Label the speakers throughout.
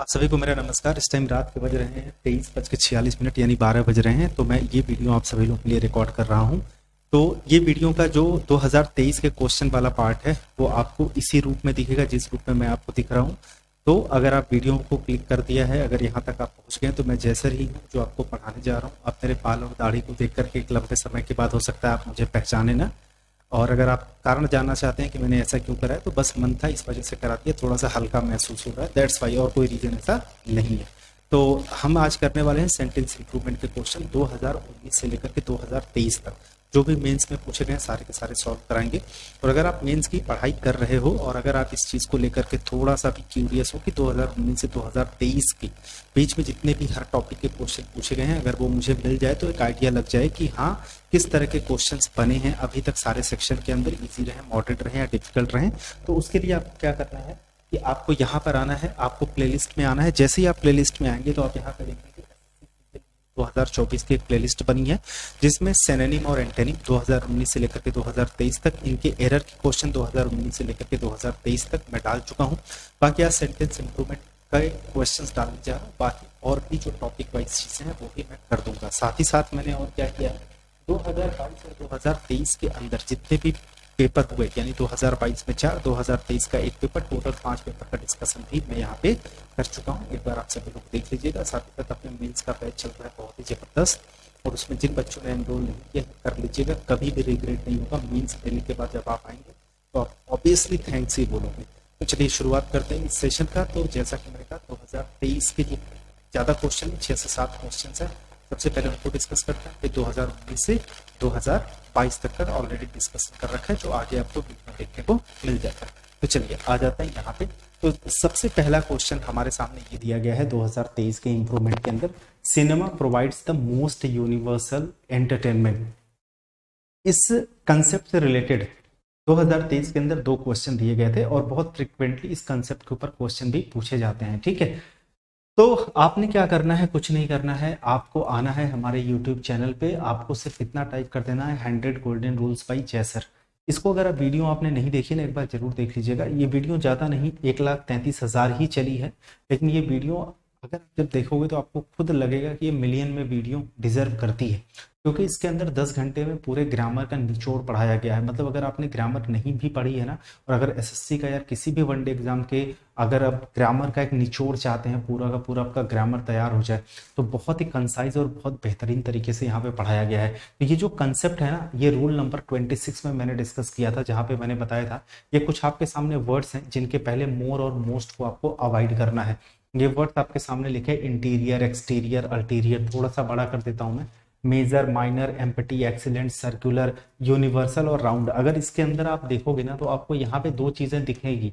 Speaker 1: आप सभी को मेरा नमस्कार इस टाइम रात के बज रहे हैं तेईस बज के छियालीस मिनट यानी बारह बज रहे हैं तो मैं ये वीडियो आप सभी लोगों के लिए रिकॉर्ड कर रहा हूँ तो ये वीडियो का जो 2023 के क्वेश्चन वाला पार्ट है वो आपको इसी रूप में दिखेगा जिस रूप में मैं आपको दिख रहा हूँ तो अगर आप वीडियो को क्लिक कर दिया है अगर यहाँ तक आप पहुँच गए तो मैं जैसे ही हूँ जो आपको पढ़ाने जा रहा हूँ आप मेरे पाल और दाढ़ी को देख करके एक लंबे समय के बाद हो सकता है आप मुझे पहचाने ना और अगर आप कारण जानना चाहते हैं कि मैंने ऐसा क्यों करा है तो बस मन था इस वजह से करा दिया थोड़ा सा हल्का महसूस हो रहा है दैट्स वाई और कोई रीजन ऐसा नहीं है तो हम आज करने वाले हैं सेंटेंस इंप्रूवमेंट के क्वेश्चन 2019 से लेकर के 2023 तक जो भी मेंस में पूछे गए हैं सारे के सारे सॉल्व कराएंगे और अगर आप मेंस की पढ़ाई कर रहे हो और अगर आप इस चीज़ को लेकर के थोड़ा सा भी क्यूरियस हो कि 2019 से 2023 के बीच में जितने भी हर टॉपिक के क्वेश्चन पूछे गए हैं अगर वो मुझे मिल जाए तो एक आइडिया लग जाए कि हाँ किस तरह के क्वेश्चन बने हैं अभी तक सारे सेक्शन के अंदर ईजी रहे मॉडरेट रहें या डिफिकल्ट रहें तो उसके लिए आपको क्या करना है कि आपको यहाँ पर आना है आपको प्लेलिस्ट में आना है जैसे ही आप प्लेलिस्ट में आएंगे तो आप यहाँ पर देखेंगे 2024 की एक प्लेलिस्ट बनी है जिसमें सेनेनिम और एंटेनिम 2019 से लेकर के 2023 तक इनके एरर के क्वेश्चन 2019 से लेकर के 2023 तक मैं डाल चुका हूँ बाकी आज सेंटेंस इंप्रूवमेंट कई क्वेश्चन डालने जा रहा बाकी और भी जो टॉपिक वाइज चीज़ें हैं वो भी मैं कर दूंगा साथ ही साथ मैंने और क्या किया दो हज़ार बाईस और दो हज़ार तेईस के अंदर जितने भी पेपर हुए यानी 2022 में चार 2023 का एक पेपर टोटल पांच पेपर का डिस्कशन भी मैं यहाँ पे कर चुका हूँ एक बार आप सभी लोग देख लीजिएगा साथ ही साथ अपने मेन्स का बैच चल रहा है बहुत ही ज़बरदस्त और उसमें जिन बच्चों ने एनरोल नहीं किया कर लीजिएगा कभी भी रिग्रेट नहीं होगा मेन्स देने के बाद जब आप आएंगे तो आप ऑब्वियसली थैंक्स ही बोलोगे तो चलिए शुरुआत करते हैं इस सेशन का तो जैसा कि मैंने कहा दो हज़ार तेईस के जो ज़्यादा क्वेश्चन छह छः से सात क्वेश्चन है सबसे पहले उनको डिस्कस करते हैं दो हज़ार उन्नीस से दो हज़ार बाईस तक का ऑलरेडी डिस्कस कर रखा है जो आगे आपको बीच देखने को मिल जाता है तो चलिए आ जाता है यहाँ पे तो सबसे पहला क्वेश्चन हमारे सामने ये दिया गया है 2023 के इंप्रूवमेंट के अंदर cinema provides the most universal entertainment इस कंसेप्ट से रिलेटेड 2023 के अंदर दो क्वेश्चन दिए गए थे और बहुत फ्रिक्वेंटली इस कंसेप्ट के ऊपर क्वेश्चन भी पूछे जाते हैं ठीक है तो आपने क्या करना है कुछ नहीं करना है आपको आना है हमारे YouTube चैनल पे आपको सिर्फ इतना टाइप कर देना है हंड्रेड गोल्डन रूल्स बाई जैसर इसको अगर आप वीडियो आपने नहीं देखी ना एक बार जरूर देख लीजिएगा ये वीडियो ज़्यादा नहीं एक लाख तैंतीस हज़ार ही चली है लेकिन ये वीडियो अगर आप जब देखोगे तो आपको खुद लगेगा कि ये मिलियन में वीडियो डिजर्व करती है क्योंकि इसके अंदर 10 घंटे में पूरे ग्रामर का निचोड़ पढ़ाया गया है मतलब अगर आपने ग्रामर नहीं भी पढ़ी है ना और अगर एसएससी का या किसी भी वनडे एग्जाम के अगर आप ग्रामर का एक निचोड़ चाहते हैं पूरा का पूरा आपका ग्रामर तैयार हो जाए तो बहुत ही कंसाइज और बहुत बेहतरीन तरीके से यहाँ पे पढ़ाया गया है तो ये जो कंसेप्ट है ना ये रूल नंबर सिक्स में मैंने डिस्कस किया था जहाँ पे मैंने बताया था ये कुछ आपके सामने वर्ड्स हैं जिनके पहले मोर और मोस्ट को आपको अवॉइड करना है ये वर्ड्स आपके सामने लिखे इंटीरियर एक्सटीरियर अल्टीरियर थोड़ा सा बड़ा कर देता हूँ मैं major minor empty excellent circular universal और राउंड अगर इसके अंदर आप देखोगे ना तो आपको यहाँ पे दो चीज़ें दिखेगी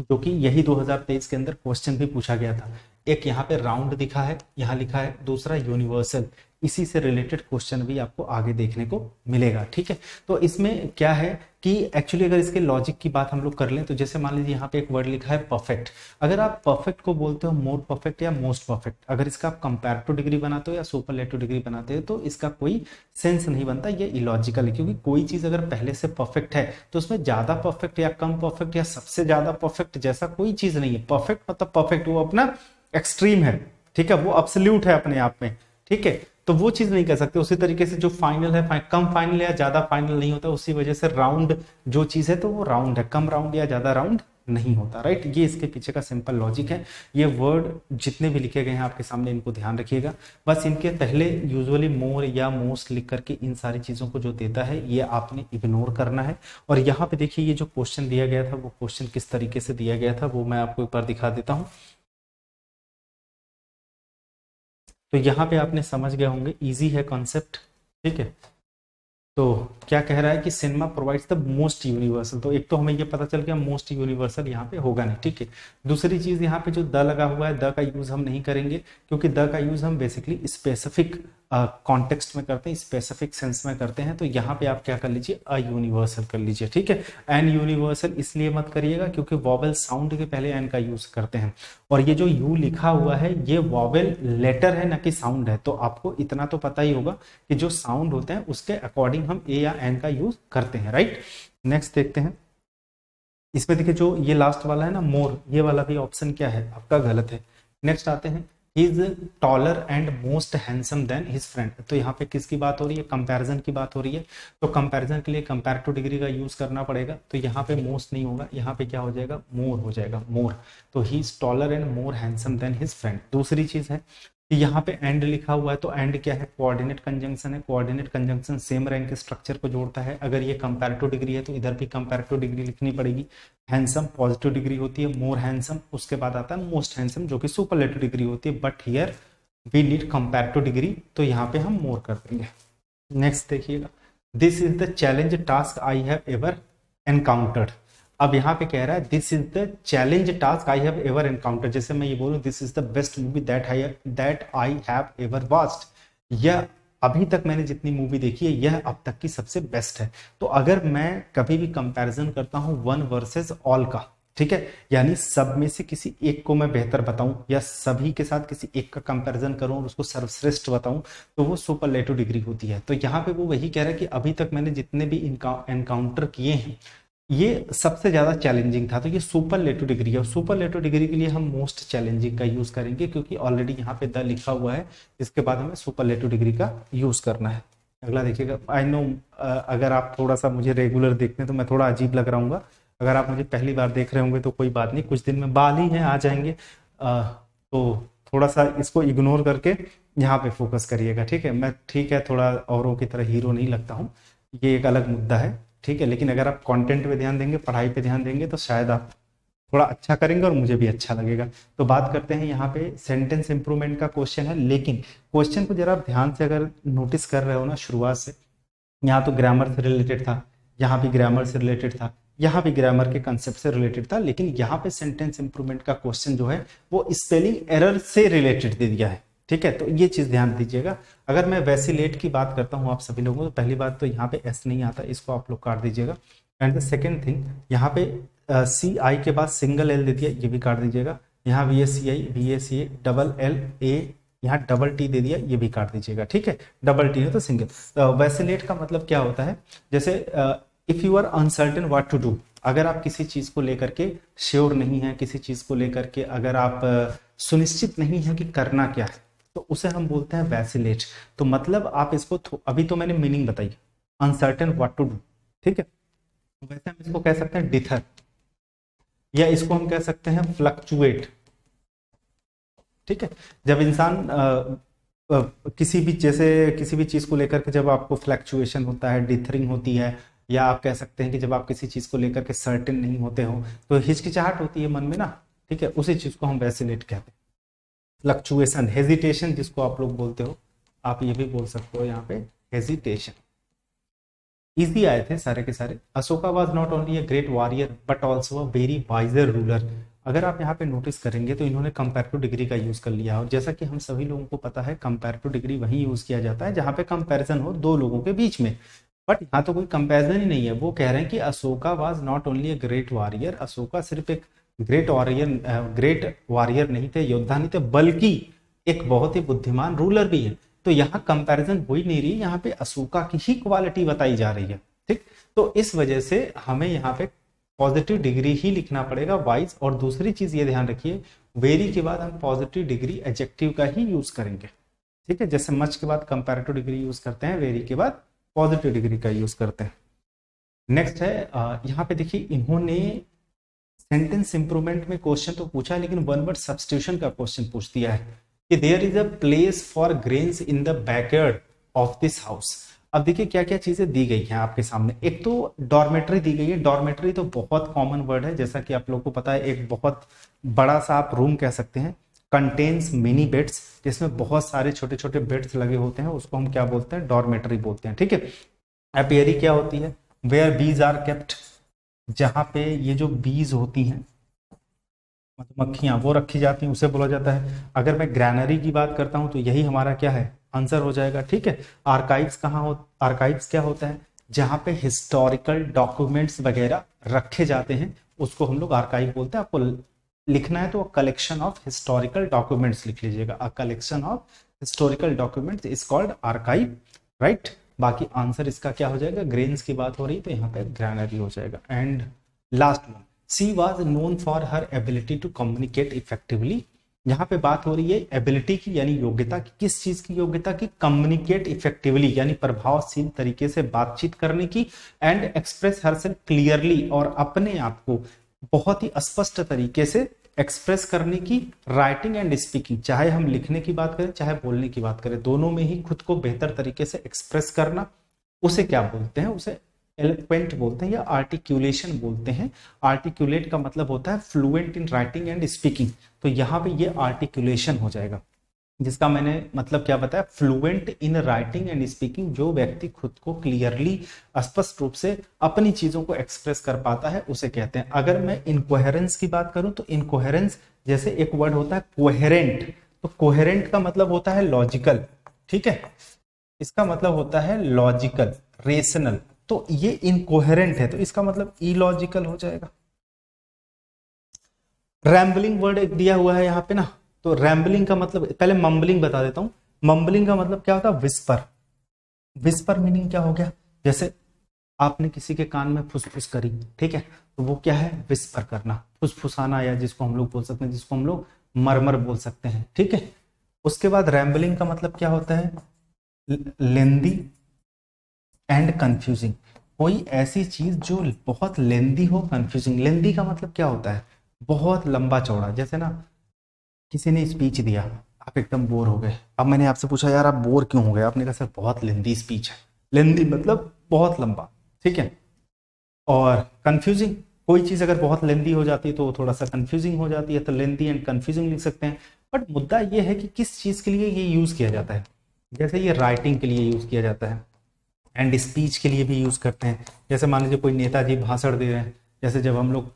Speaker 1: जो यही 2023 के अंदर क्वेश्चन भी पूछा गया था एक यहाँ पे राउंड दिखा है यहाँ लिखा है दूसरा यूनिवर्सल इसी से रिलेटेड क्वेश्चन भी आपको आगे देखने को मिलेगा ठीक है तो इसमें क्या है कि एक्चुअली अगर इसके लॉजिक की बात हम लोग कर लें तो जैसे मान लीजिए यहाँ पे एक वर्ड लिखा है परफेक्ट अगर आप परफेक्ट को बोलते हो मोर परफेक्ट या मोस्ट परफेक्ट अगर इसका आप कंपेरेटिव डिग्री बनाते हो या सुपर लेटिव डिग्री बनाते हो तो इसका कोई सेंस नहीं बनता ये इलॉजिकल है क्योंकि कोई चीज़ अगर पहले से परफेक्ट है तो उसमें ज़्यादा परफेक्ट या कम परफेक्ट या सबसे ज़्यादा परफेक्ट जैसा कोई चीज़ नहीं है परफेक्ट मतलब परफेक्ट वो अपना एक्सट्रीम है ठीक है वो अपसल्यूट है अपने आप में ठीक है तो वो चीज नहीं कह सकते उसी तरीके से जो फाइनल है फाइन, कम फाइनल या ज्यादा फाइनल नहीं होता उसी वजह से राउंड जो चीज है तो वो राउंड है कम राउंड या ज्यादा राउंड नहीं होता राइट ये इसके पीछे का सिंपल लॉजिक है ये वर्ड जितने भी लिखे गए हैं आपके सामने इनको ध्यान रखिएगा बस इनके पहले यूजुअली मोर या मोस्ट लिख करके इन सारी चीज़ों को जो देता है ये आपने इग्नोर करना है और यहाँ पे देखिए ये जो क्वेश्चन दिया गया था वो क्वेश्चन किस तरीके से दिया गया था वो मैं आपको एक बार दिखा देता हूँ तो यहाँ पे आपने समझ गए होंगे इजी है कॉन्सेप्ट ठीक है तो क्या कह रहा है कि cinema provides the most universal तो एक तो हमें ये पता चल गया मोस्ट यूनिवर्सल यहाँ पे होगा नहीं ठीक है दूसरी चीज यहाँ पे जो द लगा हुआ है द का यूज हम नहीं करेंगे क्योंकि द का यूज हम बेसिकली स्पेसिफिक कॉन्टेक्स्ट में करते हैं स्पेसिफिक सेंस में करते हैं तो यहाँ पे आप क्या कर लीजिए अ यूनिवर्सल कर लीजिए ठीक है एन यूनिवर्सल इसलिए मत करिएगा क्योंकि वॉबल साउंड के पहले एन का यूज करते हैं और ये जो यू लिखा हुआ है ये वॉबल लेटर है ना कि साउंड है तो आपको इतना तो पता ही होगा कि जो साउंड होते हैं उसके अकॉर्डिंग हम ए या एन का यूज करते हैं राइट नेक्स्ट देखते हैं इसमें देखिए जो ये लास्ट वाला है ना मोर ये वाला भी ऑप्शन क्या है आपका गलत है नेक्स्ट आते हैं is taller and most handsome than his friend तो यहाँ पे किसकी बात हो रही है कंपैरिजन की बात हो रही है तो कंपैरिजन के लिए कंपेयर टू डिग्री का यूज करना पड़ेगा तो यहाँ पे मोस्ट नहीं होगा यहाँ पे क्या हो जाएगा मोर हो जाएगा मोर तो he is taller and more handsome than his friend दूसरी चीज है कि यहाँ पे एंड लिखा हुआ है तो एंड क्या है कोऑर्डिनेट कंजंक्शन है कोऑर्डिनेट कंजंक्शन सेम रैंक के स्ट्रक्चर को जोड़ता है अगर ये कंपेरेटिव डिग्री है तो इधर भी कंपेरेटिव डिग्री लिखनी पड़ेगी हैंडसम पॉजिटिव डिग्री होती है मोर हैंडसम उसके बाद आता है मोस्ट हैंडसम जो कि सुपरलेटिव डिग्री होती है but here we need comparative degree तो यहाँ पे हम मोर कर देंगे नेक्स्ट देखिएगा this is the challenge task I have ever encountered अब यहाँ पे कह रहा है this is the challenge task I have ever encounter जैसे मैं ये बोलूँ this is the best movie that I that I have ever watched यह अभी तक मैंने जितनी मूवी देखी है यह अब तक की सबसे बेस्ट है तो अगर मैं कभी भी कंपैरिजन करता हूँ वन वर्सेस ऑल का ठीक है यानी सब में से किसी एक को मैं बेहतर बताऊं या सभी के साथ किसी एक का कंपैरिजन करूं और उसको सर्वश्रेष्ठ बताऊं तो वो सुपर लेटो डिग्री होती है तो यहाँ पे वो वही कह रहा है कि अभी तक मैंने जितने भी एनकाउंटर किए हैं ये सबसे ज़्यादा चैलेंजिंग था तो ये सुपर लेटो डिग्री है सुपर लेटो डिग्री के लिए हम मोस्ट चैलेंजिंग का यूज़ करेंगे क्योंकि ऑलरेडी यहाँ पे द लिखा हुआ है इसके बाद हमें सुपर लेटो डिग्री का यूज़ करना है अगला देखिएगा आई नो अगर आप थोड़ा सा मुझे रेगुलर देखते हैं तो मैं थोड़ा अजीब लग रहा हूँ अगर आप मुझे पहली बार देख रहे होंगे तो कोई बात नहीं कुछ दिन में बाल ही हैं आ जाएंगे आ, तो थोड़ा सा इसको इग्नोर करके यहाँ पे फोकस करिएगा ठीक है मैं ठीक है थोड़ा औरों की तरह हीरो नहीं लगता हूँ ये एक अलग मुद्दा है ठीक है लेकिन अगर आप कंटेंट पे ध्यान देंगे पढ़ाई पे ध्यान देंगे तो शायद आप थोड़ा अच्छा करेंगे और मुझे भी अच्छा लगेगा तो बात करते हैं यहाँ पे सेंटेंस इंप्रूवमेंट का क्वेश्चन है लेकिन क्वेश्चन को जरा आप ध्यान से अगर नोटिस कर रहे हो ना शुरुआत से यहाँ तो ग्रामर से रिलेटेड था यहाँ भी ग्रामर से रिलेटेड था यहाँ भी ग्रामर के कंसेप्ट से रिलेटेड था लेकिन यहाँ पे सेंटेंस इंप्रूवमेंट का क्वेश्चन जो है वो स्पेलिंग एरर से रिलेटेड दे दिया है ठीक है तो ये चीज़ ध्यान दीजिएगा अगर मैं वैसीलेट की बात करता हूँ आप सभी लोगों को तो पहली बात तो यहाँ पे एस नहीं आता इसको आप लोग काट दीजिएगा एंड द सेकेंड थिंग यहाँ पे सी uh, आई के बाद सिंगल एल देती है ये भी काट दीजिएगा यहाँ V S C I V S C double L A यहाँ डबल टी दे दिया ये भी काट दीजिएगा ठीक है डबल टी है तो सिंगल वैसीलेट का मतलब क्या होता है जैसे if you are uncertain what to do अगर आप किसी चीज़ को लेकर के श्योर नहीं है किसी चीज़ को लेकर के अगर आप सुनिश्चित नहीं है कि करना क्या है तो उसे हम बोलते हैं वैसिलेट तो मतलब आप इसको अभी तो मैंने मीनिंग बताई अनसर्टन व्हाट टू डू ठीक है तो वैसे हम इसको कह सकते हैं डिथर या इसको हम कह सकते हैं फ्लक्चुएट ठीक है जब इंसान किसी भी जैसे किसी भी चीज़ को लेकर के जब आपको फ्लक्चुएशन होता है डिथरिंग होती है या आप कह सकते हैं कि जब आप किसी चीज़ को लेकर के सर्टेन नहीं होते हो तो हिचकिचाहट होती है मन में ना ठीक है उसी चीज़ को हम वैसिलेट कहते हैं फ्लक्चुएशन हेजिटेशन जिसको आप लोग बोलते हो आप ये भी बोल सकते हो यहाँ पे हेजिटेशन इजी आए थे सारे के सारे Ashoka was not only a great warrior but also a very wiser ruler अगर आप यहाँ पे नोटिस करेंगे तो इन्होंने कंपेरेटिव डिग्री का यूज़ कर लिया और जैसा कि हम सभी लोगों को पता है कंपेरेटिव डिग्री वही यूज़ किया जाता है जहाँ पे कंपेरिजन हो दो लोगों के बीच में बट यहाँ तो कोई कंपेरिजन ही नहीं है वो कह रहे हैं कि Ashoka was not only a great warrior Ashoka सिर्फ एक ग्रेट वॉरियर ग्रेट वॉरियर नहीं थे योद्धा नहीं थे बल्कि एक बहुत ही बुद्धिमान रूलर भी है तो यहाँ कंपैरिजन हो ही नहीं रही यहाँ पे अशोका की ही क्वालिटी बताई जा रही है ठीक तो इस वजह से हमें यहाँ पे पॉजिटिव डिग्री ही लिखना पड़ेगा वाइज और दूसरी चीज ये ध्यान रखिए वेरी के बाद हम पॉजिटिव डिग्री एडजेक्टिव का ही यूज करेंगे ठीक है जैसे मच के बाद कंपेरेटिव डिग्री यूज करते हैं वेरी के बाद पॉजिटिव डिग्री का यूज करते हैं नेक्स्ट है यहाँ पे देखिए इन्होंने सेंटेंस इंप्रूवमेंट में क्वेश्चन तो पूछा है लेकिन वन वर्ड सब्सटीट्यूशन का क्वेश्चन पूछ दिया है कि there is a place for grains in the backyard of this house अब देखिए क्या क्या चीजें दी गई हैं आपके सामने एक तो डॉर्मेट्री दी गई है डॉर्मेटरी तो बहुत कॉमन वर्ड है जैसा कि आप लोग को पता है एक बहुत बड़ा सा आप रूम कह सकते हैं कंटेन्स मिनी बेड्स जिसमें बहुत सारे छोटे छोटे बेड्स लगे होते हैं उसको हम क्या बोलते हैं डॉर्मेट्री बोलते हैं ठीक है एपियरी क्या होती है वेयर बीज आर केप्ट जहां पे ये जो बीज होती हैं मधुमक्खियां वो रखी जाती हैं उसे बोला जाता है अगर मैं ग्रैनरी की बात करता हूं तो यही हमारा क्या है आंसर हो जाएगा ठीक है आर्काइव्स कहाँ हो आर्काइव्स क्या होता है जहाँ पे हिस्टोरिकल डॉक्यूमेंट्स वगैरह रखे जाते हैं उसको हम लोग आर्काइव बोलते हैं आपको लिखना है तो कलेक्शन ऑफ हिस्टोरिकल डॉक्यूमेंट्स लिख लीजिएगा a collection of historical documents is called archive right बाकी आंसर इसका क्या हो जाएगा ग्रेन्स की बात हो रही तो यहाँ पे ग्रैनरी हो जाएगा and last one she was known for her ability to communicate effectively यहाँ पे बात हो रही है एबिलिटी की यानी योग्यता की किस चीज की योग्यता की कम्युनिकेट इफेक्टिवली यानी प्रभावशील तरीके से बातचीत करने की एंड एक्सप्रेस हर क्लियरली और अपने आप को बहुत ही स्पष्ट तरीके से एक्सप्रेस करने की राइटिंग एंड स्पीकिंग चाहे हम लिखने की बात करें चाहे बोलने की बात करें दोनों में ही खुद को बेहतर तरीके से एक्सप्रेस करना उसे क्या बोलते हैं उसे एलोक्वेंट बोलते हैं या आर्टिक्यूलेशन बोलते हैं आर्टिक्यूलेट का मतलब होता है fluent in writing and speaking तो यहाँ पे ये आर्टिक्यूलेशन हो जाएगा जिसका मैंने मतलब क्या बताया fluent in writing and speaking जो व्यक्ति खुद को क्लियरली स्पष्ट रूप से अपनी चीजों को एक्सप्रेस कर पाता है उसे कहते हैं अगर मैं इनकोहरेंस की बात करूं तो इनकोहरेंस जैसे एक वर्ड होता है कोहेरेंट तो कोहेरेंट का मतलब होता है लॉजिकल ठीक है इसका मतलब होता है लॉजिकल रेशनल तो ये इनकोहेरेंट है तो इसका मतलब इलॉजिकल हो जाएगा रैम्बलिंग वर्ड एक दिया हुआ है यहाँ पे ना तो रैम्बलिंग का मतलब पहले मम्बलिंग बता देता हूँ मम्बलिंग का मतलब क्या होता है विस्पर विस्पर मीनिंग क्या हो गया जैसे आपने किसी के कान में फुसफुस करी ठीक है तो वो क्या है विस्पर करना फुसफुसाना या जिसको हम लोग बोल सकते हैं जिसको हम लोग मरमर बोल सकते हैं ठीक है उसके बाद रैम्बलिंग का मतलब क्या होता है लेंदी एंड कंफ्यूजिंग कोई ऐसी चीज जो बहुत लेंदी हो कंफ्यूजिंग लेंदी का मतलब क्या होता है बहुत लंबा चौड़ा जैसे ना किसी ने स्पीच दिया आप एकदम बोर हो गए अब मैंने आपसे पूछा यार आप बोर क्यों हो गए आपने कहा सर बहुत लेंदी स्पीच है लेंदी मतलब बहुत लंबा ठीक है और कंफ्यूजिंग कोई चीज़ अगर बहुत लेंदी हो जाती है तो थोड़ा सा कंफ्यूजिंग हो जाती है तो लेंदी एंड कंफ्यूजिंग लिख सकते हैं बट मुद्दा ये है कि किस चीज़ के लिए ये यूज़ किया जाता है जैसे ये राइटिंग के लिए यूज़ किया जाता है एंड स्पीच के लिए भी यूज़ करते हैं जैसे मान लीजिए कोई नेताजी भाषण दे रहे हैं जैसे जब हम लोग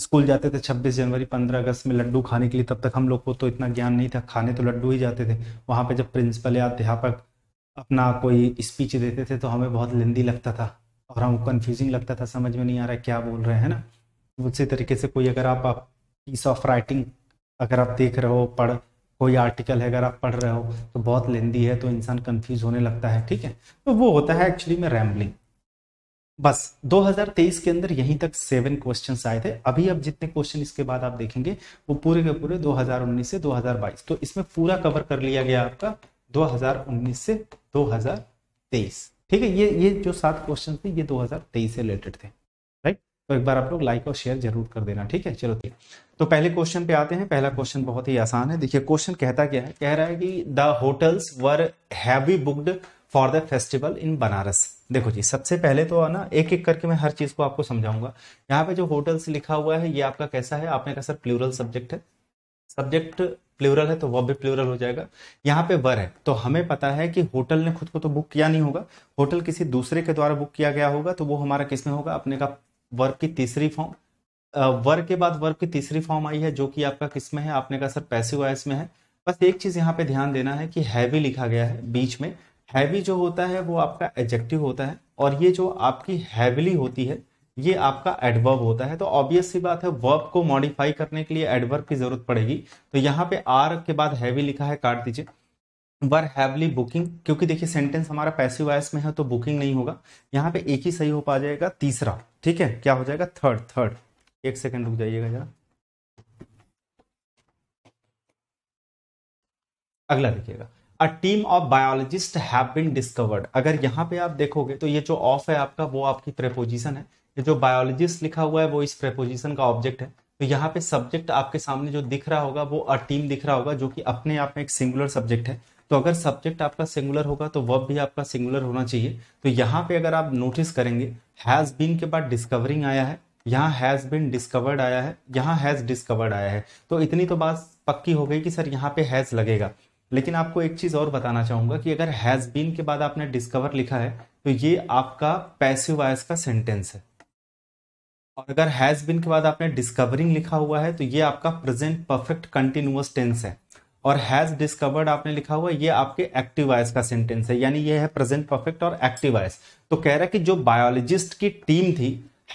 Speaker 1: स्कूल जाते थे 26 जनवरी 15 अगस्त में लड्डू खाने के लिए तब तक हम लोग को तो इतना ज्ञान नहीं था खाने तो लड्डू ही जाते थे वहाँ पे जब प्रिंसिपल या अध्यापक अपना कोई स्पीच देते थे तो हमें बहुत लेंदी लगता था और हम कन्फ्यूजिंग लगता था समझ में नहीं आ रहा क्या बोल रहे हैं ना उसी तरीके से कोई अगर आप, आप पीस ऑफ राइटिंग अगर आप देख रहे हो पढ़ कोई आर्टिकल है अगर आप पढ़ रहे हो तो बहुत लेंदी है तो इंसान कन्फ्यूज होने लगता है ठीक है तो वो होता है एक्चुअली में रैम्बलिंग बस 2023 के अंदर यहीं तक सेवन क्वेश्चंस आए थे अभी अब जितने क्वेश्चन इसके बाद आप देखेंगे वो पूरे के पूरे 2019 से 2022 तो इसमें पूरा कवर कर लिया गया आपका 2019 से 2023 ठीक है ये ये जो सात क्वेश्चन थे ये 2023 से रिलेटेड थे राइट तो एक बार आप लोग लाइक और शेयर जरूर कर देना ठीक है चलो ठीक तो पहले क्वेश्चन पे आते हैं पहला क्वेश्चन बहुत ही आसान है देखिए क्वेश्चन कहता क्या है कह रहा है कि the hotels were heavy booked for the festival in Banaras देखो जी सबसे पहले तो ना एक एक करके मैं हर चीज को आपको समझाऊंगा यहाँ पे जो होटल्स लिखा हुआ है ये आपका कैसा है आपने कहा सर प्लूरल सब्जेक्ट है सब्जेक्ट प्लूरल है तो वह भी प्लूरल हो जाएगा यहाँ पे वर है तो हमें पता है कि होटल ने खुद को तो बुक किया नहीं होगा होटल किसी दूसरे के द्वारा बुक किया गया होगा तो वो हमारा किसमें होगा अपने का वर्ग की तीसरी फॉर्म वर्ग के बाद वर्ग की तीसरी फॉर्म आई है जो कि आपका किसमें है आपने का सर पैसे वॉइस में है बस एक चीज यहाँ पे ध्यान देना है कि हैवी लिखा गया है बीच में हैवी जो होता है वो आपका एडजेक्टिव होता है और ये जो आपकी हैविली होती है ये आपका एडवर्ब होता है तो ऑब्वियस सी बात है वर्ब को मॉडिफाई करने के लिए एडवर्ब की जरूरत पड़ेगी तो यहाँ पे आर के बाद हैवी लिखा है काट दीजिए वर हैवली बुकिंग क्योंकि देखिए सेंटेंस हमारा पैसिव वायस में है तो बुकिंग नहीं होगा यहाँ पे एक ही सही हो पा जाएगा तीसरा ठीक है क्या हो जाएगा थर्ड थर्ड एक सेकेंड रुक जाइएगा जरा अगला देखिएगा a team of biologist have been discovered अगर यहाँ पे आप देखोगे तो ये जो ऑफ है आपका वो आपकी प्रेपोजिशन है ये जो बायोलॉजिस्ट लिखा हुआ है वो इस प्रेपोजिशन का ऑब्जेक्ट है तो यहाँ पे सब्जेक्ट आपके सामने जो दिख रहा होगा वो अ टीम दिख रहा होगा जो कि अपने आप में एक सिंगुलर सब्जेक्ट है तो अगर सब्जेक्ट आपका सिंगुलर होगा तो वर्ब भी आपका सिंगुलर होना चाहिए तो यहाँ पे अगर आप नोटिस करेंगे हैज बीन के बाद डिस्कवरिंग आया है यहाँ हैज बिन डिस्कवर्ड आया है यहाँ हैज डिस्कवर्ड आया है तो इतनी तो बात पक्की हो गई कि सर यहाँ पे हैज लगेगा लेकिन आपको एक चीज और बताना चाहूंगा कि अगर हैज बीन के बाद आपने डिस्कवर लिखा है तो ये आपका पैसिव वायस का सेंटेंस है और अगर हैज बिन के बाद आपने डिस्कवरिंग लिखा हुआ है तो ये आपका प्रेजेंट परफेक्ट कंटिन्यूअस टेंस है और हैज डिस्कवर्ड आपने लिखा हुआ है ये आपके एक्टिव वायस का सेंटेंस है यानी ये है प्रेजेंट परफेक्ट और एक्टिव आयस तो कह रहा है कि जो बायोलॉजिस्ट की टीम थी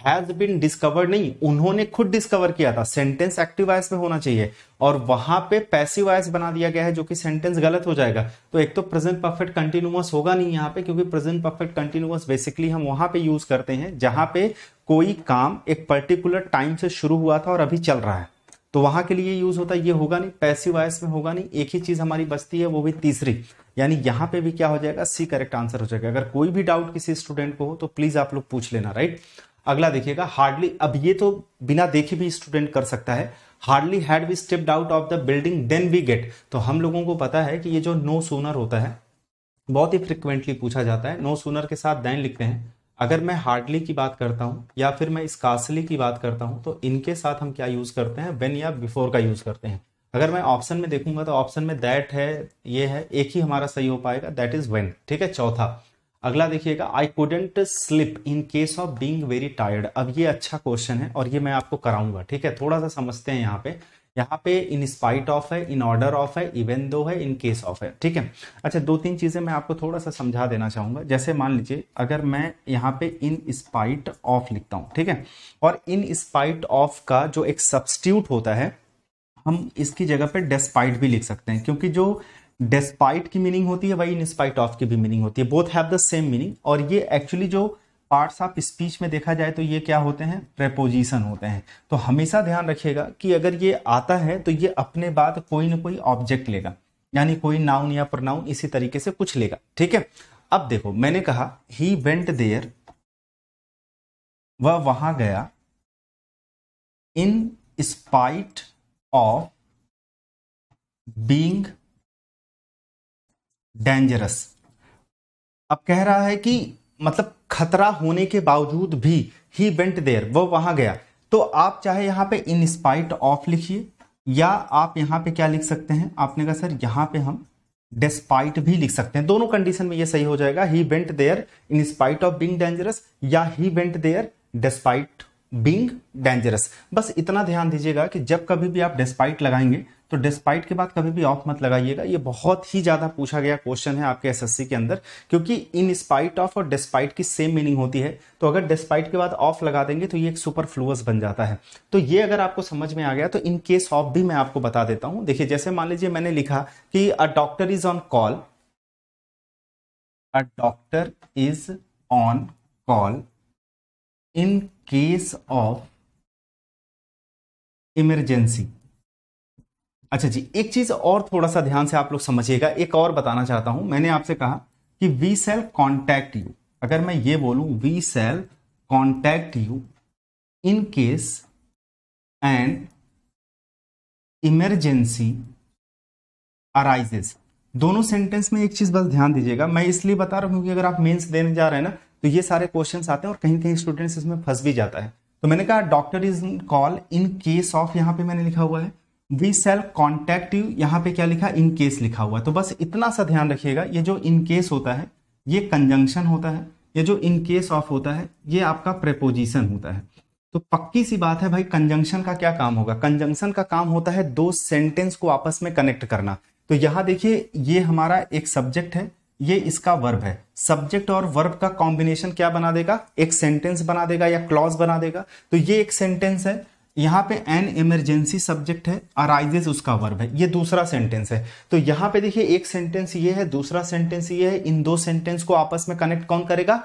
Speaker 1: हैज बिन डिस्कवर्ड नहीं उन्होंने खुद डिस्कवर किया था सेंटेंस एक्टिव वॉयस में होना चाहिए और वहां पे पैसिव वॉयस बना दिया गया है जो कि सेंटेंस गलत हो जाएगा तो एक तो प्रेजेंट परफेक्ट कंटिन्यूअस होगा नहीं यहाँ पे क्योंकि प्रेजेंट परफेक्ट कंटिन्यूअस बेसिकली हम वहां पे यूज करते हैं जहां पे कोई काम एक पर्टिकुलर टाइम से शुरू हुआ था और अभी चल रहा है तो वहां के लिए यूज होता है ये होगा नहीं पैसिव वॉयस में होगा नहीं एक ही चीज हमारी बचती है वो भी तीसरी यानी यहाँ पे भी क्या हो जाएगा सी करेक्ट आंसर हो जाएगा अगर कोई भी डाउट किसी स्टूडेंट को हो तो प्लीज आप लोग पूछ लेना राइट अगला देखिएगा हार्डली अब ये तो बिना देखे भी स्टूडेंट कर सकता है hardly had we step out of the building then we get तो हम लोगों को पता है कि ये जो नो सोनर होता है बहुत ही फ्रिक्वेंटली पूछा जाता है नो सोनर के साथ दैन लिखते हैं अगर मैं हार्डली की बात करता हूँ या फिर मैं स्कार्सली की बात करता हूँ तो इनके साथ हम क्या यूज़ करते हैं वेन या बिफोर का यूज़ करते हैं अगर मैं ऑप्शन में देखूंगा तो ऑप्शन में दैट है ये है एक ही हमारा सही हो पाएगा दैट इज़ वेन ठीक है चौथा अगला देखिएगा I couldn't sleep in case of being very tired अब ये अच्छा क्वेश्चन है और ये मैं आपको कराऊंगा ठीक है थोड़ा सा समझते हैं यहाँ पे यहाँ पे इन स्पाइट ऑफ है इन ऑर्डर ऑफ है इवन दो है इन केस ऑफ है ठीक है अच्छा दो तीन चीजें मैं आपको थोड़ा सा समझा देना चाहूंगा जैसे मान लीजिए अगर मैं यहाँ पे इन स्पाइट ऑफ लिखता हूँ ठीक है और इन स्पाइट ऑफ का जो एक सब्सटीट्यूट होता है हम इसकी जगह पे डेस्पाइट भी लिख सकते हैं क्योंकि जो डेस्पाइट की मीनिंग होती है वही इंस्पाइट ऑफ की भी मीनिंग होती है both have the same meaning और ये एक्चुअली जो पार्ट्स आप स्पीच में देखा जाए तो ये क्या होते हैं प्रेपोजिशन होते हैं तो हमेशा ध्यान रखिएगा कि अगर ये आता है तो ये अपने बाद कोई ना कोई ऑब्जेक्ट लेगा यानी कोई नाउन या प्रोनाउन इसी तरीके से कुछ लेगा ठीक है अब देखो मैंने कहा ही वेंट देयर वह वहां गया in spite of being dangerous अब कह रहा है कि मतलब खतरा होने के बावजूद भी ही वेंट देयर वो वहां गया तो आप चाहे यहां पे इन स्पाइट ऑफ लिखिए या आप यहां पे क्या लिख सकते हैं आपने कहा सर यहां पे हम डेस्पाइट भी लिख सकते हैं दोनों कंडीशन में ये सही हो जाएगा he went there in spite of being dangerous या he went there despite being dangerous बस इतना ध्यान दीजिएगा कि जब कभी भी आप डेस्पाइट लगाएंगे तो डिस्पाइट के बाद कभी भी ऑफ मत लगाइएगा ये बहुत ही ज़्यादा पूछा गया क्वेश्चन है आपके एस के अंदर क्योंकि इन स्पाइट ऑफ और डिस्पाइट की सेम मीनिंग होती है तो अगर डिस्पाइट के बाद ऑफ लगा देंगे तो ये एक सुपर फ्लूअस बन जाता है तो ये अगर आपको समझ में आ गया तो इन केस ऑफ भी मैं आपको बता देता हूं देखिए जैसे मान लीजिए मैंने लिखा कि a doctor is on call a doctor is on call in case of emergency अच्छा जी एक चीज और थोड़ा सा ध्यान से आप लोग समझिएगा एक और बताना चाहता हूं मैंने आपसे कहा कि वी सेल कॉन्टैक्ट यू अगर मैं ये बोलू we shall contact you in case and emergency arises दोनों सेंटेंस में एक चीज बस ध्यान दीजिएगा मैं इसलिए बता रहा हूं कि अगर आप मेंस देने जा रहे हैं ना तो ये सारे क्वेश्चंस आते हैं और कहीं कहीं स्टूडेंट्स इसमें फंस भी जाता है तो मैंने कहा doctor is call in case of यहां पे मैंने लिखा हुआ है वी सेल कॉन्टेक्ट यू यहां पे क्या लिखा इन केस लिखा हुआ तो बस इतना सा ध्यान रखिएगा ये जो इन केस होता है ये कंजंक्शन होता है ये जो इन केस ऑफ होता है ये आपका प्रेपोजिशन होता है तो पक्की सी बात है भाई कंजंक्शन का क्या काम होगा कंजंक्शन का काम होता है दो सेंटेंस को आपस में कनेक्ट करना तो यहां देखिए ये हमारा एक सब्जेक्ट है ये इसका वर्ब है सब्जेक्ट और वर्ब का कॉम्बिनेशन क्या बना देगा एक सेंटेंस बना देगा या क्लॉज बना देगा तो ये एक सेंटेंस है यहाँ पे एन इमरजेंसी सब्जेक्ट है अराइजेज उसका वर्ब है ये दूसरा सेंटेंस है तो यहाँ पे देखिए एक सेंटेंस ये है दूसरा सेंटेंस ये है इन दो सेंटेंस को आपस में कनेक्ट कौन करेगा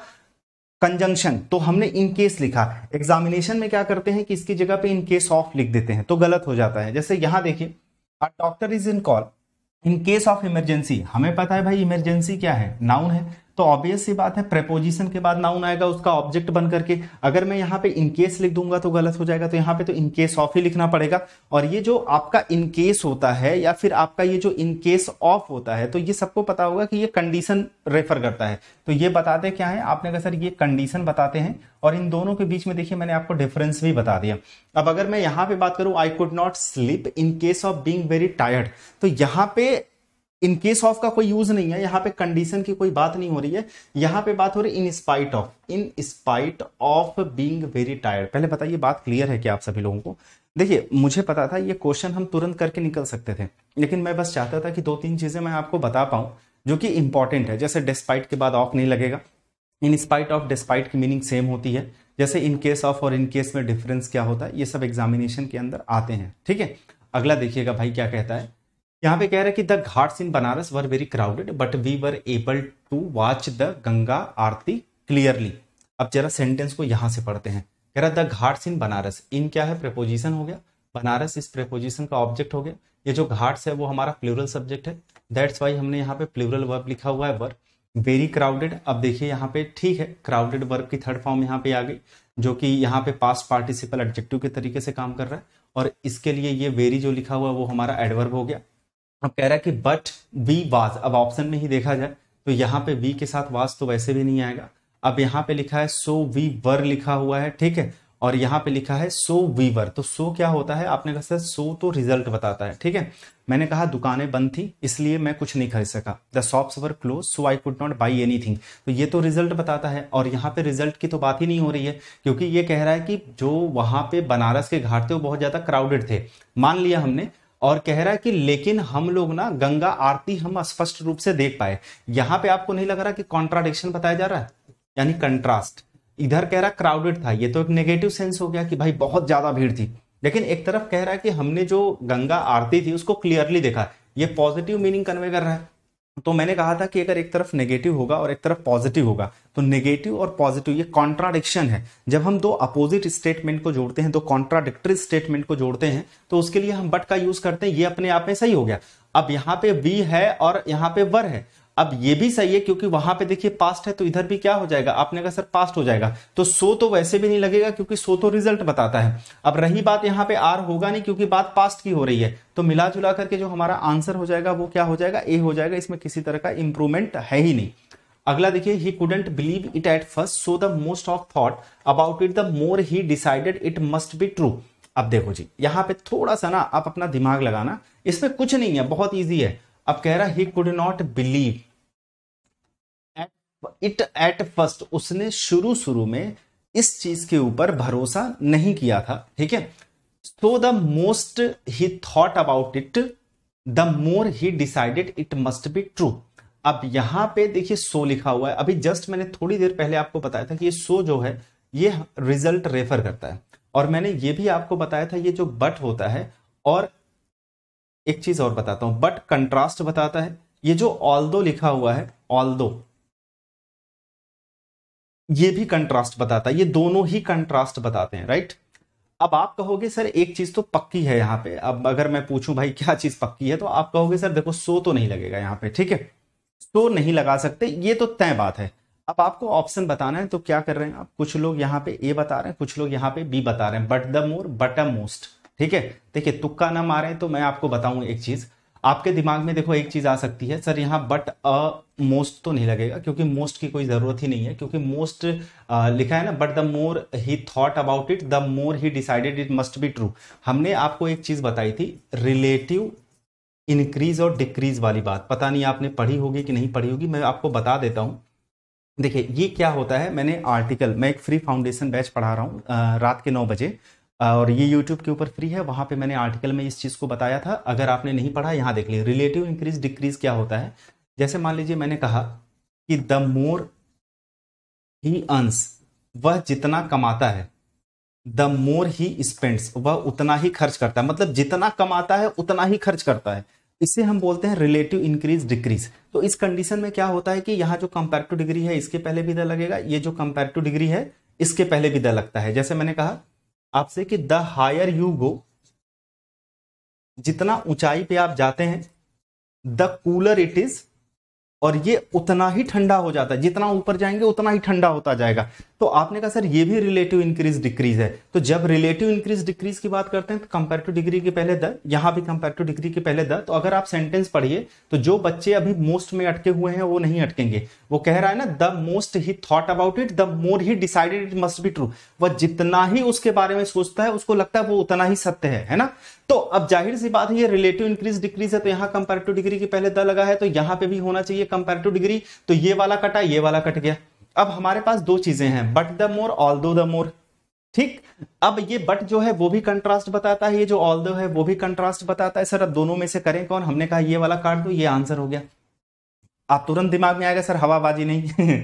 Speaker 1: कंजंक्शन तो हमने इन केस लिखा एग्जामिनेशन में क्या करते हैं कि इसकी जगह पे इन केस ऑफ लिख देते हैं तो गलत हो जाता है जैसे यहां देखिए doctor is in call in case of emergency हमें पता है भाई इमरजेंसी क्या है नाउन है तो ऑब्वियस सी बात है प्रपोजिशन के बाद नाउन आएगा उसका ऑब्जेक्ट बन करके अगर मैं यहाँ पे इनकेस लिख दूंगा तो गलत हो जाएगा तो यहाँ पे तो इनकेस ऑफ ही लिखना पड़ेगा और ये जो आपका इनकेस होता है या फिर आपका ये जो इनकेस ऑफ होता है तो ये सबको पता होगा कि ये कंडीशन रेफर करता है तो ये बताते क्या है आपने कहा सर ये कंडीशन बताते हैं और इन दोनों के बीच में देखिए मैंने आपको डिफरेंस भी बता दिया अब अगर मैं यहाँ पे बात करूं I could not sleep in case of being very tired तो यहाँ पे इन केस ऑफ का कोई यूज नहीं है यहां पे कंडीशन की कोई बात नहीं हो रही है यहां पे बात हो रही है in spite of in spite of being very tired पहले बताइए बात क्लियर है क्या आप सभी लोगों को देखिए मुझे पता था ये क्वेश्चन हम तुरंत करके निकल सकते थे लेकिन मैं बस चाहता था कि दो तीन चीजें मैं आपको बता पाऊं जो कि इंपॉर्टेंट है जैसे डिस्पाइट के बाद ऑफ नहीं लगेगा इन स्पाइट ऑफ डिस्पाइट की मीनिंग सेम होती है जैसे इन केस ऑफ और इन केस में डिफरेंस क्या होता है ये सब एग्जामिनेशन के अंदर आते हैं ठीक है अगला देखिएगा भाई क्या कहता है यहाँ पे कह रहे हैं कि the ghats in Banaras were very crowded but we were able to watch the Ganga aarti clearly अब जरा सेंटेंस को यहां से पढ़ते हैं कह रहा है the ghats in Banaras in क्या है प्रपोजिशन हो गया बनारस इस प्रपोजिशन का ऑब्जेक्ट हो गया ये जो घाट्स है वो हमारा प्लूरल सब्जेक्ट है दैट्स वाई हमने यहाँ पे प्लूरल वर्ब लिखा हुआ है वर्क वेरी क्राउडेड अब देखिए यहाँ पे ठीक है क्राउडेड वर्क की थर्ड फॉर्म यहाँ पे आ गई जो कि यहाँ पे पास्ट पार्टिसिपल एडजेक्टिव के तरीके से काम कर रहा है और इसके लिए ये वेरी जो लिखा हुआ है वो हमारा एडवर्ब हो गया अब कह रहा है कि बट वी वाज अब ऑप्शन में ही देखा जाए तो यहाँ पे वी के साथ वाज तो वैसे भी नहीं आएगा अब यहाँ पे लिखा है सो वी वर लिखा हुआ है ठीक है और यहाँ पे लिखा है सो वी वर तो सो क्या होता है आपने कहा सर सो तो रिजल्ट बताता है ठीक है मैंने कहा दुकानें बंद थी इसलिए मैं कुछ नहीं खरीद सका the shops were close so I could not buy anything तो ये तो रिजल्ट बताता है और यहाँ पे रिजल्ट की तो बात ही नहीं हो रही है क्योंकि ये कह रहा है कि जो वहां पे बनारस के घाट थे वो बहुत ज्यादा क्राउडेड थे मान लिया हमने और कह रहा है कि लेकिन हम लोग ना गंगा आरती हम स्पष्ट रूप से देख पाए यहां पे आपको नहीं लग रहा कि कॉन्ट्राडिक्शन बताया जा रहा है यानी कंट्रास्ट इधर कह रहा क्राउडेड था ये तो एक नेगेटिव सेंस हो गया कि भाई बहुत ज्यादा भीड़ थी लेकिन एक तरफ कह रहा है कि हमने जो गंगा आरती थी उसको क्लियरली देखा ये पॉजिटिव मीनिंग कन्वे कर रहा है तो मैंने कहा था कि अगर एक तरफ नेगेटिव होगा और एक तरफ पॉजिटिव होगा तो नेगेटिव और पॉजिटिव ये कॉन्ट्राडिक्शन है जब हम दो अपोजिट स्टेटमेंट को जोड़ते हैं दो कॉन्ट्राडिक्टरी स्टेटमेंट को जोड़ते हैं तो उसके लिए हम बट का यूज करते हैं ये अपने आप में सही हो गया अब यहाँ पे वी है और यहाँ पे वर है अब ये भी सही है क्योंकि वहां पे देखिए पास्ट है तो इधर भी क्या हो जाएगा आपने कहा सर पास्ट हो जाएगा तो सो तो वैसे भी नहीं लगेगा क्योंकि सो तो रिजल्ट बताता है अब रही बात यहाँ पे आर होगा नहीं क्योंकि बात पास्ट की हो रही है तो मिला जुला करके जो हमारा आंसर हो जाएगा वो क्या हो जाएगा ए हो जाएगा इसमें किसी तरह का इंप्रूवमेंट है ही नहीं अगला देखिए he couldn't believe it at first so the most of thought about it the more he decided it must be true अब देखो जी यहाँ पे थोड़ा सा ना आप अपना दिमाग लगाना इसमें कुछ नहीं है बहुत ईजी है अब कह रहा he could not believe it at first उसने शुरू शुरू में इस चीज के ऊपर भरोसा नहीं किया था ठीक है so the most he thought about it the more he decided it must be true अब यहां पे देखिए सो लिखा हुआ है अभी जस्ट मैंने थोड़ी देर पहले आपको बताया था कि ये सो जो है ये रिजल्ट रेफर करता है और मैंने ये भी आपको बताया था ये जो बट होता है और एक चीज और बताता हूं बट कंट्रास्ट बताता है ये जो ऑल लिखा हुआ है ऑल ये भी कंट्रास्ट बताता है ये दोनों ही कंट्रास्ट बताते हैं राइट अब आप कहोगे सर एक चीज तो पक्की है यहां पे अब अगर मैं पूछूं भाई क्या चीज पक्की है तो आप कहोगे सर देखो सो तो नहीं लगेगा यहाँ पे ठीक है सो नहीं लगा सकते ये तो तय बात है अब आपको ऑप्शन बताना है तो क्या कर रहे हैं आप कुछ लोग यहां पे ए बता रहे हैं कुछ लोग यहां पे बी बता रहे हैं but the more but a most ठीक है देखिए तुक्का ना मारे तो मैं आपको बताऊं एक चीज आपके दिमाग में देखो एक चीज़ आ सकती है सर यहाँ बट अ मोस्ट तो नहीं लगेगा क्योंकि मोस्ट की कोई ज़रूरत ही नहीं है क्योंकि मोस्ट लिखा है ना but the more he thought about it the more he decided it must be true हमने आपको एक चीज़ बताई थी रिलेटिव इंक्रीज और डिक्रीज वाली बात पता नहीं आपने पढ़ी होगी कि नहीं पढ़ी होगी मैं आपको बता देता हूँ देखिए ये क्या होता है मैंने आर्टिकल मैं एक फ्री फाउंडेशन बैच पढ़ा रहा हूँ रात के नौ बजे और ये यूट्यूब के ऊपर फ्री है वहाँ पे मैंने आर्टिकल में इस चीज़ को बताया था अगर आपने नहीं पढ़ा यहाँ देख लीजिए रिलेटिव इंक्रीज डिक्रीज क्या होता है जैसे मान लीजिए मैंने कहा कि द मोर ही अंस वह जितना कमाता है द मोर ही स्पेंड्स वह उतना ही खर्च करता है मतलब जितना कमाता है उतना ही खर्च करता है इसे हम बोलते हैं रिलेटिव इंक्रीज डिक्रीज तो इस कंडीशन में क्या होता है कि यहाँ जो कंपेयर टू डिग्री है इसके पहले भी दर लगेगा ये जो कंपेयर टू डिग्री है इसके पहले भी दर लगता है जैसे मैंने कहा आपसे कि द हायर यू गो जितना ऊंचाई पे आप जाते हैं द कूलर इट इज और ये उतना ही ठंडा हो जाता है जितना ऊपर जाएंगे उतना ही ठंडा होता जाएगा तो आपने कहा सर ये भी रिलेटिव इंक्रीज डिक्रीज है तो जब रिलेटिव इंक्रीज डिक्रीज की बात करते हैं तो कंपेयर टू डिग्री के पहले दर यहां भी कंपेयर टू डिग्री के पहले दर तो अगर आप सेंटेंस पढ़िए तो जो बच्चे अभी मोस्ट में अटके हुए हैं वो नहीं अटकेंगे वो कह रहा है ना the most he thought about it the more he decided it must be true वह जितना ही उसके बारे में सोचता है उसको लगता है वो उतना ही सत्य है है ना तो अब जाहिर सी बात है ये रिलेटिव इंक्रीज डिक्रीज है तो यहां कंपेरेटिव डिग्री की पहले द लगा है तो यहां पे भी होना चाहिए कंपेरेटिव डिग्री तो ये वाला कटा ये वाला कट गया अब हमारे पास दो चीजें हैं but the more although the more ठीक अब ये बट जो है वो भी कंट्रास्ट बताता है ये जो ऑल दो है वो भी कंट्रास्ट बताता है सर अब दोनों में से करें कौन हमने कहा ये वाला काट दो ये आंसर हो गया आप तुरंत दिमाग में आएगा सर हवाबाजी नहीं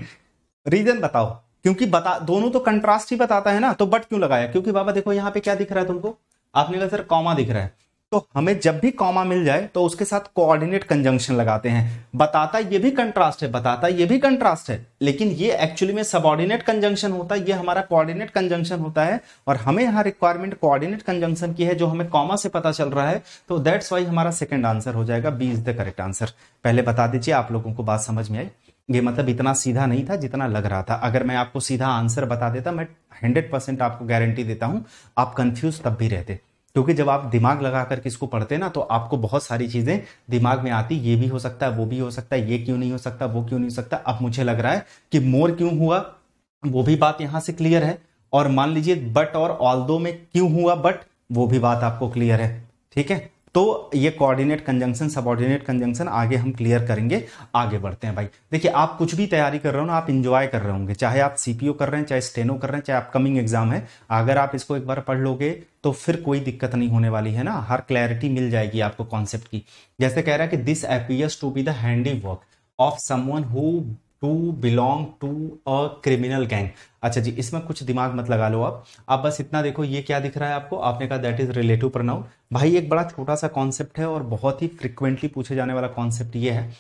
Speaker 1: रीजन बताओ क्योंकि बता दोनों तो कंट्रास्ट ही बताता है ना तो बट क्यों लगाया क्योंकि बाबा देखो यहाँ पे क्या दिख रहा है तुमको आपने कहा सर कॉमा दिख रहा है तो हमें जब भी कॉमा मिल जाए तो उसके साथ कोऑर्डिनेट कंजंक्शन लगाते हैं बताता ये भी कंट्रास्ट है बताता ये भी कंट्रास्ट है लेकिन ये एक्चुअली में सबऑर्डिनेट कंजंक्शन होता है ये हमारा कोऑर्डिनेट कंजंक्शन होता है और हमें यहाँ रिक्वायरमेंट कोऑर्डिनेट कंजंक्शन की है जो हमें कॉमा से पता चल रहा है तो दैट्स वाई हमारा सेकेंड आंसर हो जाएगा B is the correct answer पहले बता दीजिए आप लोगों को बात समझ में आई ये मतलब इतना सीधा नहीं था जितना लग रहा था अगर मैं आपको सीधा आंसर बता देता मैं हंड्रेड परसेंट आपको गारंटी देता हूँ आप कंफ्यूज तब भी रहते क्योंकि जब आप दिमाग लगा करके इसको पढ़ते ना तो आपको बहुत सारी चीज़ें दिमाग में आती ये भी हो सकता है वो भी हो सकता है ये क्यों नहीं हो सकता वो क्यों नहीं हो सकता अब मुझे लग रहा है कि मोर क्यों हुआ वो भी बात यहाँ से क्लियर है और मान लीजिए बट और ऑल में क्यों हुआ बट वो भी बात आपको क्लियर है ठीक है तो ये कोऑर्डिनेट कंजंक्शन सबऑर्डिनेट कंजंक्शन आगे हम क्लियर करेंगे आगे बढ़ते हैं भाई देखिए आप कुछ भी तैयारी कर रहे हो ना आप इंजॉय कर रहे होंगे चाहे आप सीपीओ कर रहे हैं चाहे स्टेनो कर रहे हैं चाहे अपकमिंग एग्जाम है अगर आप इसको एक बार पढ़ लोगे तो फिर कोई दिक्कत नहीं होने वाली है ना हर क्लैरिटी मिल जाएगी आपको कॉन्सेप्ट की जैसे कह रहा है कि this appears to be the handiwork of someone who to belong to a criminal gang अच्छा जी इसमें कुछ दिमाग मत लगा लो आप आप बस इतना देखो ये क्या दिख रहा है आपको आपने कहा दैट इज रिलेटिव प्रनाउन भाई एक बड़ा छोटा सा कॉन्सेप्ट है और बहुत ही फ्रिक्वेंटली पूछे जाने वाला कॉन्सेप्ट ये है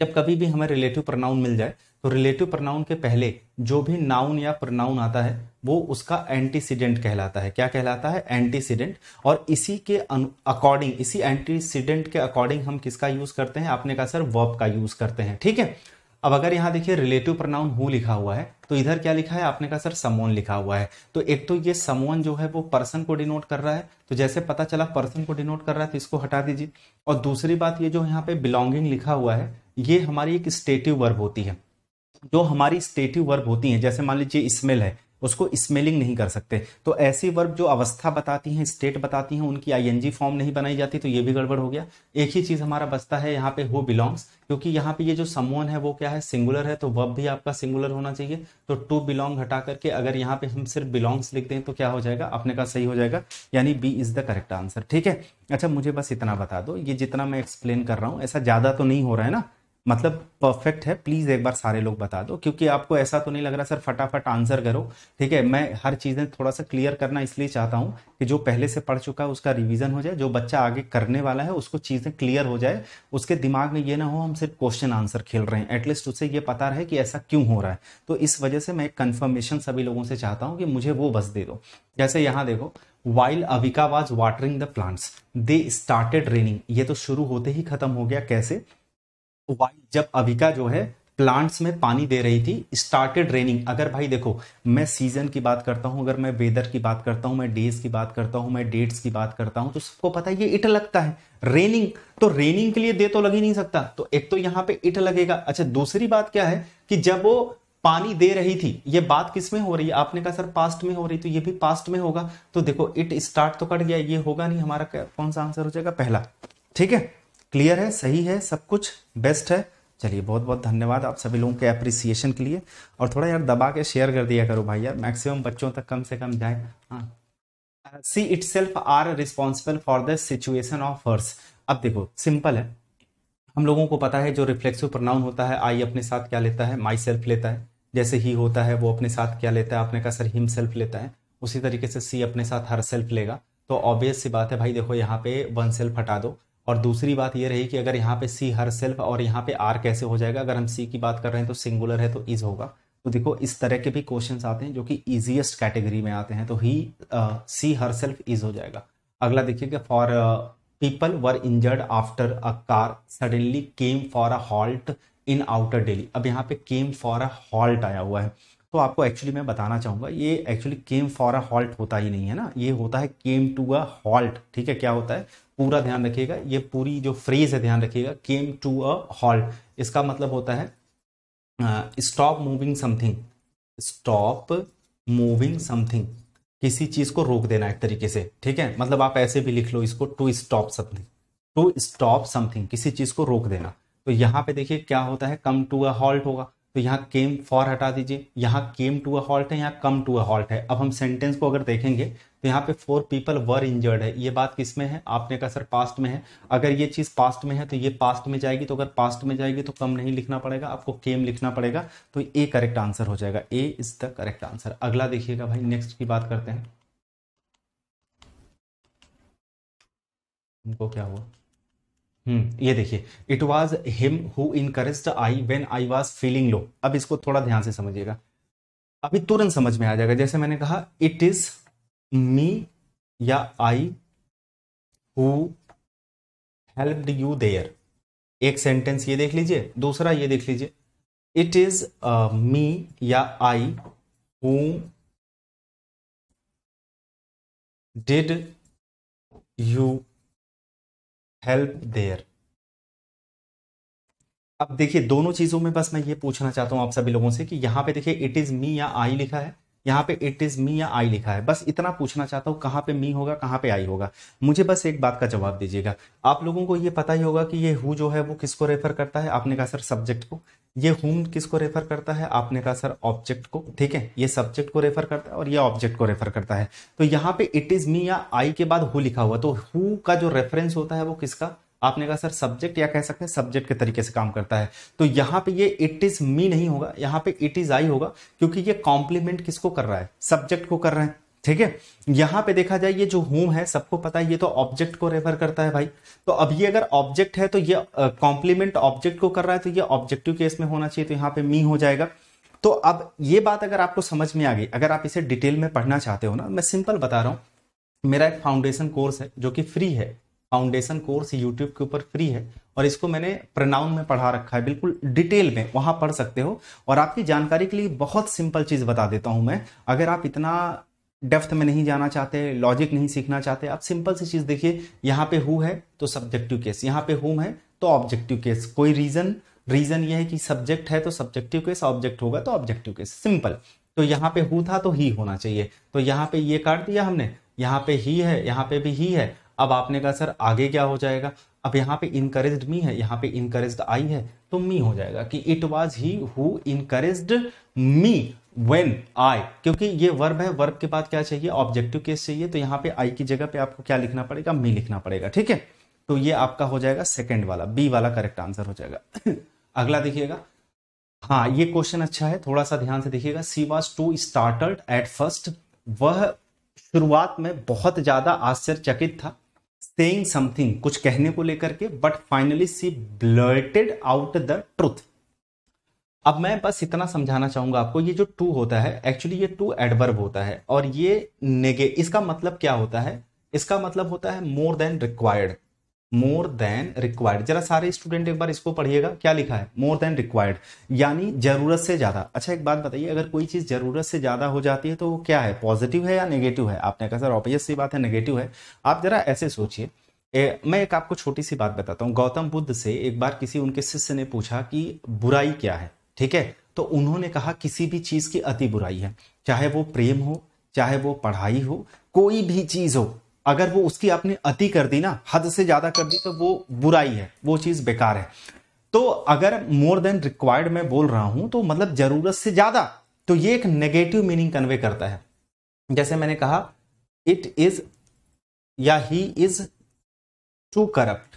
Speaker 1: जब कभी भी हमें रिलेटिव प्रनाउन मिल जाए तो रिलेटिव प्रनाउन के पहले जो भी नाउन या प्रनाउन आता है वो उसका एंटीसीडेंट कहलाता है क्या कहलाता है एंटीसीडेंट और इसी के अकॉर्डिंग इसी एंटीसीडेंट के अकॉर्डिंग हम किसका यूज करते हैं आपने कहा सर वर्ब का यूज करते हैं ठीक है अब अगर यहाँ देखिए रिलेटिव प्रोनाउन हु लिखा हुआ है तो इधर क्या लिखा है आपने कहा सर समोन लिखा हुआ है तो एक तो ये समोन जो है वो पर्सन को डिनोट कर रहा है तो जैसे पता चला पर्सन को डिनोट कर रहा है तो इसको हटा दीजिए और दूसरी बात ये जो यहाँ पे बिलोंगिंग लिखा हुआ है ये हमारी एक स्टेटिव वर्ब होती है जो हमारी स्टेटिव वर्ब होती है जैसे मान लीजिए स्मेल है उसको स्मेलिंग नहीं कर सकते तो ऐसे वर्ब जो अवस्था बताती हैं स्टेट बताती हैं उनकी आईएनजी फॉर्म नहीं बनाई जाती तो ये भी गड़बड़ हो गया एक ही चीज़ हमारा बचता है यहाँ पे हो बिलोंग्स क्योंकि यहाँ पे ये जो समवन है वो क्या है सिंगुलर है तो वर्ब भी आपका सिंगुलर होना चाहिए तो टू बिलोंग हटा करके अगर यहाँ पे हम सिर्फ बिलोंग्स लिखते हैं तो क्या हो जाएगा अपने का सही हो जाएगा यानी B is the correct answer ठीक है अच्छा मुझे बस इतना बता दो ये जितना मैं एक्सप्लेन कर रहा हूँ ऐसा ज़्यादा तो नहीं हो रहा है ना मतलब परफेक्ट है प्लीज़ एक बार सारे लोग बता दो क्योंकि आपको ऐसा तो नहीं लग रहा सर फटाफट आंसर करो ठीक है मैं हर चीज़ें थोड़ा सा क्लियर करना इसलिए चाहता हूँ कि जो पहले से पढ़ चुका है उसका रिवीजन हो जाए जो बच्चा आगे करने वाला है उसको चीज़ें क्लियर हो जाए उसके दिमाग में ये ना हो हम सिर्फ क्वेश्चन आंसर खेल रहे हैं एटलीस्ट उसे ये पता रहे कि ऐसा क्यों हो रहा है तो इस वजह से मैं एक कन्फर्मेशन सभी लोगों से चाहता हूँ कि मुझे वो बस दे दो जैसे यहाँ देखो while Avika was watering the plants they started raining ये तो शुरू होते ही खत्म हो गया कैसे वाइफ तो जब अभिका जो है प्लांट्स में पानी दे रही थी स्टार्टेड रेनिंग अगर भाई देखो मैं सीजन की बात करता हूँ अगर मैं वेदर की बात करता हूँ मैं डेज की बात करता हूँ मैं डेट्स की बात करता हूँ तो सबको पता है ये इट लगता है रेनिंग तो रेनिंग के लिए दे तो लग ही नहीं सकता तो एक तो यहाँ पे इट लगेगा अच्छा दूसरी बात क्या है कि जब वो पानी दे रही थी ये बात किस में हो रही है आपने कहा सर पास्ट में हो रही तो ये भी पास्ट में होगा तो देखो इट स्टार्ट तो कट गया ये होगा नहीं हमारा कौन सा आंसर हो जाएगा पहला ठीक है क्लियर है सही है सब कुछ बेस्ट है चलिए बहुत बहुत धन्यवाद आप सभी लोगों के अप्रिसिएशन के लिए और थोड़ा यार दबा के शेयर कर दिया करो भाई यार मैक्सिमम बच्चों तक कम से कम जाए
Speaker 2: हाँ
Speaker 1: she itself are responsible for the situation of hers अब देखो सिंपल है हम लोगों को पता है जो रिफ्लेक्सिव प्रोनाउन होता है आई अपने साथ क्या लेता है माई सेल्फ लेता है जैसे ही होता है वो अपने साथ क्या लेता है आपने कहा सर हिम सेल्फ लेता है उसी तरीके से सी अपने साथ हर सेल्फ लेगा तो ऑब्वियस सी बात है भाई देखो यहाँ पे वन सेल्फ हटा दो और दूसरी बात ये रही कि अगर यहाँ पे सी हर सेल्फ और यहाँ पे आर कैसे हो जाएगा अगर हम सी की बात कर रहे हैं तो सिंगुलर है तो इज होगा तो देखो इस तरह के भी क्वेश्चन आते हैं जो कि ईजिएस्ट कैटेगरी में आते हैं तो ही सी हर सेल्फ इज हो जाएगा अगला कि for people were injured after a car suddenly came for a halt in outer Delhi अब यहाँ पे केम फॉर अ हॉल्ट आया हुआ है तो आपको एक्चुअली मैं बताना चाहूँगा ये actually came for a halt होता ही नहीं है ना ये होता है केम टू अ हॉल्ट ठीक है क्या होता है पूरा ध्यान रखिएगा ये पूरी जो फ्रेज है ध्यान रखिएगा केम टू अ हॉल्ट इसका मतलब होता है stop moving something stop moving something किसी चीज को रोक देना एक तरीके से ठीक है मतलब आप ऐसे भी लिख लो इसको to stop something to stop something किसी चीज को रोक देना तो यहाँ पे देखिए क्या होता है कम टू अ हॉल्ट होगा तो यहाँ केम फॉर हटा दीजिए यहाँ केम टू अ हॉल्ट है यहाँ कम टू अ हॉल्ट है अब हम सेंटेंस को अगर देखेंगे तो यहाँ पे फोर पीपल वर इंजर्ड है ये बात किस में है आपने कहा सर पास्ट में है अगर ये चीज़ पास्ट में है तो ये पास्ट में जाएगी तो अगर पास्ट में जाएगी तो कम नहीं लिखना पड़ेगा आपको केम लिखना पड़ेगा तो ए करेक्ट आंसर हो जाएगा A is the correct answer अगला देखिएगा भाई नेक्स्ट की बात करते हैं उनको क्या हुआ हम्म ये देखिए it was him who encourage I when I was feeling low अब इसको थोड़ा ध्यान से समझिएगा अभी तुरंत समझ में आ जाएगा जैसे मैंने कहा इट इज मी या I who helped you there एक सेंटेंस ये देख लीजिए दूसरा ये देख लीजिए इट इज मी या I who
Speaker 3: did you help there
Speaker 1: अब देखिए दोनों चीजों में बस मैं ये पूछना चाहता हूं आप सभी लोगों से कि यहां पे देखिए इट इज मी या आई लिखा है यहाँ पे इट इज मी या आई लिखा है बस इतना पूछना चाहता हूँ कहाँ पे मी होगा कहाँ पे आई होगा मुझे बस एक बात का जवाब दीजिएगा आप लोगों को ये पता ही होगा कि ये हु जो है वो किसको रेफर करता है आपने कहा सर सब्जेक्ट को ये हुम किसको रेफर करता है आपने कहा सर ऑब्जेक्ट को ठीक है ये सब्जेक्ट को रेफर करता है और ये ऑब्जेक्ट को रेफर करता है तो यहाँ पे इट इज मी या आई के बाद हु लिखा हुआ तो हु का जो रेफरेंस होता है वो किसका आपने कहा सर सब्जेक्ट या कह सकते हैं सब्जेक्ट के तरीके से काम करता है तो यहाँ पे ये इट इज मी नहीं होगा यहाँ पे इट इज आई होगा क्योंकि ये कॉम्प्लीमेंट किसको कर रहा है सब्जेक्ट को कर रहा है ठीक है यहां पे देखा जाए ये जो होम है सबको पता है ये तो ऑब्जेक्ट को रेफर करता है भाई तो अब ये अगर ऑब्जेक्ट है तो ये कॉम्प्लीमेंट ऑब्जेक्ट को कर रहा है तो ये ऑब्जेक्टिव केस में होना चाहिए तो यहाँ पे मी हो जाएगा तो अब ये बात अगर आपको समझ में आ गई अगर आप इसे डिटेल में पढ़ना चाहते हो ना मैं सिंपल बता रहा हूँ मेरा एक फाउंडेशन कोर्स है जो कि फ्री है फाउंडेशन कोर्स यूट्यूब के ऊपर फ्री है और इसको मैंने प्रनाउन में पढ़ा रखा है बिल्कुल डिटेल में वहां पढ़ सकते हो और आपकी जानकारी के लिए बहुत सिंपल चीज बता देता हूं मैं अगर आप इतना डेफ्थ में नहीं जाना चाहते लॉजिक नहीं सीखना चाहते आप सिंपल सी चीज देखिए यहाँ पे हु है तो सब्जेक्टिव केस यहाँ पे हुम है तो ऑब्जेक्टिव केस कोई रीजन रीजन ये है कि सब्जेक्ट है तो सब्जेक्टिव केस ऑब्जेक्ट होगा तो ऑब्जेक्टिव केस सिंपल तो यहाँ पे हु था तो ही होना चाहिए तो यहाँ पे ये काट दिया हमने यहाँ पे ही है यहाँ पे भी ही है अब आपने कहा सर आगे क्या हो जाएगा अब यहाँ पे इनकरेज मी है यहाँ पे इनकरेज आई है तो मी हो जाएगा कि it was he who encourage me when I क्योंकि ये वर्ब है वर्ब के बाद क्या चाहिए ऑब्जेक्टिव केस चाहिए तो यहाँ पे आई की जगह पे आपको क्या लिखना पड़ेगा मी लिखना पड़ेगा ठीक है तो ये आपका हो जाएगा सेकेंड वाला बी वाला करेक्ट आंसर हो जाएगा अगला देखिएगा हाँ ये क्वेश्चन अच्छा है थोड़ा सा ध्यान से देखिएगा she was to start at first वह शुरुआत में बहुत ज्यादा आश्चर्यचकित था सेइंग समथिंग कुछ कहने को लेकर के but finally she blurted out the truth अब मैं बस इतना समझाना चाहूंगा आपको ये जो टू होता है एक्चुअली ये टू एडवर्ब होता है और ये नेगे इसका मतलब क्या होता है इसका मतलब होता है more than required more than required जरा सारे स्टूडेंट एक बार इसको पढ़िएगा क्या लिखा है मोर देन रिक्वायर्ड यानी जरूरत से ज्यादा अच्छा एक बात बताइए अगर कोई चीज जरूरत से ज्यादा हो जाती है तो वो क्या है पॉजिटिव है या नेगेटिव है आपने कहा सर ऑब्वियस सी बात है नेगेटिव है आप जरा ऐसे सोचिए ए, मैं एक आपको छोटी सी बात बताता हूँ गौतम बुद्ध से एक बार किसी उनके शिष्य ने पूछा कि बुराई क्या है ठीक है तो उन्होंने कहा किसी भी चीज की अति बुराई है चाहे वो प्रेम हो चाहे वो पढ़ाई हो कोई भी चीज हो अगर वो उसकी आपने अति कर दी ना हद से ज्यादा कर दी तो वो बुराई है वो चीज बेकार है तो अगर मोर देन रिक्वायर्ड मैं बोल रहा हूं तो मतलब जरूरत से ज्यादा तो ये एक नेगेटिव मीनिंग कन्वे करता है जैसे मैंने कहा इट इज या ही इज टू करप्ट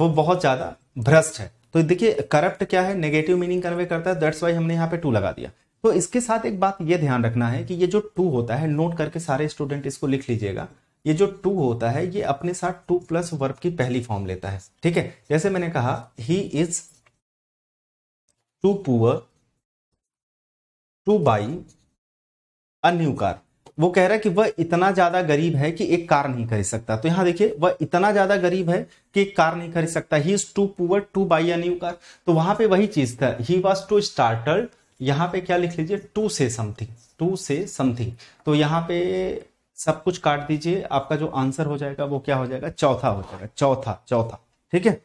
Speaker 1: वो बहुत ज्यादा भ्रष्ट है तो देखिए करप्ट क्या है नेगेटिव मीनिंग कन्वे करता है दैट्स वाई हमने यहां पे टू लगा दिया तो इसके साथ एक बात ये ध्यान रखना है कि ये जो टू होता है नोट करके सारे स्टूडेंट इसको लिख लीजिएगा ये जो टू होता है ये अपने साथ टू प्लस वर्ब की पहली फॉर्म लेता है ठीक है जैसे मैंने कहा he is too poor to buy a new car वो कह रहा है कि वह इतना ज्यादा गरीब है कि एक कार नहीं खरीद सकता तो यहां देखिए वह इतना ज्यादा गरीब है कि एक कार नहीं खरीद सकता he is too poor to buy a new car तो वहां पे वही चीज था ही वॉज टू स्टार्टल यहां पे क्या लिख लीजिए टू से समथिंग टू से समथिंग तो यहां पे सब कुछ काट दीजिए आपका जो आंसर हो जाएगा वो क्या हो जाएगा चौथा हो जाएगा चौथा चौथा ठीक है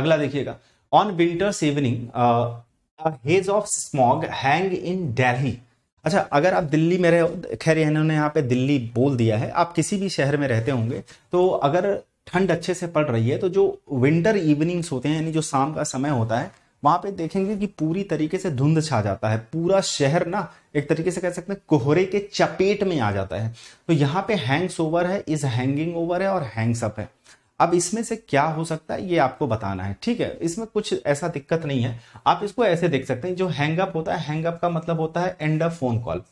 Speaker 1: अगला देखिएगा on winters evening haze of smog hang in Delhi अच्छा अगर आप दिल्ली में रहे खैर इन्होंने यहाँ पे दिल्ली बोल दिया है आप किसी भी शहर में रहते होंगे तो अगर ठंड अच्छे से पड़ रही है तो जो विंटर इवनिंग्स होते हैं यानी जो शाम का समय होता है वहां पे देखेंगे कि पूरी तरीके से धुंध छा जाता है पूरा शहर ना एक तरीके से कह सकते हैं कोहरे के चपेट में आ जाता है तो यहाँ पे हैंग्स ओवर है इज हैंगिंग ओवर है और हैंग्स अप है अब इसमें से क्या हो सकता है ये आपको बताना है ठीक है इसमें कुछ ऐसा दिक्कत नहीं है आप इसको ऐसे देख सकते हैं जो हैंग अप होता है हैंग अप का मतलब होता है एंड ऑफ फोन कॉल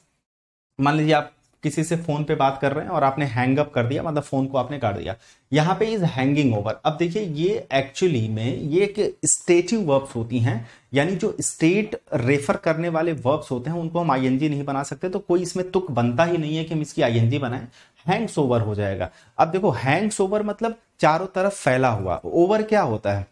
Speaker 1: मान लीजिए आप किसी से फोन पे बात कर रहे हैं और आपने हैंग अप कर दिया मतलब फोन को आपने काट दिया यहाँ पे इज हैंगिंग ओवर अब देखिए ये एक्चुअली में ये एक स्टेटिव वर्ब्स होती हैं यानी जो स्टेट रेफर करने वाले वर्ब्स होते हैं उनको हम आईएनजी नहीं बना सकते तो कोई इसमें तुक बनता ही नहीं है कि हम इसकी जी बनाए हैंग्स ओवर हो जाएगा अब देखो हैंग्स ओवर मतलब चारों तरफ फैला हुआ ओवर क्या होता है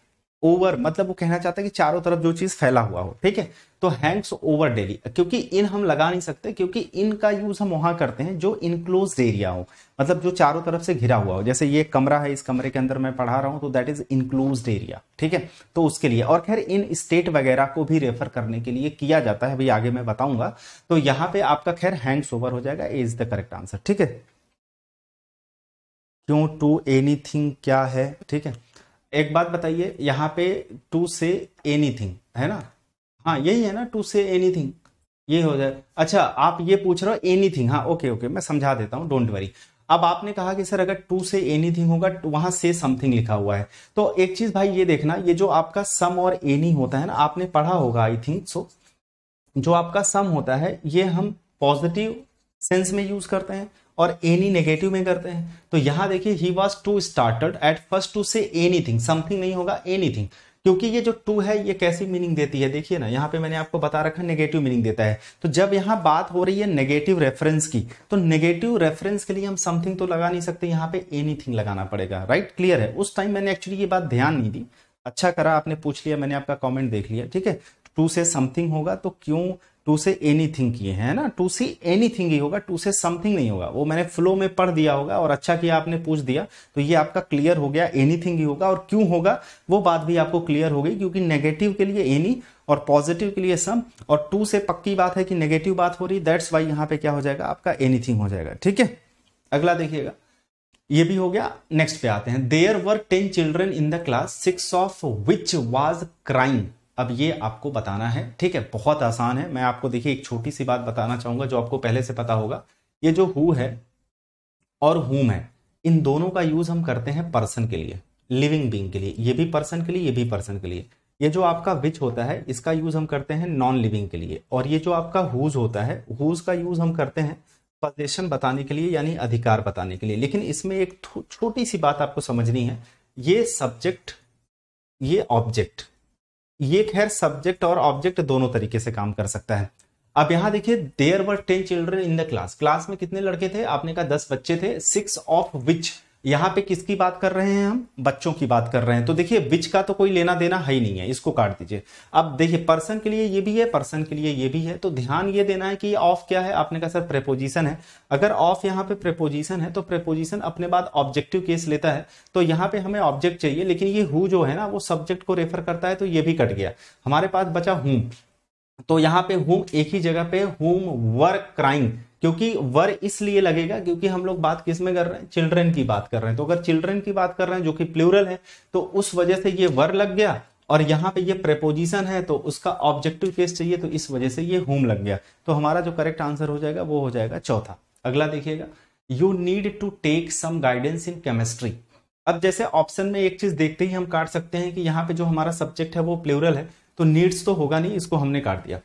Speaker 1: ओवर मतलब वो कहना चाहता है कि चारों तरफ जो चीज फैला हुआ हो ठीक है तो हैंग्स ओवर डेली क्योंकि इन हम लगा नहीं सकते क्योंकि इनका यूज हम वहां करते हैं जो इनक्लोज एरिया हो मतलब जो चारों तरफ से घिरा हुआ हो जैसे ये कमरा है इस कमरे के अंदर मैं पढ़ा रहा हूं तो दैट इज इनक्लोज एरिया ठीक है तो उसके लिए और खैर इन स्टेट वगैरह को भी रेफर करने के लिए किया जाता है भाई आगे मैं बताऊंगा तो यहां पर आपका खैर हैंग्स ओवर हो जाएगा इज द करेक्ट आंसर ठीक है क्यों टू एनी क्या है ठीक है एक बात बताइए यहाँ पे टू से एनीथिंग है ना हाँ यही है ना टू से एनीथिंग ये हो जाए अच्छा आप ये पूछ रहे हो एनीथिंग हाँ ओके ओके मैं समझा देता हूँ डोंट वरी अब आपने कहा कि सर अगर टू से एनीथिंग होगा वहां से समथिंग लिखा हुआ है तो एक चीज भाई ये देखना ये जो आपका सम और एनी होता है ना आपने पढ़ा होगा आई थिंक सो जो आपका सम होता है ये हम पॉजिटिव सेंस में यूज करते हैं और एनी नेगेटिव में करते हैं तो यहाँ देखिए he was to started at first to say anything something नहीं होगा एनी थिंग क्योंकि ये जो टू है ये कैसी मीनिंग देती है देखिए ना यहाँ पे मैंने आपको बता रखा नेगेटिव मीनिंग देता है तो जब यहाँ बात हो रही है नेगेटिव रेफरेंस की तो नेगेटिव रेफरेंस के लिए हम समथिंग तो लगा नहीं सकते यहाँ पे एनीथिंग लगाना पड़ेगा राइट क्लियर है उस टाइम मैंने एक्चुअली ये बात ध्यान नहीं दी अच्छा करा आपने पूछ लिया मैंने आपका कॉमेंट देख लिया ठीक है टू से समथिंग होगा तो क्यों टू से एनी थिंग किए हैं ना to say any thing he होगा टू से समथिंग नहीं होगा वो मैंने फ्लो में पढ़ दिया होगा और अच्छा किया आपने पूछ दिया तो ये आपका क्लियर हो गया एनी थिंग ही होगा और क्यों होगा वो बात भी आपको क्लियर हो गई क्योंकि नेगेटिव के लिए एनी और पॉजिटिव के लिए सम और टू से पक्की बात है कि नेगेटिव बात हो रही दैट्स वाई यहाँ पे क्या हो जाएगा आपका एनीथिंग हो जाएगा ठीक है अगला देखिएगा ये भी हो गया नेक्स्ट पे आते हैं there were ten children in the class six of which was crime अब ये आपको बताना है ठीक है बहुत आसान है मैं आपको देखिए एक छोटी सी बात बताना चाहूंगा जो आपको पहले से पता होगा ये जो हु है और हुम है इन दोनों का यूज हम करते हैं पर्सन के लिए लिविंग बींग के लिए ये भी पर्सन के लिए ये भी पर्सन के लिए ये जो आपका विच होता है इसका यूज हम करते हैं नॉन लिविंग के लिए और ये जो आपका हुज होता है हुज का यूज हम करते हैं पजेशन बताने के लिए यानी अधिकार बताने के लिए लेकिन इसमें एक छोटी सी बात आपको समझनी है ये सब्जेक्ट ये ऑब्जेक्ट ये खैर सब्जेक्ट और ऑब्जेक्ट दोनों तरीके से काम कर सकता है अब यहाँ देखिए there were ten children in the class class में कितने लड़के थे आपने कहा दस बच्चे थे सिक्स ऑफ विच यहाँ पे किसकी बात कर रहे हैं हम बच्चों की बात कर रहे हैं तो देखिए विच का तो कोई लेना देना है ही नहीं है इसको काट दीजिए अब देखिए पर्सन के लिए ये भी है पर्सन के लिए ये भी है तो ध्यान ये देना है कि ऑफ क्या है आपने कहा सर प्रेपोजिशन है अगर ऑफ यहाँ पे प्रेपोजिशन है तो प्रेपोजिशन अपने बाद ऑब्जेक्टिव केस लेता है तो यहाँ पे हमें ऑब्जेक्ट चाहिए लेकिन ये हु जो है ना वो सब्जेक्ट को रेफर करता है तो ये भी कट गया हमारे पास बचा हूं तो यहाँ पे हूं एक ही जगह पे हुम वर्क क्राइम क्योंकि वर इसलिए लगेगा क्योंकि हम लोग बात किस में कर रहे हैं चिल्ड्रन की बात कर रहे हैं तो अगर चिल्ड्रन की बात कर रहे हैं जो कि प्लूरल है तो उस वजह से ये वर लग गया और यहाँ पे ये प्रेपोजिशन है तो उसका ऑब्जेक्टिव केस चाहिए तो इस वजह से ये होम लग गया तो हमारा जो करेक्ट आंसर हो जाएगा वो हो जाएगा चौथा अगला देखिएगा you need to take some guidance in chemistry अब जैसे ऑप्शन में एक चीज देखते ही हम काट सकते हैं कि यहाँ पे जो हमारा सब्जेक्ट है वो प्लूरल है तो नीड्स तो होगा नहीं इसको हमने काट दिया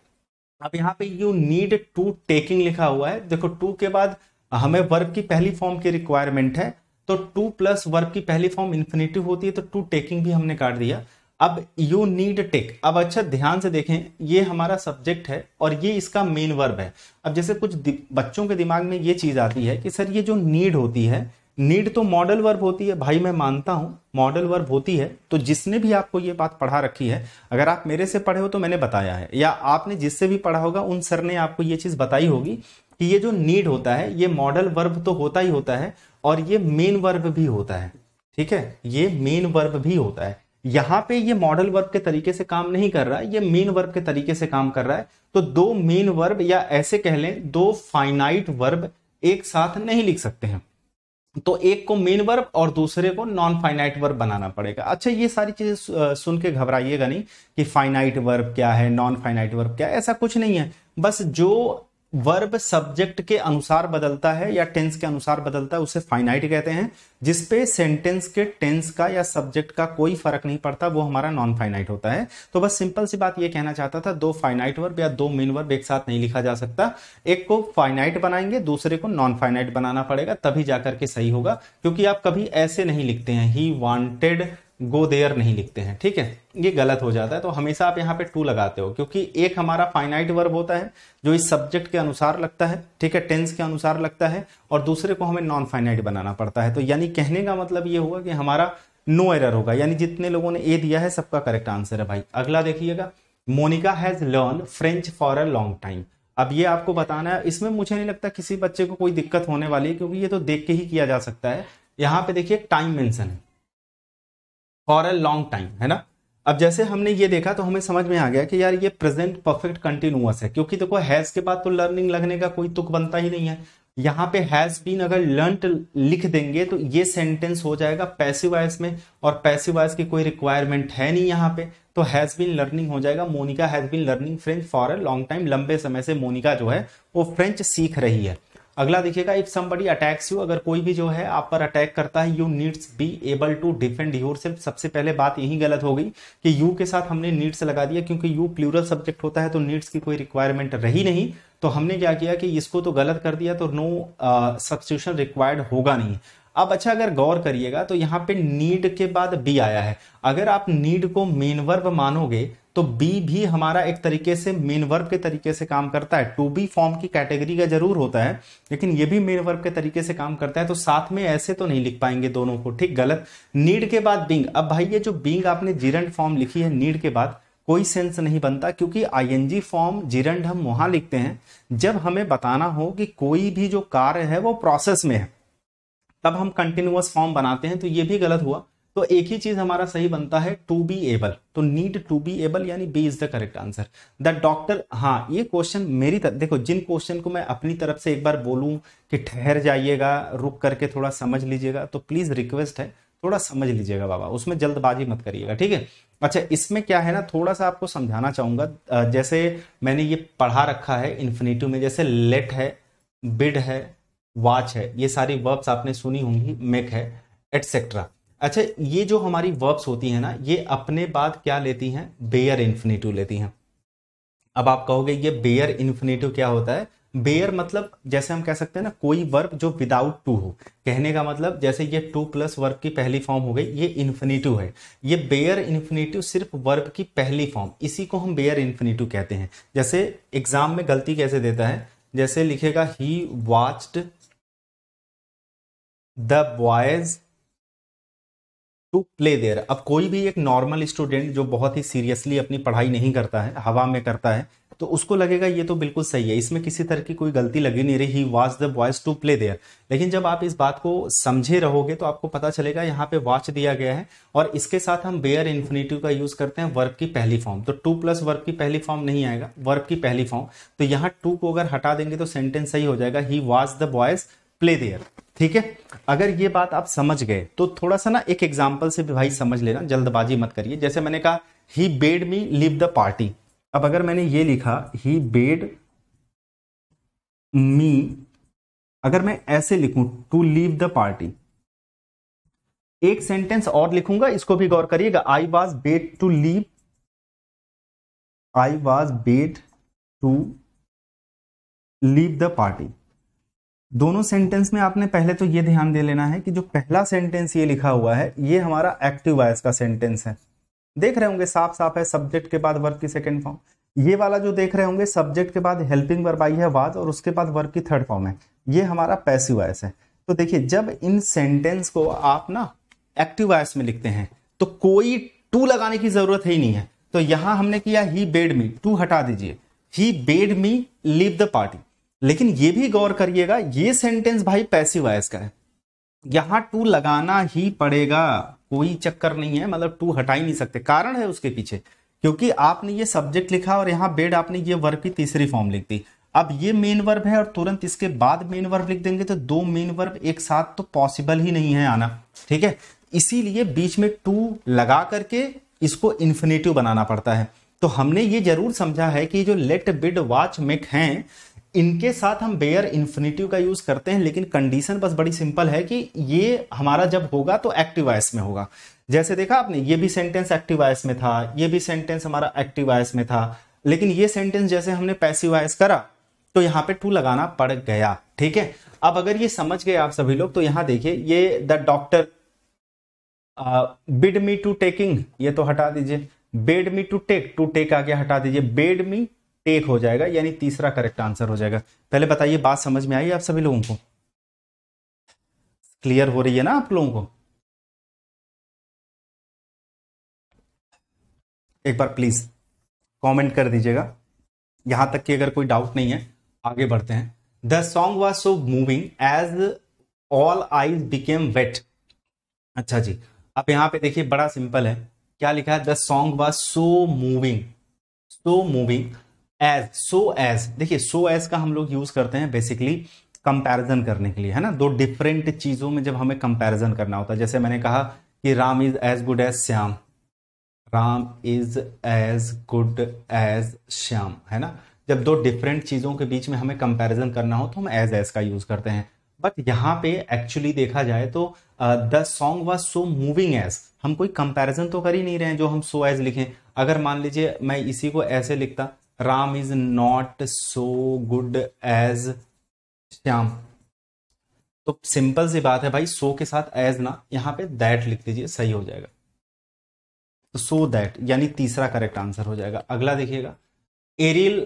Speaker 1: अब यहाँ पे यू नीड टू टेकिंग लिखा हुआ है देखो टू के बाद हमें वर्ब की पहली फॉर्म की रिक्वायरमेंट है तो टू प्लस वर्ब की पहली फॉर्म इन्फिनेटिव होती है तो टू टेकिंग भी हमने काट दिया अब यू नीड टेक अब अच्छा ध्यान से देखें ये हमारा सब्जेक्ट है और ये इसका मेन वर्ब है अब जैसे कुछ बच्चों के दिमाग में ये चीज आती है कि सर ये जो नीड होती है नीड तो मॉडल वर्ब होती है भाई मैं मानता हूं मॉडल वर्ब होती है तो जिसने भी आपको ये बात पढ़ा रखी है अगर आप मेरे से पढ़े हो तो मैंने बताया है या आपने जिससे भी पढ़ा होगा उन सर ने आपको ये चीज़ बताई होगी कि ये जो नीड होता है ये मॉडल वर्ब तो होता ही होता है और ये मेन वर्ब भी होता है ठीक है ये मेन वर्ब भी होता है यहां पे ये मॉडल वर्ब के तरीके से काम नहीं कर रहा है ये मेन वर्ब के तरीके से काम कर रहा है तो दो मेन वर्ब या ऐसे कह लें दो फाइनाइट वर्ब एक साथ नहीं लिख सकते हैं तो एक को मेन वर्ब और दूसरे को नॉन फाइनाइट वर्ब बनाना पड़ेगा अच्छा ये सारी चीजें सुन के घबराइएगा नहीं कि फाइनाइट वर्ब क्या है नॉन फाइनाइट वर्ब क्या है ऐसा कुछ नहीं है बस जो वर्ब सब्जेक्ट के अनुसार बदलता है या टेंस के अनुसार बदलता है उसे फाइनाइट कहते हैं जिसपे सेंटेंस के टेंस का या सब्जेक्ट का कोई फर्क नहीं पड़ता वो हमारा नॉन फाइनाइट होता है तो बस सिंपल सी बात ये कहना चाहता था दो फाइनाइट वर्ब या दो मेन वर्ब एक साथ नहीं लिखा जा सकता एक को फाइनाइट बनाएंगे दूसरे को नॉन फाइनाइट बनाना पड़ेगा तभी जाकर के सही होगा क्योंकि आप कभी ऐसे नहीं लिखते हैं ही वॉन्टेड गो देयर नहीं लिखते हैं ठीक है ये गलत हो जाता है तो हमेशा आप यहाँ पे टू लगाते हो क्योंकि एक हमारा फाइनाइट वर्ब होता है जो इस सब्जेक्ट के अनुसार लगता है ठीक है टेंस के अनुसार लगता है और दूसरे को हमें नॉन फाइनाइट बनाना पड़ता है तो यानी कहने का मतलब ये हुआ कि हमारा नो एरर होगा यानी जितने लोगों ने ए दिया है सबका करेक्ट आंसर है भाई अगला देखिएगा Monica has learn French for a long time अब ये आपको बताना है इसमें मुझे नहीं लगता किसी बच्चे को कोई दिक्कत होने वाली है क्योंकि ये तो देख के ही किया जा सकता है यहाँ पे देखिए टाइम मेंशन है फॉर अ लॉन्ग टाइम है ना अब जैसे हमने ये देखा तो हमें समझ में आ गया कि यार ये प्रेजेंट परफेक्ट कंटिन्यूअस है क्योंकि देखो हैज के बाद तो लर्निंग लगने का कोई तुक बनता ही नहीं है यहाँ पे हैज बीन अगर लर्न लिख देंगे तो ये सेंटेंस हो जाएगा पैसिव वाइज में और पैसिव वाइज की कोई रिक्वायरमेंट है नहीं यहाँ पे तो हैज बीन लर्निंग हो जाएगा Monica has been learning French for a long time लंबे समय से मोनिका जो है वो फ्रेंच सीख रही है अगला देखिएगा इफ समबडी अटैक्स यू अगर कोई भी जो है आप पर अटैक करता है you needs be able to defend yourself सबसे पहले बात यही गलत हो गई कि यू के साथ हमने नीड्स लगा दिया क्योंकि यू प्लूरल सब्जेक्ट होता है तो नीड्स की कोई रिक्वायरमेंट रही नहीं तो हमने क्या किया कि इसको तो गलत कर दिया तो नो सब्सिट्यूशन रिक्वायर्ड होगा नहीं अब अच्छा अगर गौर करिएगा तो यहाँ पे नीड के बाद बी आया है अगर आप नीड को मेन वर्ब मानोगे तो बी भी हमारा एक तरीके से मेन वर्ब के तरीके से काम करता है टू बी फॉर्म की कैटेगरी का जरूर होता है लेकिन ये भी मेन वर्ब के तरीके से काम करता है तो साथ में ऐसे तो नहीं लिख पाएंगे दोनों को ठीक गलत नीड के बाद बिंग अब भाई ये जो बिंग आपने जिरंड फॉर्म लिखी है नीड के बाद कोई सेंस नहीं बनता क्योंकि आईएनजी फॉर्म जिरंड हम वहां लिखते हैं जब हमें बताना हो कि कोई भी जो कार्य है वो प्रोसेस में है तब हम कंटिन्यूस फॉर्म बनाते हैं तो ये भी गलत हुआ तो एक ही चीज हमारा सही बनता है टू बी एबल तो नीड टू बी एबल यानी B is the correct answer the doctor हाँ ये क्वेश्चन मेरी तरफ देखो जिन क्वेश्चन को मैं अपनी तरफ से एक बार बोलूं कि ठहर जाइएगा रुक करके थोड़ा समझ लीजिएगा तो प्लीज रिक्वेस्ट है थोड़ा समझ लीजिएगा बाबा उसमें जल्दबाजी मत करिएगा ठीक है अच्छा इसमें क्या है ना थोड़ा सा आपको समझाना चाहूंगा जैसे मैंने ये पढ़ा रखा है इन्फिनेटिव में जैसे लेट है बिड है वॉच है ये सारी वर्ब्स आपने सुनी होंगी मेक है एटसेट्रा अच्छा ये जो हमारी वर्ब्स होती है ना ये अपने बाद क्या लेती हैं बेयर इन्फिनेटिव लेती हैं अब आप कहोगे ये बेयर इन्फिनेटिव क्या होता है बेयर मतलब जैसे हम कह सकते हैं ना कोई वर्ब जो विदाउट टू हो कहने का मतलब जैसे ये टू प्लस वर्ब की पहली फॉर्म हो गई ये इन्फिनेटिव है ये बेयर इन्फिनेटिव सिर्फ वर्ब की पहली फॉर्म इसी को हम बेयर इन्फिनेटिव कहते हैं जैसे एग्जाम में गलती कैसे देता है जैसे लिखेगा he watched the boys to play there अब कोई भी एक नॉर्मल स्टूडेंट जो बहुत ही सीरियसली अपनी पढ़ाई नहीं करता है हवा में करता है तो उसको लगेगा ये तो बिल्कुल सही है इसमें किसी तरह की कोई गलती लगी नहीं रही he was the boys to play there लेकिन जब आप इस बात को समझे रहोगे तो आपको पता चलेगा यहाँ पे वॉच दिया गया है और इसके साथ हम बेयर इन्फिनेटिव का यूज करते हैं वर्ब की पहली फॉर्म तो टू प्लस वर्ब की पहली फॉर्म नहीं आएगा वर्ब की पहली फॉर्म तो यहाँ टू को अगर हटा देंगे तो सेंटेंस सही हो जाएगा he watch the boys play there ठीक है अगर ये बात आप समझ गए तो थोड़ा सा ना एक एग्जाम्पल से भी भाई समझ लेना जल्दबाजी मत करिए जैसे मैंने कहा he bade me leave the party अब अगर मैंने ये लिखा ही बेड मी अगर मैं ऐसे लिखूं टू लीव द पार्टी एक सेंटेंस और लिखूंगा इसको भी गौर करिएगा I was bade to leave I was bade to leave the party दोनों सेंटेंस में आपने पहले तो ये ध्यान दे लेना है कि जो पहला सेंटेंस ये लिखा हुआ है ये हमारा एक्टिव वॉइस का सेंटेंस है देख रहे होंगे साफ साफ है सब्जेक्ट के बाद वर्क की सेकेंड फॉर्म ये वाला जो देख रहे होंगे सब्जेक्ट के बाद हेल्पिंग वर्ब आई है वाद और उसके बाद वर्क की थर्ड फॉर्म है ये हमारा पैसिव वॉइस है तो देखिए जब इन सेंटेंस को आप ना एक्टिव वॉइस में लिखते हैं तो कोई टू लगाने की जरूरत ही नहीं है तो यहां हमने किया ही बेड मी टू हटा दीजिए he bade me leave the party लेकिन ये भी गौर करिएगा ये सेंटेंस भाई पैसिव वॉइस का है यहां टू लगाना ही पड़ेगा कोई चक्कर नहीं है मतलब टू हटा ही नहीं सकते कारण है उसके पीछे क्योंकि आपने ये सब्जेक्ट लिखा और यहां बेड आपने ये वर्ग की तीसरी फॉर्म लिख दी अब ये मेन वर्ब है और तुरंत इसके बाद मेन वर्ब लिख देंगे तो दो मेन वर्ब एक साथ तो पॉसिबल ही नहीं है आना ठीक है इसीलिए बीच में टू लगा करके इसको इन्फिनेटिव बनाना पड़ता है तो हमने ये जरूर समझा है कि जो लेट बिड वॉच मेक हैं इनके साथ हम बेयर इन्फिनेटिव का यूज़ करते हैं लेकिन कंडीशन बस बड़ी सिंपल है कि ये हमारा जब होगा तो एक्टिव आयस में होगा जैसे देखा आपने ये भी सेंटेंस एक्टिव आयस में था ये भी सेंटेंस हमारा एक्टिव आयस में था लेकिन ये सेंटेंस जैसे हमने पैसिव आयस करा तो यहाँ पे टू लगाना पड़ गया ठीक है अब अगर ये समझ गए आप सभी लोग तो यहां देखिए ये the doctor bid me to taking ये तो हटा दीजिए bade me to take to take आगे हटा दीजिए बेड मी टेक हो जाएगा यानी तीसरा करेक्ट आंसर हो जाएगा पहले बताइए बात समझ में आई आप सभी लोगों को क्लियर हो रही है ना आप लोगों को एक बार प्लीज कमेंट कर दीजिएगा यहां तक कि अगर कोई डाउट नहीं है आगे बढ़ते हैं the song was so moving as all eyes became wet अच्छा जी अब यहां पे देखिए बड़ा सिंपल है क्या लिखा है the song was so moving so moving as so as देखिए सो एज का हम लोग यूज करते हैं बेसिकली कंपैरिजन करने के लिए है ना दो डिफरेंट चीजों में जब हमें कंपैरिजन करना होता है जैसे मैंने कहा कि Ram is as good as Shyam Ram is as good as Shyam है ना जब दो डिफरेंट चीजों के बीच में हमें कंपैरिजन करना हो तो हम एज एज का यूज करते हैं बट यहाँ पे एक्चुअली देखा जाए तो the song was so moving as हम कोई कंपैरिजन तो कर ही नहीं रहे हैं जो हम सो एज लिखें अगर मान लीजिए मैं इसी को ऐसे लिखता Ram is not so good as Shyam तो सिंपल सी बात है भाई सो के साथ एज ना यहां पे दैट लिख दीजिए सही हो जाएगा तो सो दैट यानी तीसरा करेक्ट आंसर हो जाएगा अगला देखिएगा Ariel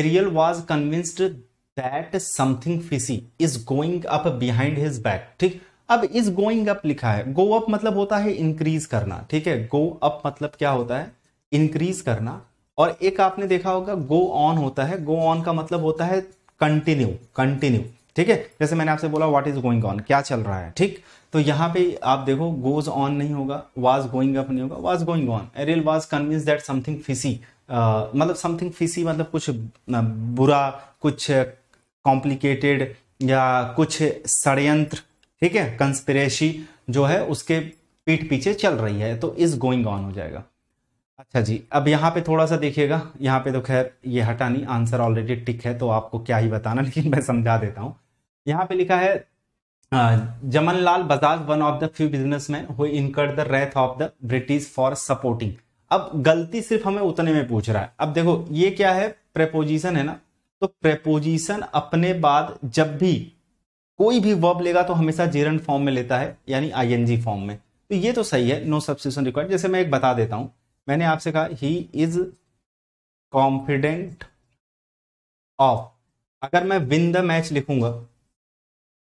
Speaker 1: Ariel was convinced that something fishy is going up behind his back ठीक अब इज गोइंग अप लिखा है गो अप मतलब होता है इंक्रीज करना ठीक है गो अप मतलब क्या होता है इंक्रीज करना और एक आपने देखा होगा गो ऑन होता है गो ऑन का मतलब होता है कंटिन्यू कंटिन्यू ठीक है जैसे मैंने आपसे बोला व्हाट इज गोइंग ऑन क्या चल रहा है ठीक तो यहाँ पे आप देखो गोज ऑन नहीं होगा वाज गोइंग अप नहीं होगा was going on Ariel was convince that something fishy मतलब समथिंग फिसी मतलब कुछ बुरा कुछ कॉम्प्लिकेटेड या कुछ षडयंत्र ठीक है कंस्पिरेसी जो है उसके पीठ पीछे चल रही है तो इज गोइंग ऑन हो जाएगा अच्छा जी अब यहाँ पे थोड़ा सा देखिएगा यहाँ पे तो खैर ये हटा नहीं आंसर ऑलरेडी टिक है तो आपको क्या ही बताना लेकिन मैं समझा देता हूँ यहाँ पे लिखा है Jamnalal Bajaj one of the few businessman who incurred the wrath of the British for supporting अब गलती सिर्फ हमें उतने में पूछ रहा है अब देखो ये क्या है प्रेपोजिशन है ना तो प्रेपोजिशन अपने बाद जब भी कोई भी वर्ब लेगा तो हमेशा जेरन फॉर्म में लेता है यानी आई फॉर्म में तो ये तो सही है नो सब्सिशन रिक्वायर्ड जैसे मैं एक बता देता हूँ मैंने आपसे कहा ही इज कॉन्फिडेंट ऑफ अगर मैं विन द मैच लिखूंगा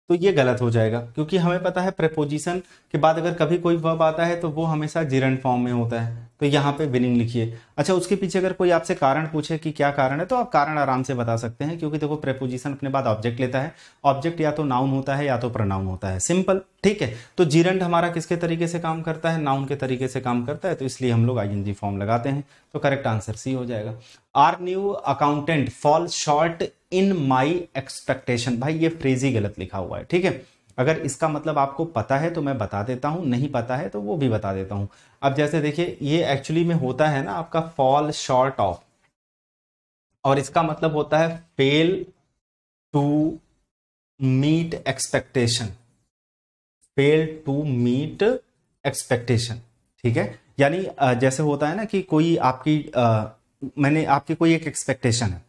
Speaker 1: तो ये गलत हो जाएगा क्योंकि हमें पता है प्रपोजिशन के बाद अगर कभी कोई वर्ब आता है तो वो हमेशा जिरन फॉर्म में होता है तो यहाँ पे विनिंग लिखिए अच्छा उसके पीछे अगर कोई आपसे कारण पूछे कि क्या कारण है तो आप कारण आराम से बता सकते हैं क्योंकि देखो प्रेपोजिशन अपने बाद ऑब्जेक्ट लेता है ऑब्जेक्ट या तो नाउन होता है या तो प्रनाउन होता है सिंपल ठीक है तो जीरंट हमारा किसके तरीके से काम करता है नाउन के तरीके से काम करता है तो इसलिए हम लोग आई फॉर्म लगाते हैं तो करेक्ट आंसर सी हो जाएगा our new accountant fall short in my expectation भाई ये फ्रेज ही गलत लिखा हुआ है ठीक है अगर इसका मतलब आपको पता है तो मैं बता देता हूं नहीं पता है तो वो भी बता देता हूं अब जैसे देखिए ये एक्चुअली में होता है ना आपका फॉल शॉर्ट ऑफ और इसका मतलब होता है fail to meet expectation fail to meet expectation ठीक है यानी जैसे होता है ना कि कोई आपकी आ, मैंने आपकी कोई एक एक्सपेक्टेशन है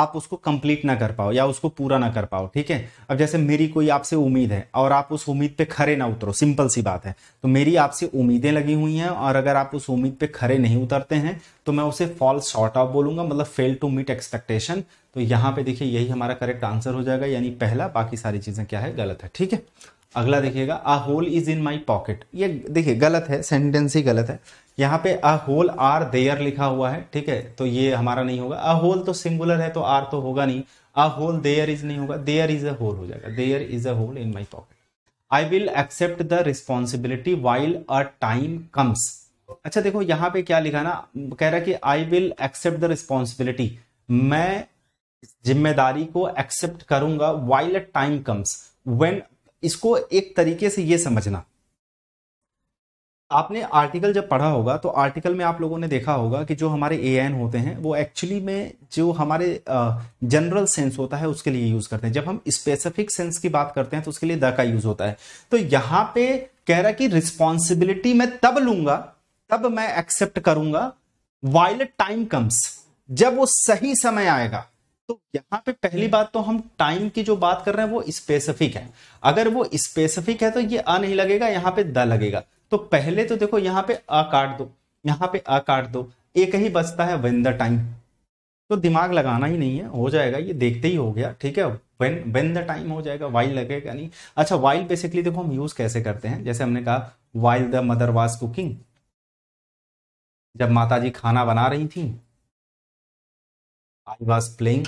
Speaker 1: आप उसको कंप्लीट ना कर पाओ या उसको पूरा ना कर पाओ ठीक है अब जैसे मेरी कोई आपसे उम्मीद है और आप उस उम्मीद पे खरे ना उतरो सिंपल सी बात है तो मेरी आपसे उम्मीदें लगी हुई हैं और अगर आप उस उम्मीद पे खरे नहीं उतरते हैं तो मैं उसे फॉल्स शॉर्ट ऑफ बोलूंगा मतलब फेल टू मीट एक्सपेक्टेशन तो यहाँ पे देखिए यही हमारा करेक्ट आंसर हो जाएगा यानी पहला बाकी सारी चीज़ें क्या है गलत है ठीक है अगला देखिएगा a hole is in my pocket ये देखिए गलत है सेंटेंस ही गलत है यहाँ पे अ होल आर देयर लिखा हुआ है ठीक है तो ये हमारा नहीं होगा अ होल तो सिंगुलर है तो आर तो होगा नहीं अ होल देयर इज नहीं होगा देयर इज अ होल हो जाएगा there is a hole in my pocket I will accept the responsibility while a time comes अच्छा देखो यहाँ पे क्या लिखा ना कह रहा कि I will accept the responsibility मैं जिम्मेदारी को एक्सेप्ट करूंगा while a time comes when इसको एक तरीके से ये समझना आपने आर्टिकल जब पढ़ा होगा तो आर्टिकल में आप लोगों ने देखा होगा कि जो हमारे ए होते हैं वो एक्चुअली में जो हमारे जनरल सेंस होता है उसके लिए यूज़ करते हैं जब हम स्पेसिफिक सेंस की बात करते हैं तो उसके लिए द का यूज़ होता है तो यहां पे कह रहा कि रिस्पॉन्सिबिलिटी मैं तब लूंगा तब मैं एक्सेप्ट करूंगा वाइल टाइम कम्स जब वो सही समय आएगा तो यहां पे पहली हम्म। बात तो हम टाइम की जो बात कर रहे हैं वो स्पेसिफिक है अगर वो स्पेसिफिक है तो ये आ नहीं लगेगा यहाँ पे द लगेगा तो पहले तो देखो यहाँ पे आ काट दो यहां पे आ काट दो एक ही बचता है वेन द टाइम तो दिमाग लगाना ही नहीं है हो जाएगा ये देखते ही हो गया ठीक है वेन वेन द टाइम हो जाएगा वाइल लगेगा नहीं अच्छा वाइल बेसिकली देखो हम यूज कैसे करते हैं जैसे हमने कहा while the mother was cooking जब माता जी खाना बना रही थी I was playing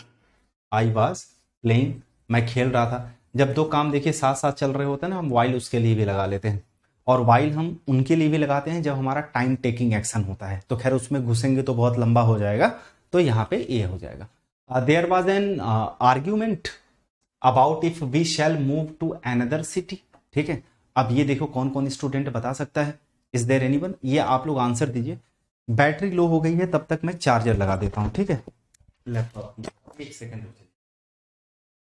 Speaker 1: I was playing मैं खेल रहा था जब दो काम देखिए साथ साथ चल रहे होते हैं ना हम वाइल उसके लिए भी लगा लेते हैं और वाइल हम उनके लिए भी लगाते हैं जब हमारा टाइम टेकिंग एक्शन होता है तो खैर उसमें घुसेंगे तो बहुत लंबा हो जाएगा तो यहाँ पे ये हो जाएगा there was an argument about if we shall move to another city ठीक है अब ये देखो कौन कौन स्टूडेंट बता सकता है इज देर एनी वन ये आप लोग आंसर दीजिए बैटरी लो हो गई है तब तक मैं चार्जर लगा देता हूँ ठीक है लैपटॉप एक सेकेंड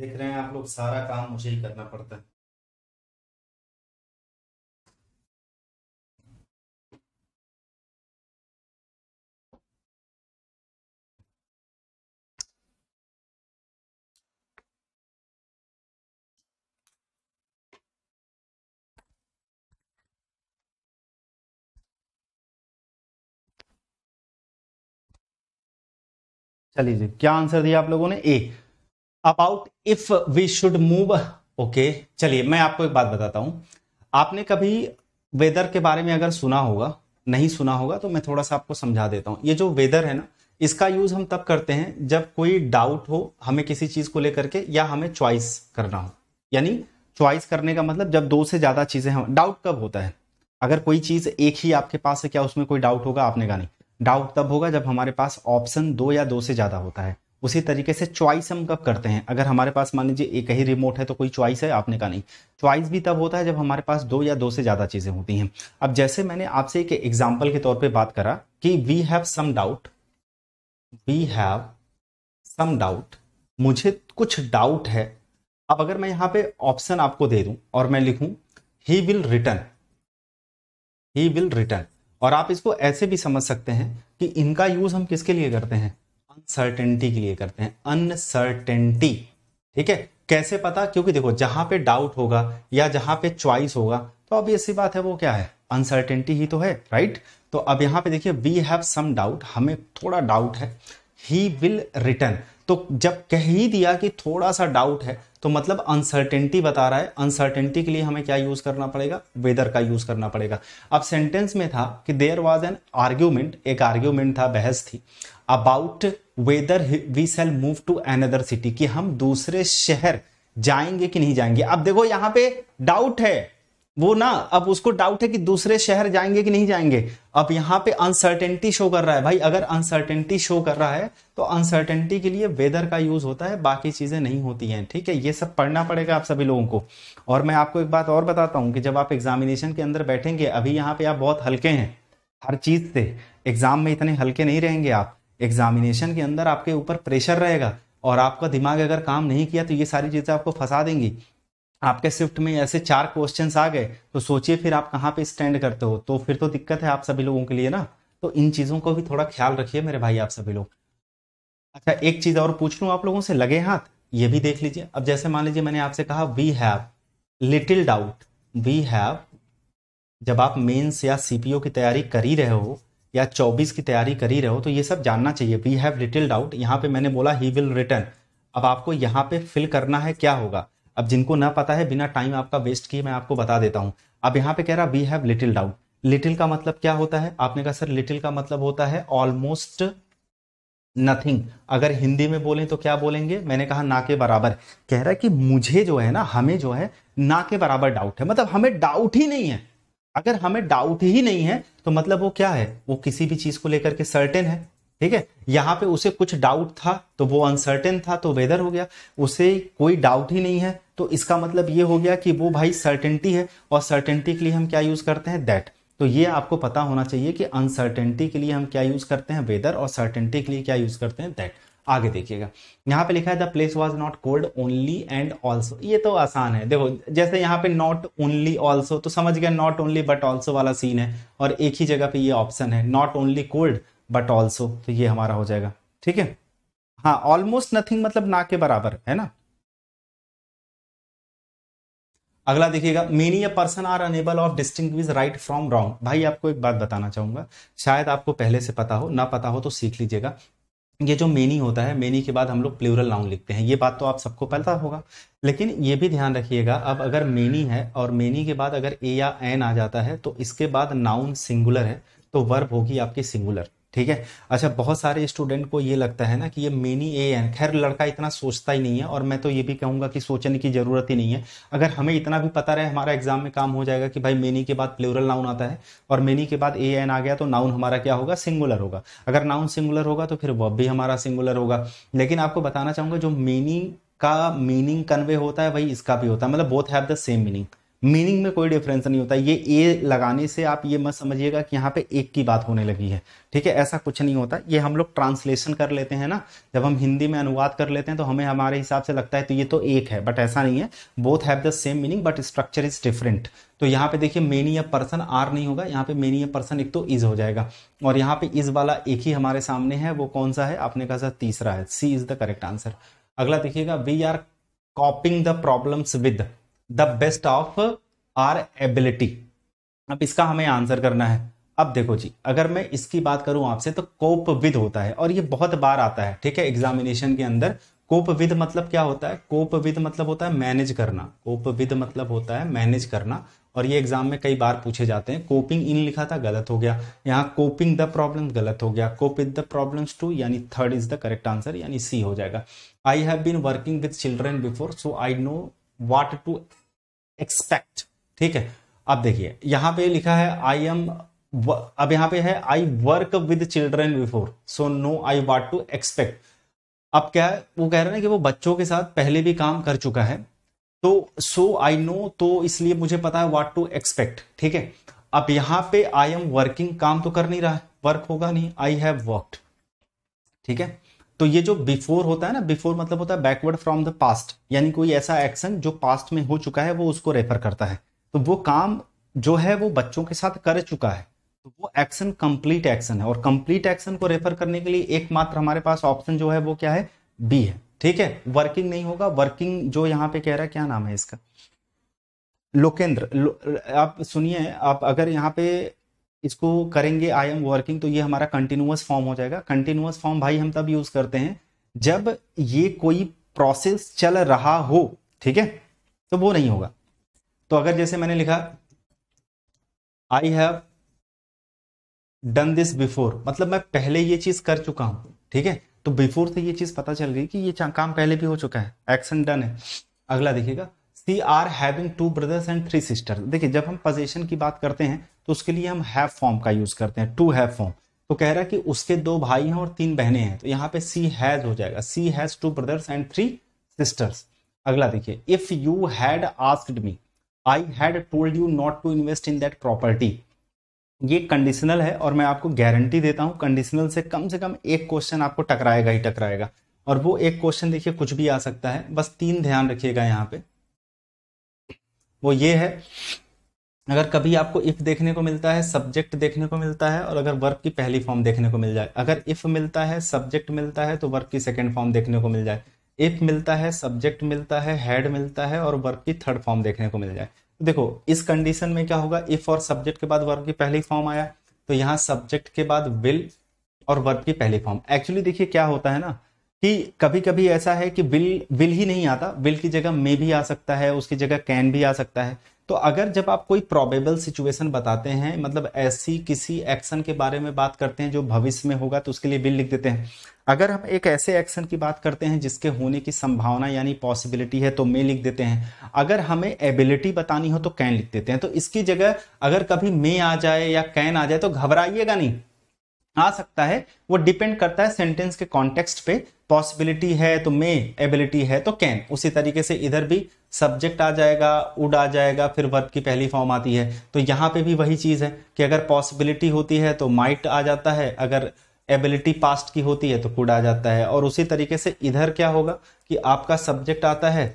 Speaker 3: देख रहे हैं आप लोग सारा काम मुझे ही करना पड़ता है चलिए जी क्या
Speaker 1: आंसर दिया आप लोगों ने a about if we should move okay चलिए मैं आपको एक बात बताता हूं आपने कभी वेदर के बारे में अगर सुना होगा नहीं सुना होगा तो मैं थोड़ा सा आपको समझा देता हूं ये जो वेदर है ना इसका यूज हम तब करते हैं जब कोई डाउट हो हमें किसी चीज को लेकर के या हमें चॉइस करना हो यानी चॉइस करने का मतलब जब दो से ज्यादा चीजें हम डाउट कब होता है अगर कोई चीज एक ही आपके पास है क्या उसमें कोई डाउट होगा आपने कहा नहीं डाउट तब होगा जब हमारे पास ऑप्शन दो या दो से ज्यादा होता है उसी तरीके से चॉइस हम कब करते हैं अगर हमारे पास मान लीजिए एक ही रिमोट है तो कोई चॉइस है आपने कहा नहीं चॉइस भी तब होता है जब हमारे पास दो या दो से ज़्यादा चीज़ें होती हैं अब जैसे मैंने आपसे एक एग्जाम्पल के तौर पर बात करा कि we have some doubt we have some doubt मुझे कुछ डाउट है अब अगर मैं यहां पे ऑप्शन आपको दे दूं और मैं लिखूं he will return he will return और आप इसको ऐसे भी समझ सकते हैं कि इनका यूज हम किसके लिए करते हैं अनसर्टेनिटी के लिए करते हैं अनसर्टेनिटी ठीक है कैसे पता क्योंकि देखो जहां पे डाउट होगा या जहां पे च्वाइस होगा तो अब ऐसी बात है वो क्या है अनसर्टेनिटी ही तो है राइट तो अब यहां पे देखिए वी हैव सम डाउट हमें थोड़ा डाउट है ही विल रिटर्न तो जब कह ही दिया कि थोड़ा सा डाउट है तो मतलब अनसर्टेनिटी बता रहा है अनसर्टेनिटी के लिए हमें क्या यूज करना पड़ेगा वेदर का यूज करना पड़ेगा अब सेंटेंस में था कि देयर वॉज एन आर्ग्यूमेंट एक आर्ग्यूमेंट था बहस थी about whether we shall move to another city कि हम दूसरे शहर जाएंगे कि नहीं जाएंगे अब देखो यहाँ पे डाउट है वो ना अब उसको डाउट है कि दूसरे शहर जाएंगे कि नहीं जाएंगे अब यहाँ पे अनसर्टेनिटी शो कर रहा है भाई अगर अनसर्टेनिटी शो कर रहा है तो अनसर्टेनिटी के लिए वेदर का यूज होता है बाकी चीजें नहीं होती हैं ठीक है ये सब पढ़ना पड़ेगा आप सभी लोगों को और मैं आपको एक बात और बताता हूं कि जब आप एग्जामिनेशन के अंदर बैठेंगे अभी यहाँ पे आप बहुत हल्के हैं हर चीज से एग्जाम में इतने हल्के नहीं रहेंगे आप एग्जामिनेशन के अंदर आपके ऊपर प्रेशर रहेगा और आपका दिमाग अगर काम नहीं किया तो ये सारी चीज़ें आपको फंसा देंगी आपके शिफ्ट में ऐसे चार क्वेश्चन आ गए तो सोचिए फिर आप कहाँ पे स्टैंड करते हो तो फिर तो दिक्कत है आप सभी लोगों के लिए ना तो इन चीज़ों को भी थोड़ा ख्याल रखिए मेरे भाई आप सभी लोग अच्छा एक चीज़ और पूछ लूँ आप लोगों से लगे हाथ ये भी देख लीजिए अब जैसे मान लीजिए मैंने आपसे कहा we have little doubt we have जब आप मेन्स या सीपीओ की तैयारी कर ही रहे हो या 24 की तैयारी कर ही रहे हो तो ये सब जानना चाहिए वी हैव लिटिल डाउट यहाँ पे मैंने बोला ही विल रिटर्न अब आपको यहाँ पे फिल करना है क्या होगा अब जिनको ना पता है बिना टाइम आपका वेस्ट किए मैं आपको बता देता हूँ अब यहाँ पे कह रहा we have little doubt little का मतलब क्या होता है आपने कहा सर लिटिल का मतलब होता है ऑलमोस्ट नथिंग अगर हिंदी में बोलें तो क्या बोलेंगे मैंने कहा ना के बराबर कह रहा है कि मुझे जो है ना हमें जो है ना के बराबर डाउट है मतलब हमें डाउट ही नहीं है अगर हमें डाउट ही नहीं है तो मतलब वो क्या है वो किसी भी चीज को लेकर के सर्टेन है ठीक है यहाँ पे उसे कुछ डाउट था तो वो अनसर्टेन था तो वेदर हो गया उसे कोई डाउट ही नहीं है तो इसका मतलब ये हो गया कि वो भाई सर्टेनिटी है और सर्टेनिटी के लिए हम क्या यूज करते हैं दैट तो ये आपको पता होना चाहिए कि अनसर्टेनिटी के लिए हम क्या यूज करते हैं वेदर और सर्टेनिटी के लिए क्या यूज करते हैं दैट आगे देखिएगा यहाँ पे लिखा है the place was not cold only and also ये तो आसान है देखो जैसे यहाँ पे नॉट ओनली ऑल्सो तो समझ गया नॉट ओनली बट ऑल्सो वाला सीन है और एक ही जगह पे ये ऑप्शन है not only cold but also तो ये हमारा हो जाएगा ठीक है हाँ ऑलमोस्ट नथिंग मतलब ना के बराबर है ना अगला देखिएगा many a person are unable of distinguish right from wrong भाई आपको एक बात बताना चाहूंगा शायद आपको पहले से पता हो ना पता हो तो सीख लीजिएगा ये जो मेनी होता है मेनी के बाद हम लोग प्लूरल नाउन लिखते हैं ये बात तो आप सबको पता होगा लेकिन ये भी ध्यान रखिएगा अब अगर मेनी है और मेनी के बाद अगर ए या एन आ जाता है तो इसके बाद नाउन सिंगुलर है तो वर्ब होगी आपकी सिंगुलर ठीक है अच्छा बहुत सारे स्टूडेंट को ये लगता है ना कि ये मेनी ए एन खैर लड़का इतना सोचता ही नहीं है और मैं तो ये भी कहूंगा कि सोचने की ज़रूरत ही नहीं है अगर हमें इतना भी पता रहे हमारा एग्जाम में काम हो जाएगा कि भाई मेनी के बाद प्लूरल नाउन आता है और मेनी के बाद ए एन आ गया तो नाउन हमारा क्या होगा सिंगुलर होगा अगर नाउन सिंगुलर होगा तो फिर वह भी हमारा सिंगुलर होगा लेकिन आपको बताना चाहूंगा जो मेनी का मीनिंग कन्वे होता है वही इसका भी होता है मतलब both have the same meaning meaning में कोई डिफरेंस नहीं होता ये ए लगाने से आप ये मत समझिएगा कि यहाँ पे एक की बात होने लगी है ठीक है ऐसा कुछ नहीं होता ये हम लोग ट्रांसलेशन कर लेते हैं ना जब हम हिंदी में अनुवाद कर लेते हैं तो हमें हमारे हिसाब से लगता है तो ये तो एक है बट ऐसा नहीं है both have the same meaning but structure is different तो यहाँ पे देखिए मेनी अ पर्सन आर नहीं होगा यहाँ पे मेनी अ पर्सन एक तो इज हो जाएगा और यहाँ पे इज वाला एक ही हमारे सामने है वो कौन सा है आपने कहा सर तीसरा है C is the correct answer अगला देखिएगा we are coping the problems with the best of our ability अब इसका हमें आंसर करना है अब देखो जी अगर मैं इसकी बात करूं आपसे तो कोप विद होता है और ये बहुत बार आता है ठीक है एग्जामिनेशन के अंदर कोप विद मतलब क्या होता है कोप विद मतलब होता है मैनेज करना कोप विद मतलब होता है मैनेज करना और ये एग्जाम में कई बार पूछे जाते हैं कोपिंग इन लिखा था गलत हो गया यहाँ कोपिंग द प्रॉब्लम गलत हो गया cope with the problems to यानी third is the correct answer यानी सी हो जाएगा I have been working with children before so I know what to expect ठीक है अब देखिए यहां पे लिखा है आई एम अब यहां पे है I work with children before so no I what to expect अब क्या है वो कह रहे हैं कि वो बच्चों के साथ पहले भी काम कर चुका है तो सो आई नो तो इसलिए मुझे पता है वाट टू एक्सपेक्ट ठीक है अब यहां पे आई एम वर्किंग काम तो कर नहीं रहा है वर्क होगा नहीं आई हैव वर्कड ठीक है तो ये जो बिफोर होता है ना बिफोर मतलब होता है बैकवर्ड फ्रॉम द पास्ट यानी कोई ऐसा एक्शन जो पास्ट में हो चुका है वो उसको रेफर करता है तो वो काम जो है वो बच्चों के साथ कर चुका है तो वो एक्शन कंप्लीट एक्शन है और कंप्लीट एक्शन को रेफर करने के लिए एकमात्र हमारे पास ऑप्शन जो है वो क्या है बी है ठीक है वर्किंग नहीं होगा वर्किंग जो यहाँ पे कह रहा है क्या नाम है इसका लोकेंद्र लो, आप सुनिए आप अगर यहाँ पे इसको करेंगे आई एम वर्किंग तो ये हमारा कंटिन्यूस फॉर्म हो जाएगा कंटिन्यूस फॉर्म भाई हम तब यूज करते हैं जब ये कोई प्रोसेस चल रहा हो ठीक है तो वो नहीं होगा तो अगर जैसे मैंने लिखा I have done this before मतलब मैं पहले ये चीज कर चुका हूं ठीक है तो बिफोर से ये चीज पता चल गई कि ये काम पहले भी हो चुका है एक्शन डन है अगला देखिएगा she are having two brothers and three sister देखिए जब हम पोजेशन की बात करते हैं तो उसके लिए हम हैव फॉर्म का यूज करते हैं टू हैव फॉर्म तो कह रहा है कि उसके दो भाई हैं और तीन बहने हैं तो यहाँ पे सी हैज हो जाएगा she has two brothers and three sisters अगला देखिए if you had asked me I had told you not to invest in that property ये कंडीशनल है और मैं आपको गारंटी देता हूँ कंडीशनल से कम से कम एक क्वेश्चन आपको टकराएगा ही टकराएगा और वो एक क्वेश्चन देखिए कुछ भी आ सकता है बस तीन ध्यान रखिएगा यहाँ पे वो ये है अगर कभी आपको इफ देखने को मिलता है सब्जेक्ट देखने को मिलता है और अगर वर्क की पहली फॉर्म देखने को मिल जाए अगर इफ मिलता है सब्जेक्ट मिलता है तो वर्क की सेकेंड फॉर्म देखने को मिल जाए इफ मिलता है सब्जेक्ट मिलता है हेड मिलता है और वर्क की थर्ड फॉर्म देखने को मिल जाए तो देखो इस कंडीशन में क्या होगा इफ और सब्जेक्ट के बाद वर्क की पहली फॉर्म आया तो यहाँ सब्जेक्ट के बाद विल और वर्क की पहली फॉर्म एक्चुअली देखिए क्या होता है ना कि कभी कभी ऐसा है कि विल विल ही नहीं आता विल की जगह मे भी आ सकता है उसकी जगह कैन भी आ सकता है तो अगर जब आप कोई प्रोबेबल सिचुएशन बताते हैं मतलब ऐसी किसी एक्शन के बारे में बात करते हैं जो भविष्य में होगा तो उसके लिए बिल लिख देते हैं अगर हम एक ऐसे एक्शन की बात करते हैं जिसके होने की संभावना यानी पॉसिबिलिटी है तो मे लिख देते हैं अगर हमें एबिलिटी बतानी हो तो कैन लिख देते हैं तो इसकी जगह अगर कभी मे आ जाए या कैन आ जाए तो घबराइएगा नहीं आ सकता है वो डिपेंड करता है सेंटेंस के कॉन्टेक्स्ट पे पॉसिबिलिटी है तो मे एबिलिटी है तो कैन उसी तरीके से इधर भी सब्जेक्ट आ जाएगा उड आ जाएगा फिर वर्ब की पहली फॉर्म आती है तो यहाँ पे भी वही चीज़ है कि अगर पॉसिबिलिटी होती है तो माइट आ जाता है अगर एबिलिटी पास्ट की होती है तो कुड आ जाता है और उसी तरीके से इधर क्या होगा कि आपका सब्जेक्ट आता है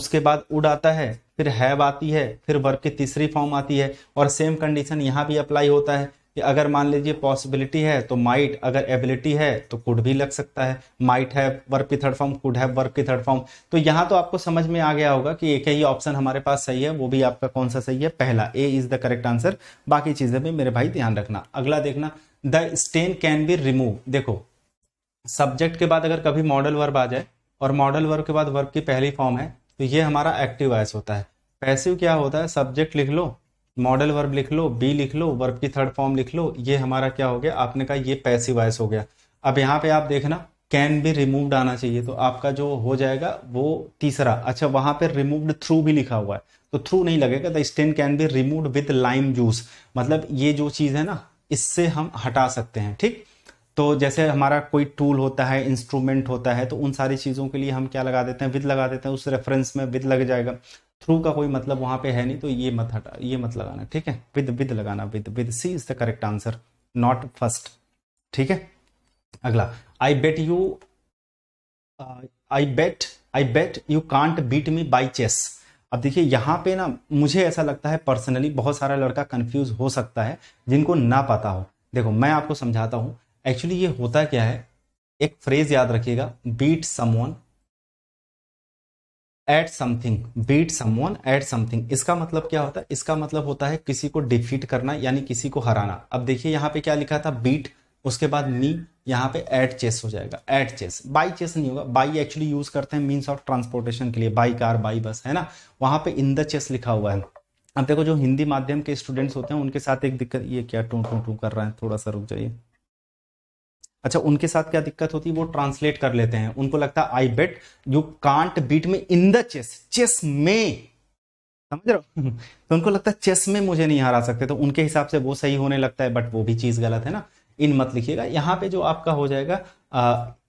Speaker 1: उसके बाद उड आता है फिर हैव आती है फिर वर्ब की तीसरी फॉर्म आती है और सेम कंडीशन यहाँ भी अप्लाई होता है कि अगर मान लीजिए पॉसिबिलिटी है तो माइट अगर एबिलिटी है तो कुड भी लग सकता है माइट है वर्क की थर्ड फॉर्म कुड है वर्क की थर्ड फॉर्म तो यहाँ तो आपको समझ में आ गया होगा कि एक ही ऑप्शन हमारे पास सही है वो भी आपका कौन सा सही है पहला A is the correct answer बाकी चीजें भी मेरे भाई ध्यान रखना अगला देखना the stain can be remove देखो सब्जेक्ट के बाद अगर कभी मॉडल वर्ब आ जाए और मॉडल वर्ब के बाद वर्ब की पहली फॉर्म है तो ये हमारा एक्टिव वॉइस होता है पैसिव क्या होता है सब्जेक्ट लिख लो मॉडल वर्ब लिख लो बी लिख लो वर्ब की थर्ड फॉर्म लिख लो ये हमारा क्या हो गया आपने कहा ये पैसिवाइज हो गया अब यहाँ पे आप देखना कैन भी रिमूव्ड आना चाहिए तो आपका जो हो जाएगा वो तीसरा अच्छा वहां पे रिमूव्ड थ्रू भी लिखा हुआ है तो थ्रू नहीं लगेगा the stain can be removed with lime juice मतलब ये जो चीज़ है ना इससे हम हटा सकते हैं ठीक तो जैसे हमारा कोई टूल होता है इंस्ट्रूमेंट होता है तो उन सारी चीज़ों के लिए हम क्या लगा देते हैं विद लगा देते हैं उस रेफरेंस में विद लग जाएगा थ्रू का कोई मतलब वहां पे है नहीं तो ये मत हटा ये मत लगाना ठीक है विद विद लगाना with with C is the correct answer not first ठीक है अगला I bet you I bet I bet you can't beat me by chess अब देखिए यहाँ पे ना मुझे ऐसा लगता है पर्सनली बहुत सारा लड़का कंफ्यूज हो सकता है जिनको ना पता हो देखो मैं आपको समझाता हूँ एक्चुअली ये होता क्या है एक फ्रेज याद रखिएगा beat someone at something beat someone at something इसका मतलब क्या होता है इसका मतलब होता है किसी को डिफीट करना यानी किसी को हराना अब देखिए यहाँ पे क्या लिखा था बीट उसके बाद मी यहाँ पे एट चेस हो जाएगा एट चेस बाई चेस नहीं होगा बाई एक्चुअली यूज करते हैं मीन्स ऑफ ट्रांसपोर्टेशन के लिए बाई कार बाई बस है ना वहां पे इन द चेस लिखा हुआ है अब देखो जो हिंदी माध्यम के स्टूडेंट्स होते हैं उनके साथ एक दिक्कत ये क्या टू टू टू कर रहा है थोड़ा सा रुक जाइए अच्छा उनके साथ क्या दिक्कत होती है वो ट्रांसलेट कर लेते हैं उनको लगता है I bet you can't beat में इन द चेस चेस में समझ रहे हो तो उनको लगता है चेस में मुझे नहीं हरा सकते तो उनके हिसाब से वो सही होने लगता है बट वो भी चीज गलत है ना इन मत लिखिएगा यहाँ पे जो आपका हो जाएगा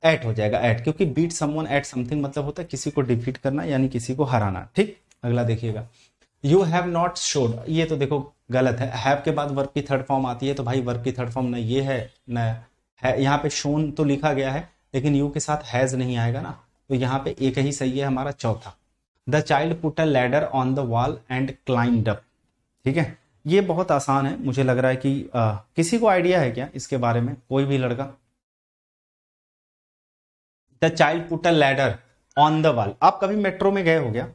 Speaker 1: एट हो जाएगा एट क्योंकि बीट समवन एट समथिंग मतलब होता है किसी को डिफीट करना यानी किसी को हराना ठीक अगला देखिएगा यू हैव नॉट शोड ये तो देखो गलत है हैव के बाद वर्क की थर्ड फॉर्म आती है तो भाई वर्क की थर्ड फॉर्म ना ये है न है यहाँ पे शोन तो लिखा गया है लेकिन यू के साथ हैज नहीं आएगा ना तो यहाँ पे एक ही सही है हमारा चौथा the child put a ladder on the wall and climbed up ठीक है ये बहुत आसान है मुझे लग रहा है कि आ, किसी को आइडिया है क्या इसके बारे में कोई भी लड़का the child put a ladder on the wall आप कभी मेट्रो में गए हो गया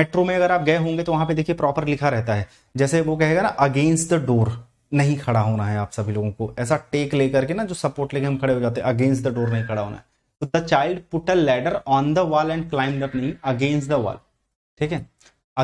Speaker 1: मेट्रो में अगर आप गए होंगे तो वहां पे देखिए प्रॉपर लिखा रहता है जैसे वो कहेगा ना अगेंस्ट द डोर नहीं खड़ा होना है आप सभी लोगों को ऐसा टेक लेकर के ना जो सपोर्ट लेके हम खड़े हो जाते हैं अगेंस्ट द डोर नहीं खड़ा होना है तो the child put a ladder on the wall and climbed up नहीं अगेंस्ट द वॉल ठीक है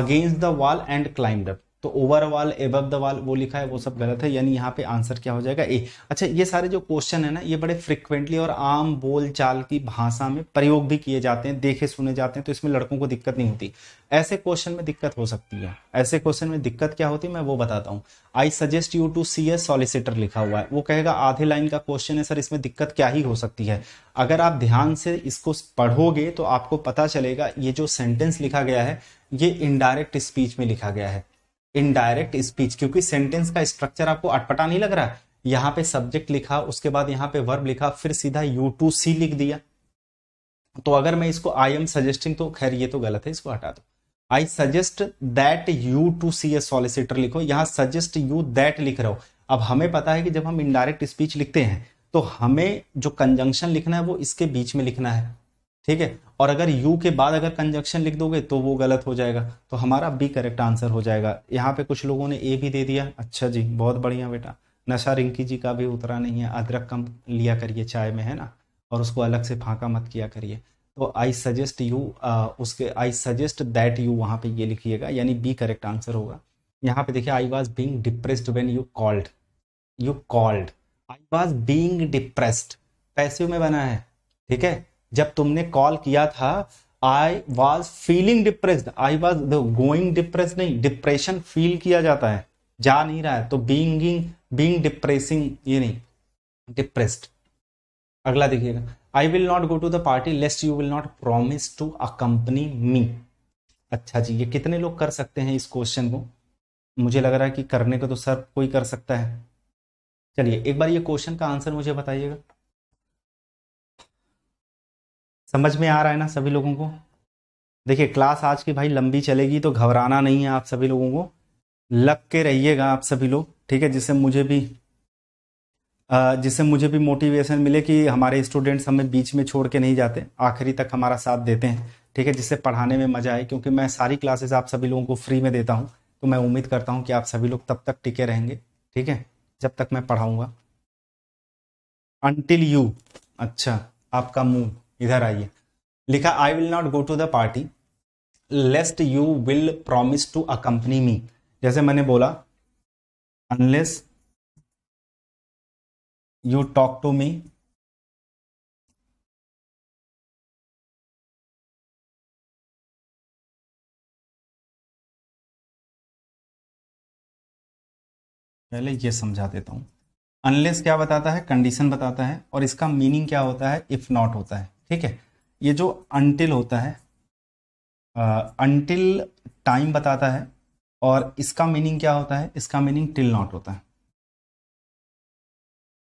Speaker 1: against the wall and climbed up तो over wall above the wall वो लिखा है वो सब गलत है यानी यहाँ पे आंसर क्या हो जाएगा ए अच्छा ये सारे जो क्वेश्चन है ना ये बड़े फ्रिक्वेंटली और आम बोल चाल की भाषा में प्रयोग भी किए जाते हैं देखे सुने जाते हैं तो इसमें लड़कों को दिक्कत नहीं होती ऐसे क्वेश्चन में दिक्कत हो सकती है ऐसे क्वेश्चन में दिक्कत क्या होती है मैं वो बताता हूँ I suggest you to see a solicitor लिखा हुआ है वो कहेगा आधे लाइन का क्वेश्चन है सर इसमें दिक्कत क्या ही हो सकती है अगर आप ध्यान से इसको पढ़ोगे तो आपको पता चलेगा ये जो सेंटेंस लिखा गया है ये इनडायरेक्ट स्पीच में लिखा गया है इनडायरेक्ट स्पीच क्योंकि सेंटेंस का स्ट्रक्चर आपको अटपटा नहीं लग रहा है यहाँ पे सब्जेक्ट लिखा उसके बाद यहाँ पे वर्ब लिखा फिर सीधा यू टू सी लिख दिया तो अगर मैं इसको आई एम सजेस्टिंग तो खैर ये तो गलत है इसको हटा दो I suggest that you to see a solicitor लिखो यहाँ सजेस्ट यू दैट लिख रहे हो अब हमें पता है कि जब हम इनडायरेक्ट स्पीच लिखते हैं तो हमें जो कंजंक्शन लिखना है वो इसके बीच में लिखना है ठीक है और अगर यू के बाद अगर कंजक्शन लिख दोगे तो वो गलत हो जाएगा तो हमारा बी करेक्ट आंसर हो जाएगा यहाँ पे कुछ लोगों ने ए भी दे दिया अच्छा जी बहुत बढ़िया बेटा नशा रिंकी जी का भी उतरा नहीं है अदरक कम लिया करिए चाय में है ना और उसको अलग से फांका मत किया करिए तो आई सजेस्ट यू उसके आई सजेस्ट दैट यू वहाँ पे ये लिखिएगा यानी बी करेक्ट आंसर होगा यहाँ पे देखिए I was being depressed when you called you called I was being depressed passive में बना है ठीक है जब तुमने कॉल किया था I was feeling depressed I was going depress नहीं डिप्रेशन फील किया जाता है जा नहीं रहा है तो बींगिंग बींग डिप्रेसिंग ये नहीं डिप्रेस्ड अगला देखिएगा I will not go to the party lest you will not promise to accompany me अच्छा जी ये कितने लोग कर सकते हैं इस क्वेश्चन को मुझे लग रहा है कि करने को तो सर कोई कर सकता है चलिए एक बार ये क्वेश्चन का आंसर मुझे बताइएगा समझ में आ रहा है ना सभी लोगों को देखिए क्लास आज की भाई लंबी चलेगी तो घबराना नहीं है आप सभी लोगों को लग के रहिएगा आप सभी लोग ठीक है जिससे मुझे भी जिससे मुझे भी मोटिवेशन मिले कि हमारे स्टूडेंट्स हमें बीच में छोड़ के नहीं जाते आखिरी तक हमारा साथ देते हैं ठीक है जिससे पढ़ाने में मजा आए क्योंकि मैं सारी क्लासेस आप सभी लोगों को फ्री में देता हूँ तो मैं उम्मीद करता हूँ कि आप सभी लोग तब तक टिके रहेंगे ठीक है जब तक मैं पढ़ाऊँगा अनटिल यू अच्छा आपका मुंह इधर आइए लिखा I will not go to the party lest you will promise to company me जैसे मैंने बोला unless
Speaker 3: you talk to me
Speaker 1: पहले ये समझा देता हूं अनलेस क्या बताता है कंडीशन बताता है और इसका मीनिंग क्या होता है इफ नॉट होता है ठीक है ये जो अनटिल होता है अनटिल टाइम बताता है और इसका मीनिंग क्या होता है इसका मीनिंग टिल नॉट होता है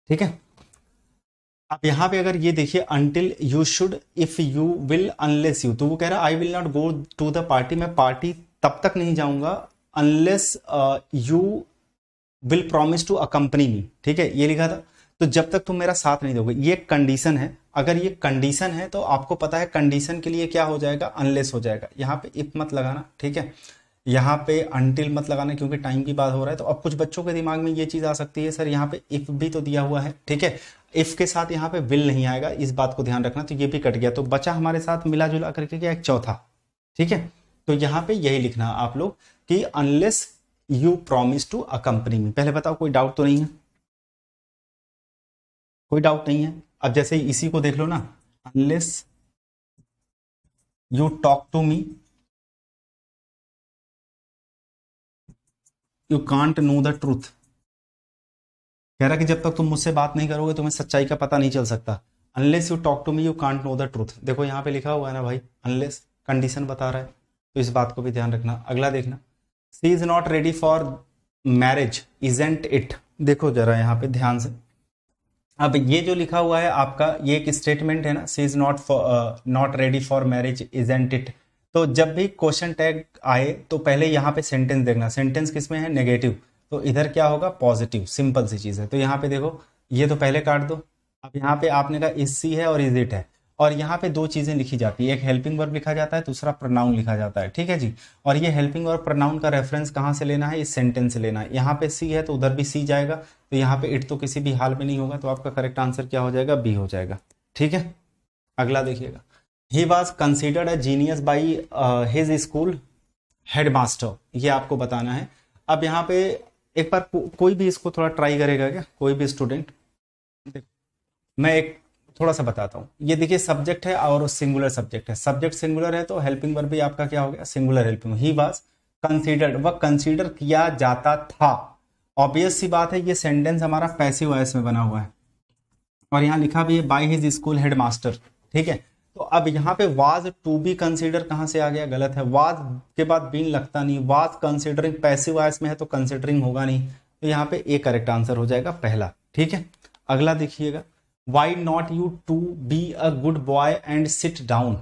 Speaker 1: ठीक है अब यहां पे अगर ये देखिए until you should if you will unless you तो वो कह रहा है I will not go to the party मैं पार्टी तब तक नहीं जाऊंगा unless you will promise to accompany me ठीक है ये लिखा था तो जब तक तुम मेरा साथ नहीं दोगे ये कंडीशन है अगर ये कंडीशन है तो आपको पता है कंडीशन के लिए क्या हो जाएगा अनलेस हो जाएगा यहाँ पे इफ मत लगाना ठीक है यहाँ पे अनटिल मत लगाना क्योंकि टाइम की बात हो रहा है तो अब कुछ बच्चों के दिमाग में ये चीज़ आ सकती है सर यहाँ पे इफ भी तो दिया हुआ है ठीक है इफ के साथ यहाँ पे विल नहीं आएगा इस बात को ध्यान रखना तो ये भी कट गया तो बचा हमारे साथ मिला जुला करके क्या एक चौथा ठीक है तो यहाँ पे यही लिखना आप लोग कि unless you promise to accompany में पहले बताओ कोई डाउट तो नहीं है कोई डाउट नहीं है अब जैसे इसी को देख लो ना unless
Speaker 3: you talk to me
Speaker 1: you can't know the truth कह रहा कि जब तक तुम मुझसे बात नहीं करोगे तुम्हें सच्चाई का पता नहीं चल सकता unless you talk to me you can't know the truth देखो यहां पे लिखा हुआ है ना भाई अनलेस कंडीशन बता रहा है तो इस बात को भी ध्यान रखना अगला देखना she is not ready for marriage isn't it देखो जरा यहाँ पे ध्यान से अब ये जो लिखा हुआ है आपका ये एक स्टेटमेंट है ना she is not not ready for marriage isn't it तो जब भी क्वेश्चन टैग आए तो पहले यहाँ पे सेंटेंस देखना सेंटेंस किसमें है नेगेटिव तो इधर क्या होगा पॉजिटिव सिंपल सी चीज़ है तो यहाँ पे देखो ये तो पहले काट दो अब यहाँ पे आपने कहा इज सी है और इज इट है और यहाँ पे दो चीज़ें लिखी जाती है एक हेल्पिंग वर्ब लिखा जाता है दूसरा प्रोनाउन लिखा जाता है ठीक है जी और ये हेल्पिंग वर्ब प्रोनाउन का रेफरेंस कहाँ से लेना है इस सेंटेंस से लेना है यहाँ पे सी है तो उधर भी सी जाएगा तो यहाँ पे इट तो किसी भी हाल में नहीं होगा तो आपका करेक्ट आंसर क्या हो जाएगा बी हो जाएगा ठीक है अगला देखिएगा he was considered a genius by his school headmaster ये आपको बताना है अब यहाँ पे एक बार को, कोई भी इसको थोड़ा ट्राई करेगा क्या कोई भी स्टूडेंट देखो मैं एक थोड़ा सा बताता हूँ ये देखिए सब्जेक्ट है और सिंगुलर सब्जेक्ट है सब्जेक्ट सिंगुलर है तो हेल्पिंग वर्ब भी आपका क्या हो गया singular helping he was considered वह कंसीडर किया जाता था ऑब्वियस सी बात है ये सेंटेंस हमारा पैसिव वॉयस में बना हुआ है और यहाँ लिखा भी है by his school headmaster ठीक है तो अब यहाँ पे वाज टू बी कंसिडर कहाँ से आ गया गलत है वाज के बाद बीन लगता नहीं वाज कंसिडरिंग पैसिव वॉयस में है तो कंसिडरिंग होगा नहीं तो यहाँ पे ए करेक्ट आंसर हो जाएगा पहला ठीक है अगला देखिएगा why not you to be a good boy and sit down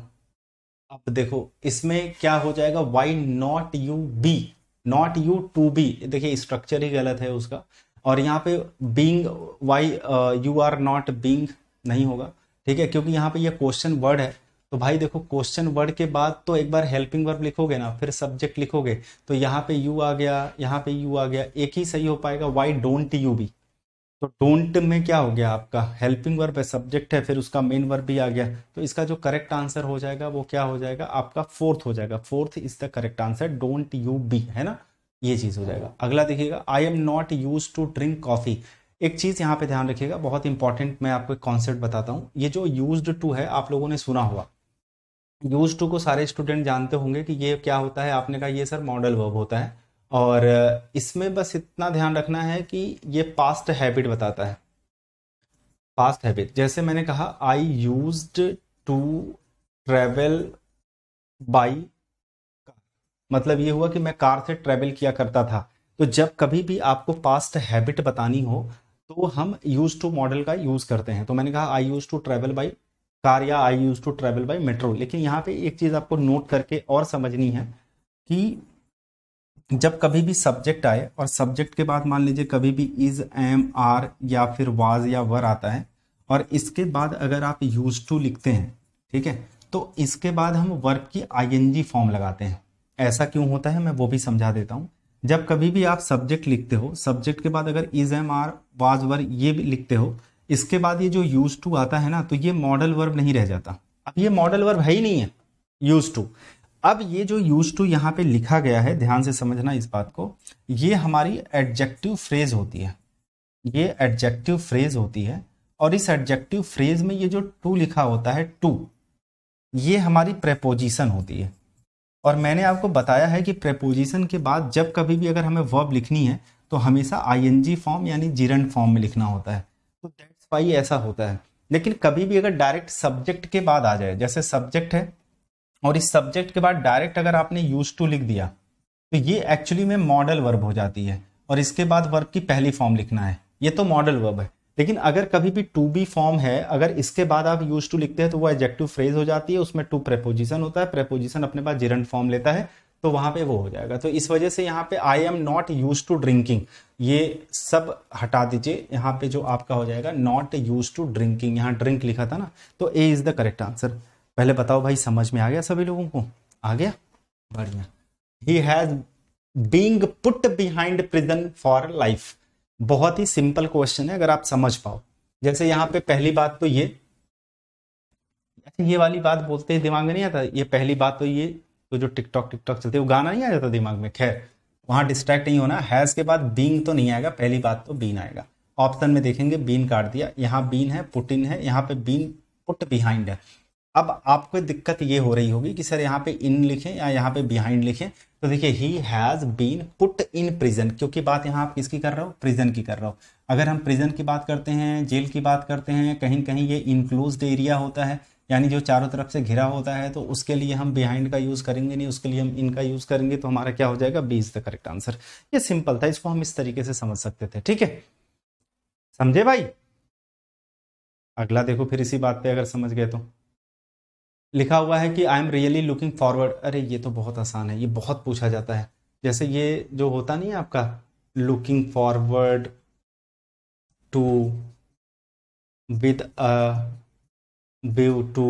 Speaker 1: अब देखो इसमें क्या हो जाएगा why not you be not you to be देखिए स्ट्रक्चर ही गलत है उसका और यहाँ पे being why you are not being नहीं होगा ठीक है क्योंकि यहाँ पे ये क्वेश्चन वर्ड है तो भाई देखो क्वेश्चन वर्ड के बाद तो एक बार हेल्पिंग वर्ब लिखोगे ना फिर सब्जेक्ट लिखोगे तो यहाँ पे यू आ गया यहाँ पे यू आ गया एक ही सही हो पाएगा वाई डोंट यू बी तो डोंट में क्या हो गया आपका हेल्पिंग वर्ब है सब्जेक्ट है फिर उसका मेन वर्ब भी आ गया तो इसका जो करेक्ट आंसर हो जाएगा वो क्या हो जाएगा आपका फोर्थ हो जाएगा fourth is the correct answer don't you be है ना ये चीज हो जाएगा अगला देखिएगा I am not use to drink coffee एक चीज यहाँ पे ध्यान रखिएगा बहुत इंपॉर्टेंट मैं आपको एक कॉन्सेप्ट बताता हूँ ये जो यूज टू है आप लोगों ने सुना हुआ यूज टू को सारे स्टूडेंट जानते होंगे कि ये क्या होता है आपने कहा ये सर मॉडल वर्ब होता है और इसमें बस इतना ध्यान रखना है कि ये पास्ट हैबिट बताता है पास्ट हैबिट जैसे मैंने कहा I use to travel by मतलब ये हुआ कि मैं कार से ट्रेवल किया करता था तो जब कभी भी आपको पास्ट हैबिट बतानी हो तो हम यूज टू मॉडल का यूज करते हैं तो मैंने कहा I use to travel by car या I use to travel by metro लेकिन यहाँ पे एक चीज आपको नोट करके और समझनी है कि जब कभी भी सब्जेक्ट आए और सब्जेक्ट के बाद मान लीजिए कभी भी इज एम आर या फिर वाज या वर आता है और इसके बाद अगर आप यूज टू लिखते हैं ठीक है तो इसके बाद हम वर्ब की आईएनजी फॉर्म लगाते हैं ऐसा क्यों होता है मैं वो भी समझा देता हूँ जब कभी भी आप सब्जेक्ट लिखते हो सब्जेक्ट के बाद अगर is am are was were ये भी लिखते हो इसके बाद ये जो यूज टू आता है ना तो ये मॉडल वर्ब नहीं रह जाता अब ये मॉडल वर्ब है ही नहीं है यूज टू अब ये जो यूज टू यहाँ पे लिखा गया है ध्यान से समझना इस बात को ये हमारी एडजेक्टिव फ्रेज होती है ये एडजेक्टिव फ्रेज होती है और इस एडजेक्टिव फ्रेज में ये जो टू लिखा होता है टू ये हमारी प्रेपोजिशन होती है और मैंने आपको बताया है कि प्रेपोजिशन के बाद जब कभी भी अगर हमें वर्ब लिखनी है तो हमेशा जी फॉर्म यानी जीरन फॉर्म में लिखना होता है तो दैट्स वाई ऐसा होता है लेकिन कभी भी अगर डायरेक्ट सब्जेक्ट के बाद आ जाए जैसे सब्जेक्ट है और इस सब्जेक्ट के बाद डायरेक्ट अगर आपने यूज टू लिख दिया तो ये एक्चुअली में मॉडल वर्ब हो जाती है और इसके बाद वर्ब की पहली फॉर्म लिखना है ये तो मॉडल वर्ब है लेकिन अगर कभी भी टू बी फॉर्म है अगर इसके बाद आप यूज टू लिखते हैं तो वो एजेक्टिव फ्रेज हो जाती है उसमें टू प्रेपोजिशन होता है प्रेपोजिशन अपने पास जिरंट फॉर्म लेता है तो वहां पे वो हो जाएगा तो इस वजह से यहाँ पे I am not use to drinking ये सब हटा दीजिए यहाँ पे जो आपका हो जाएगा नॉट यूज टू ड्रिंकिंग यहाँ ड्रिंक लिखा था ना तो A is the correct answer पहले बताओ भाई समझ में आ गया सभी लोगों को आ गया बढ़िया he has being put behind prison for life बहुत ही सिंपल क्वेश्चन है अगर आप समझ पाओ जैसे यहाँ पे पहली बात तो ये अच्छा ये वाली बात बोलते ही दिमाग में नहीं आता ये पहली बात तो ये तो जो टिकटॉक टिकटॉक चलते वो गाना नहीं आ जाता दिमाग में खैर वहां डिस्ट्रैक्ट नहीं होना हैज़ के बाद बींग तो नहीं आएगा पहली बात तो बीन आएगा ऑप्शन में देखेंगे बीन काट दिया यहाँ बीन है पुटिन है यहाँ पे बीन पुट बिहाइंड है अब आपको दिक्कत ये हो रही होगी कि सर यहाँ पे इन लिखें या यहाँ पे बिहाइंड लिखें तो देखिए he has been put in prison क्योंकि बात यहाँ आप किसकी कर रहे हो प्रिजन की कर रहे हो अगर हम प्रिजन की बात करते हैं जेल की बात करते हैं कहीं कहीं ये इनक्लोज एरिया होता है यानी जो चारों तरफ से घिरा होता है तो उसके लिए हम बिहाइंड का यूज़ करेंगे नहीं उसके लिए हम इनका यूज़ करेंगे तो हमारा क्या हो जाएगा B is the correct answer ये सिंपल था इसको हम इस तरीके से समझ सकते थे ठीक है समझे भाई अगला देखो फिर इसी बात पे अगर समझ गए तो लिखा हुआ है कि I am really looking forward अरे ये तो बहुत आसान है ये बहुत पूछा जाता है जैसे ये जो होता नहीं है आपका looking forward to with a view to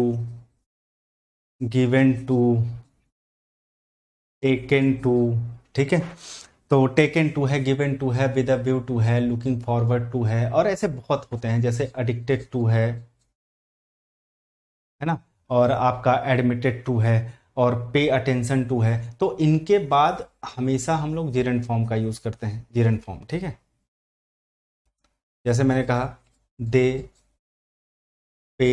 Speaker 1: given to taken to ठीक है तो टेकन टू है गिवन टू है विद अ व्यू टू है लुकिंग फॉरवर्ड टू है और ऐसे बहुत होते हैं जैसे अडिक्टेड टू है है ना और आपका एडमिटेड टू है और पे अटेंशन टू है तो इनके बाद हमेशा हम लोग जीरन फॉर्म का यूज़ करते हैं जीरन फॉर्म ठीक है जैसे मैंने कहा they pay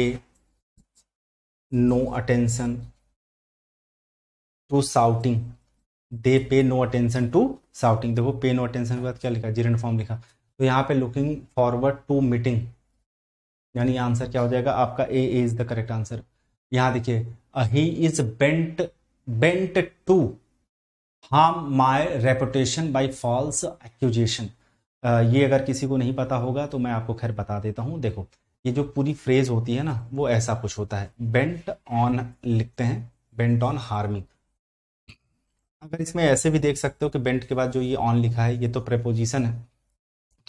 Speaker 1: no attention to shouting they pay no attention to shouting देखो पे नो अटेंशन के बाद क्या लिखा जीरन फॉर्म लिखा तो यहां पे लुकिंग फॉरवर्ड टू मीटिंग यानी आंसर क्या हो जाएगा आपका A is the correct answer यहां देखिए he is bent bent to harm my reputation by false accusation ये अगर किसी को नहीं पता होगा तो मैं आपको खैर बता देता हूं देखो ये जो पूरी फ्रेज होती है ना वो ऐसा कुछ होता है बेंट ऑन लिखते हैं बेंट ऑन हार्मिंग अगर इसमें ऐसे भी देख सकते हो कि बेंट के बाद जो ये ऑन लिखा है ये तो प्रेपोजिशन है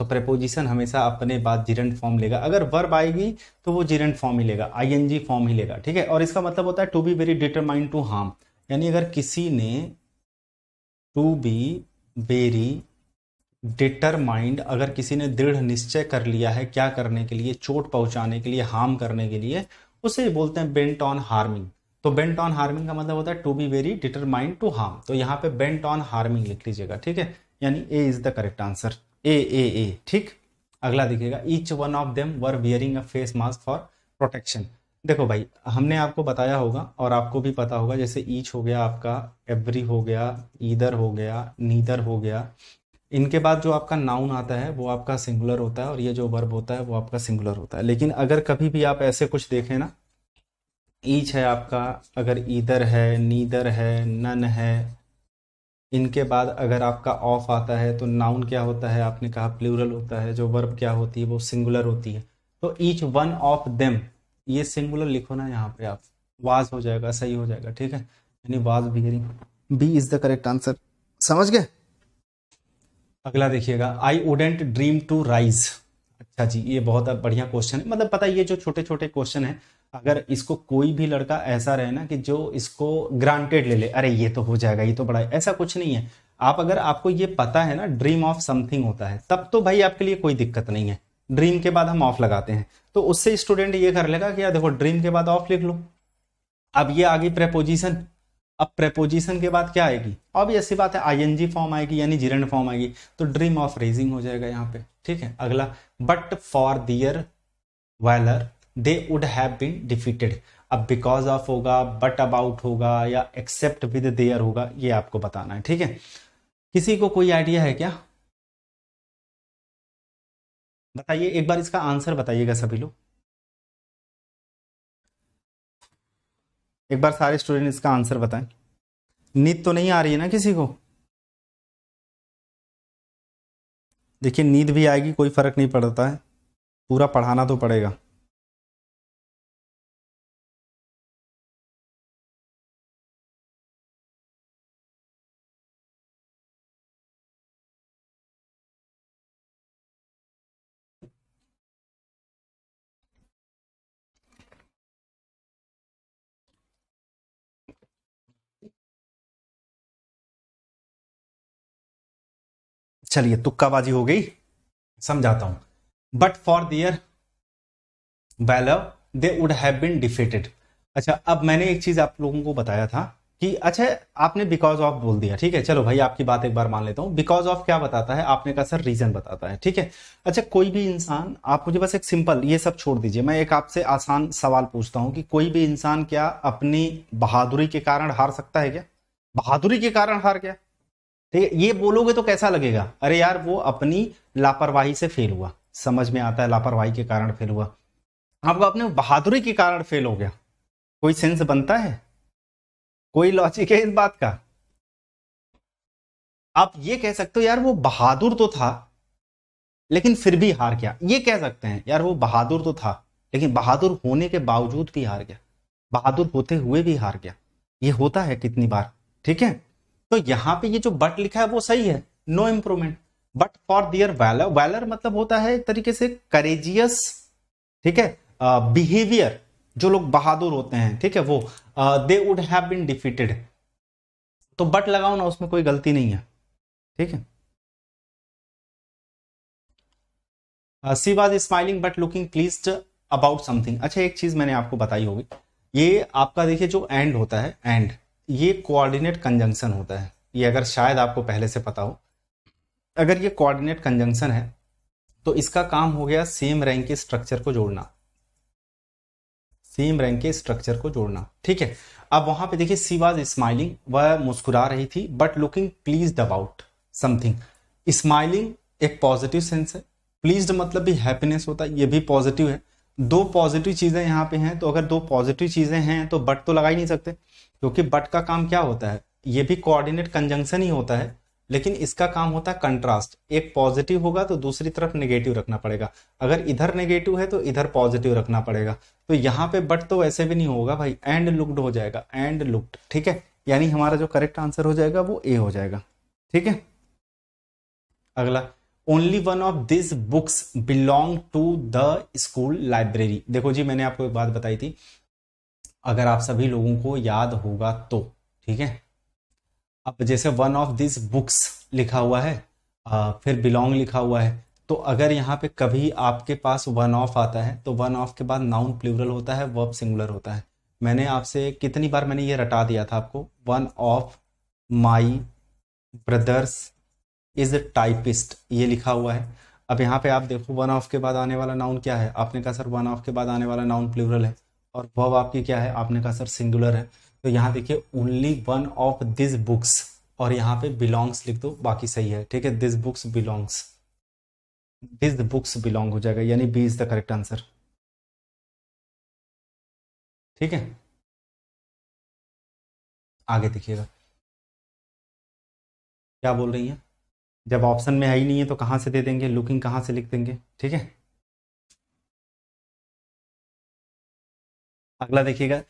Speaker 1: तो प्रपोजिशन हमेशा अपने बाद जिरेंट फॉर्म लेगा अगर वर्ब आएगी तो वो जिरेंट फॉर्म ही लेगा आईएनजी फॉर्म ही लेगा ठीक है और इसका मतलब होता है to be very determined to harm यानी अगर किसी ने टू बी वेरी डिटरमाइंड अगर किसी ने दृढ़ निश्चय कर लिया है क्या करने के लिए चोट पहुंचाने के लिए हार्म करने के लिए उसे बोलते हैं बेंट ऑन हार्मिंग तो बेंट ऑन हार्मिंग का मतलब होता है to be very determined to harm तो यहां पे बेंट ऑन हार्मिंग लिख लीजिएगा ठीक है यानी A is the correct answer A A A ठीक अगला देखिएगा each one of them were wearing a face mask for protection देखो भाई हमने आपको बताया होगा और आपको भी पता होगा जैसे ईच हो गया आपका एवरी हो गया ईदर हो गया नीदर हो गया इनके बाद जो आपका नाउन आता है वो आपका सिंगुलर होता है और ये जो वर्ब होता है वो आपका सिंगुलर होता है लेकिन अगर कभी भी आप ऐसे कुछ देखें ना ईच है आपका अगर ईदर है नीदर है नन है इनके बाद अगर आपका ऑफ आता है तो नाउन क्या होता है आपने कहा प्लूरल होता है जो वर्ब क्या होती है वो सिंगुलर होती है तो ईच वन ऑफ देम ये सिंगुलर लिखो ना यहाँ पे आप वाज हो जाएगा सही हो जाएगा ठीक है यानी वाज बिगरिंग B is the correct answer समझ गए अगला देखिएगा I wouldn't dream to rise अच्छा जी ये बहुत बढ़िया क्वेश्चन है मतलब पता ये जो छोटे छोटे क्वेश्चन है अगर इसको कोई भी लड़का ऐसा रहे ना कि जो इसको ग्रांटेड ले ले अरे ये तो हो जाएगा ये तो बड़ा ऐसा कुछ नहीं है आप अगर आपको ये पता है ना ड्रीम ऑफ समथिंग होता है तब तो भाई आपके लिए कोई दिक्कत नहीं है ड्रीम के बाद हम ऑफ लगाते हैं तो उससे स्टूडेंट ये कर लेगा कि यार देखो ड्रीम के बाद ऑफ लिख लो अब ये आ गई प्रेपोजिशन अब प्रेपोजिशन के बाद क्या आएगी अब ऐसी बात है एनजी फॉर्म आएगी यानी जिरण फॉर्म आएगी तो ड्रीम ऑफ रेजिंग हो जाएगा यहाँ पे ठीक है अगला but for their valour they would have been defeated अब बिकॉज ऑफ होगा बट अबाउट होगा या एक्सेप्ट विद देयर होगा ये आपको बताना है ठीक है किसी को कोई आइडिया है क्या बताइए एक बार इसका आंसर बताइएगा सभी लोग एक बार सारे स्टूडेंट इसका आंसर बताएं नींद तो नहीं आ रही है ना किसी को देखिए नींद भी आएगी कोई फर्क नहीं पड़ता है
Speaker 3: पूरा पढ़ाना तो पड़ेगा
Speaker 1: चलिए तुक्काबाजी हो गई समझाता हूं but for their valour they would have been defeated अच्छा अब मैंने एक चीज आप लोगों को बताया था कि अच्छा आपने बिकॉज ऑफ बोल दिया ठीक है चलो भाई आपकी बात एक बार मान लेता हूँ बिकॉज ऑफ क्या बताता है आपने कहा सर रीजन बताता है ठीक है अच्छा कोई भी इंसान आप मुझे बस एक सिंपल ये सब छोड़ दीजिए मैं एक आपसे आसान सवाल पूछता हूँ कि कोई भी इंसान क्या अपनी बहादुरी के कारण हार सकता है क्या बहादुरी के कारण हार गया ठीक है ये बोलोगे तो कैसा लगेगा अरे यार वो अपनी लापरवाही से फेल हुआ समझ में आता है लापरवाही के कारण फेल हुआ आपको हाँ, अपने बहादुरी के कारण फेल हो गया कोई सेंस बनता है कोई लॉजिक है इस बात का आप ये कह सकते हो यार वो बहादुर तो था लेकिन फिर भी हार गया ये कह सकते हैं यार वो बहादुर तो था लेकिन बहादुर होने के बावजूद भी हार गया बहादुर होते हुए भी हार गया ये होता है कितनी बार ठीक है तो यहाँ पे ये जो बट लिखा है वो सही है no improvement but for their valour valour मतलब होता है एक तरीके से करेजियस ठीक है बिहेवियर uh, जो लोग बहादुर होते हैं ठीक है वो they would have been defeated तो बट लगाओ ना उसमें कोई गलती नहीं है ठीक है she smiling but looking please about something अच्छा एक चीज मैंने आपको बताई होगी ये आपका देखिए जो एंड होता है एंड ये कोऑर्डिनेट कंजंक्शन होता है ये अगर शायद आपको पहले से पता हो अगर ये कोऑर्डिनेट कंजंक्शन है तो इसका काम हो गया सेम रैंक के स्ट्रक्चर को जोड़ना सेम रैंक के स्ट्रक्चर को जोड़ना ठीक है अब वहां पे देखिए सी वाज स्माइलिंग वह मुस्कुरा रही थी but looking please about something smiling एक पॉजिटिव सेंस है प्लीज मतलब भी हैप्पीनेस होता है ये भी पॉजिटिव है दो पॉजिटिव चीजें यहाँ पे हैं तो अगर दो पॉजिटिव चीजें हैं तो बट तो लगा ही नहीं सकते क्योंकि बट का काम क्या होता है ये भी कोऑर्डिनेट कंजंक्शन ही होता है लेकिन इसका काम होता है कंट्रास्ट एक पॉजिटिव होगा तो दूसरी तरफ नेगेटिव रखना पड़ेगा अगर इधर नेगेटिव है तो इधर पॉजिटिव रखना पड़ेगा तो यहाँ पे बट तो वैसे भी नहीं होगा भाई एंड लुक्ड हो जाएगा एंड लुक्ड ठीक है यानी हमारा जो करेक्ट आंसर हो जाएगा वो ए हो जाएगा ठीक है अगला only one of this books belong to the school library देखो जी मैंने आपको एक बात बताई थी अगर आप सभी लोगों को याद होगा तो ठीक है अब जैसे वन ऑफ दिस बुक्स लिखा हुआ है आ, फिर बिलोंग लिखा हुआ है तो अगर यहाँ पे कभी आपके पास वन ऑफ आता है तो वन ऑफ के बाद नाउन प्लूरल होता है वर्ब सिंगुलर होता है मैंने आपसे कितनी बार मैंने ये रटा दिया था आपको one of my brothers is typist ये लिखा हुआ है अब यहाँ पे आप देखो वन ऑफ के बाद आने वाला नाउन क्या है आपने कहा सर वन ऑफ के बाद आने वाला नाउन प्लूरल है और वर्ब आपकी क्या है आपने कहा सर सिंगुलर है तो यहाँ देखिए only one of this books और यहाँ पे बिलोंग्स लिख दो बाकी सही है ठीक है this books belongs this books belong हो जाएगा यानी B is the
Speaker 3: correct answer ठीक है आगे देखिएगा क्या बोल रही है
Speaker 1: जब ऑप्शन में है ही नहीं है तो कहाँ से दे देंगे लुकिंग कहाँ से लिख देंगे ठीक है अगला देखिएगा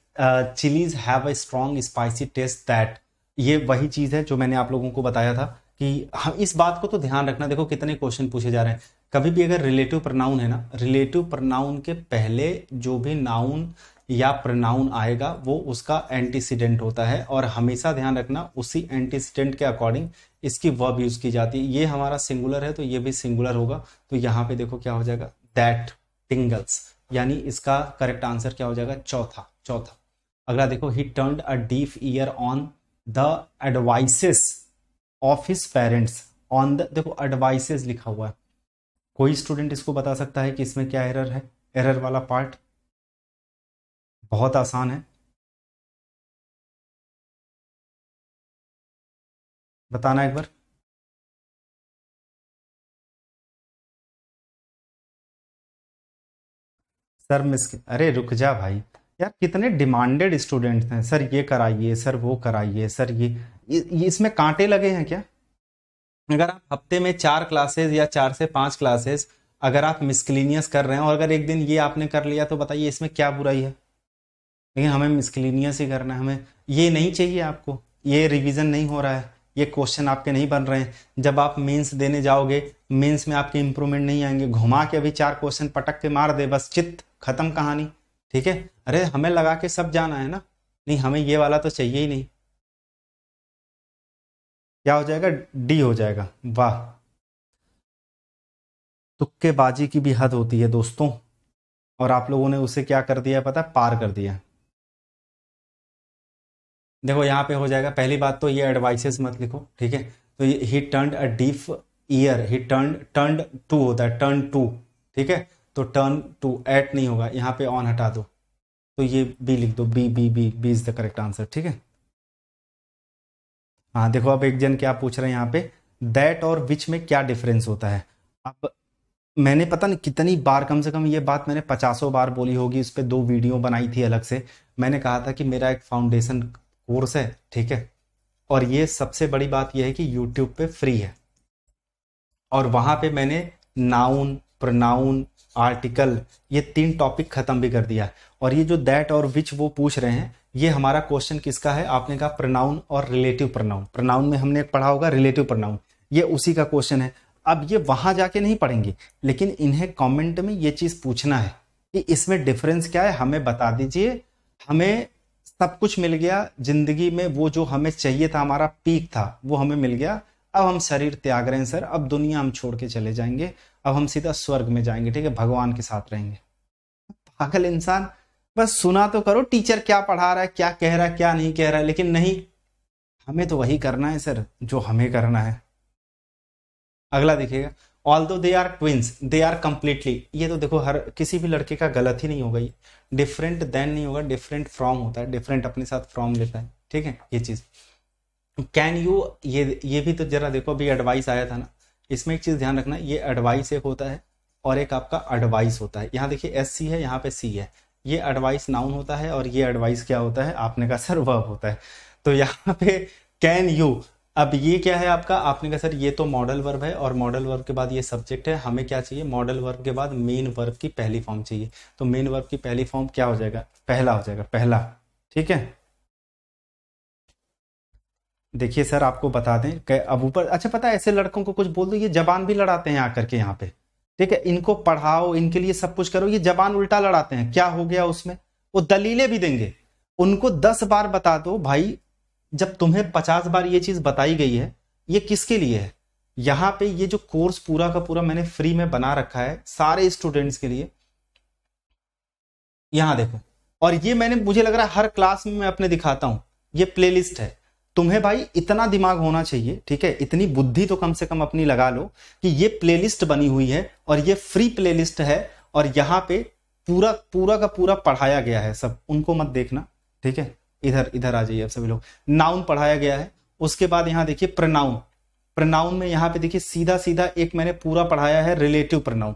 Speaker 1: chillies have a strong spicy taste that ये वही चीज़ है जो मैंने आप लोगों को बताया था कि हम इस बात को तो ध्यान रखना देखो कितने क्वेश्चन पूछे जा रहे हैं कभी भी अगर रिलेटिव प्रनाउन है ना रिलेटिव प्रनाउन के पहले जो भी नाउन या प्रनाउन आएगा वो उसका एंटीसीडेंट होता है और हमेशा ध्यान रखना उसी एंटीसीडेंट के अकॉर्डिंग इसकी वर्ब यूज की जाती है ये हमारा सिंगुलर है तो ये भी सिंगुलर होगा तो यहाँ पे देखो क्या हो जाएगा दैट टिंगल्स यानी इसका करेक्ट आंसर क्या हो जाएगा चौथा चौथा अगला देखो he turn a deaf ear on the advices of his parents on the देखो एडवाइसेस लिखा हुआ है कोई स्टूडेंट इसको बता सकता है कि इसमें क्या एरर है एरर वाला पार्ट बहुत आसान है बताना एक बार सर मिस अरे रुक जा भाई यार कितने डिमांडेड स्टूडेंट हैं सर ये कराइए सर वो कराइए सर ये, ये इसमें कांटे लगे हैं क्या अगर आप हफ्ते में चार क्लासेस या चार से पांच क्लासेस अगर आप मिसक्लिनियस कर रहे हैं और अगर एक दिन ये आपने कर लिया तो बताइए इसमें क्या बुराई है लेकिन हमें मिसक्लिनियस ही करना है हमें ये नहीं चाहिए आपको ये रिविज़न नहीं हो रहा है ये क्वेश्चन आपके नहीं बन रहे हैं जब आप मेंस देने जाओगे मेंस में आपके इंप्रूवमेंट नहीं आएंगे घुमा के अभी चार क्वेश्चन पटक के मार दे बस चित्त खत्म कहानी ठीक है अरे हमें लगा के सब जाना है ना नहीं हमें ये वाला तो चाहिए ही नहीं क्या हो जाएगा डी हो जाएगा वाह तुक्केबाजी की भी हद होती है दोस्तों और आप लोगों ने उसे क्या कर दिया पता पार कर दिया देखो यहाँ पे हो जाएगा पहली बात तो ये एडवाइसेस मत लिखो ठीक है तो ये he turn a deaf ear he turn turn to होता है टर्न टू ठीक है तो टर्न टू एट नहीं होगा यहाँ पे ऑन हटा दो तो ये बी लिख दो B B B B is the correct answer ठीक है हाँ देखो अब एक जन क्या पूछ रहे हैं यहाँ पे दैट और विच में क्या डिफरेंस होता है अब मैंने पता नहीं कितनी बार कम से कम ये बात मैंने पचासों बार बोली होगी इस पर दो वीडियो बनाई थी अलग से मैंने कहा था कि मेरा एक फाउंडेशन कोर्स है ठीक है और ये सबसे बड़ी बात यह है कि यूट्यूब पे फ्री है और वहाँ पे मैंने नाउन प्रनाउन आर्टिकल ये तीन टॉपिक ख़त्म भी कर दिया और ये जो दैट और विच वो पूछ रहे हैं ये हमारा क्वेश्चन किसका है आपने कहा प्रनाउन और रिलेटिव प्रनाउन प्रनाउन में हमने पढ़ा होगा रिलेटिव प्रनाउन ये उसी का क्वेश्चन है अब ये वहाँ जाके नहीं पढ़ेंगे लेकिन इन्हें कमेंट में ये चीज़ पूछना है कि इसमें डिफरेंस क्या है हमें बता दीजिए हमें सब कुछ मिल गया जिंदगी में वो जो हमें चाहिए था हमारा पीक था वो हमें मिल गया अब हम शरीर त्याग रहे हैं सर अब दुनिया हम छोड़ के चले जाएंगे अब हम सीधा स्वर्ग में जाएंगे ठीक है भगवान के साथ रहेंगे पागल इंसान बस सुना तो करो टीचर क्या पढ़ा रहा है क्या कह रहा है क्या नहीं कह रहा है लेकिन नहीं हमें तो वही करना है सर जो हमें करना है अगला देखिएगा although they are twins they are completely ये तो देखो हर किसी भी लड़के का गलत ही नहीं होगा ये डिफरेंट देन नहीं होगा डिफरेंट फ्रॉम होता है डिफरेंट अपने साथ फ्रॉम लेता है ठीक है ये चीज़ कैन यू ये ये भी तो जरा देखो अभी एडवाइस आया था ना इसमें एक चीज़ ध्यान रखना ये एडवाइस एक होता है और एक आपका एडवाइस होता है यहाँ देखिए एस सी है यहाँ पे सी है ये एडवाइस नाउन होता है और ये एडवाइस क्या होता है आपने कहा सर वर्ब होता है तो यहाँ पे कैन यू अब ये क्या है आपका आपने कहा सर ये तो मॉडल वर्ब है और मॉडल वर्ब के बाद ये सब्जेक्ट है हमें क्या चाहिए मॉडल वर्ब के बाद मेन वर्ब की पहली फॉर्म चाहिए तो मेन वर्ब की पहली फॉर्म क्या हो जाएगा पहला हो जाएगा पहला ठीक है देखिए सर आपको बता दें अब ऊपर अच्छा पता है ऐसे लड़कों को कुछ बोल दो ये जबान भी लड़ाते हैं आकर के यहाँ पे ठीक है इनको पढ़ाओ इनके लिए सब कुछ करो ये जबान उल्टा लड़ाते हैं क्या हो गया उसमें वो दलीलें भी देंगे उनको दस बार बता दो भाई जब तुम्हें पचास बार ये चीज बताई गई है ये किसके लिए है यहाँ पे ये जो कोर्स पूरा का पूरा मैंने फ्री में बना रखा है सारे स्टूडेंट्स के लिए यहां देखो और ये मैंने मुझे लग रहा है हर क्लास में मैं अपने दिखाता हूं ये प्लेलिस्ट है तुम्हें भाई इतना दिमाग होना चाहिए ठीक है इतनी बुद्धि तो कम से कम अपनी लगा लो कि ये प्लेलिस्ट बनी हुई है और ये फ्री प्लेलिस्ट है और यहाँ पे पूरा पूरा का पूरा पढ़ाया गया है सब उनको मत देखना ठीक है इधर इधर आ जाइए आप सभी लोग नाउन पढ़ाया गया है उसके बाद यहाँ देखिए प्रनाउन प्रनाउन में यहाँ पे देखिए सीधा सीधा एक मैंने पूरा पढ़ाया है रिलेटिव प्रनाउन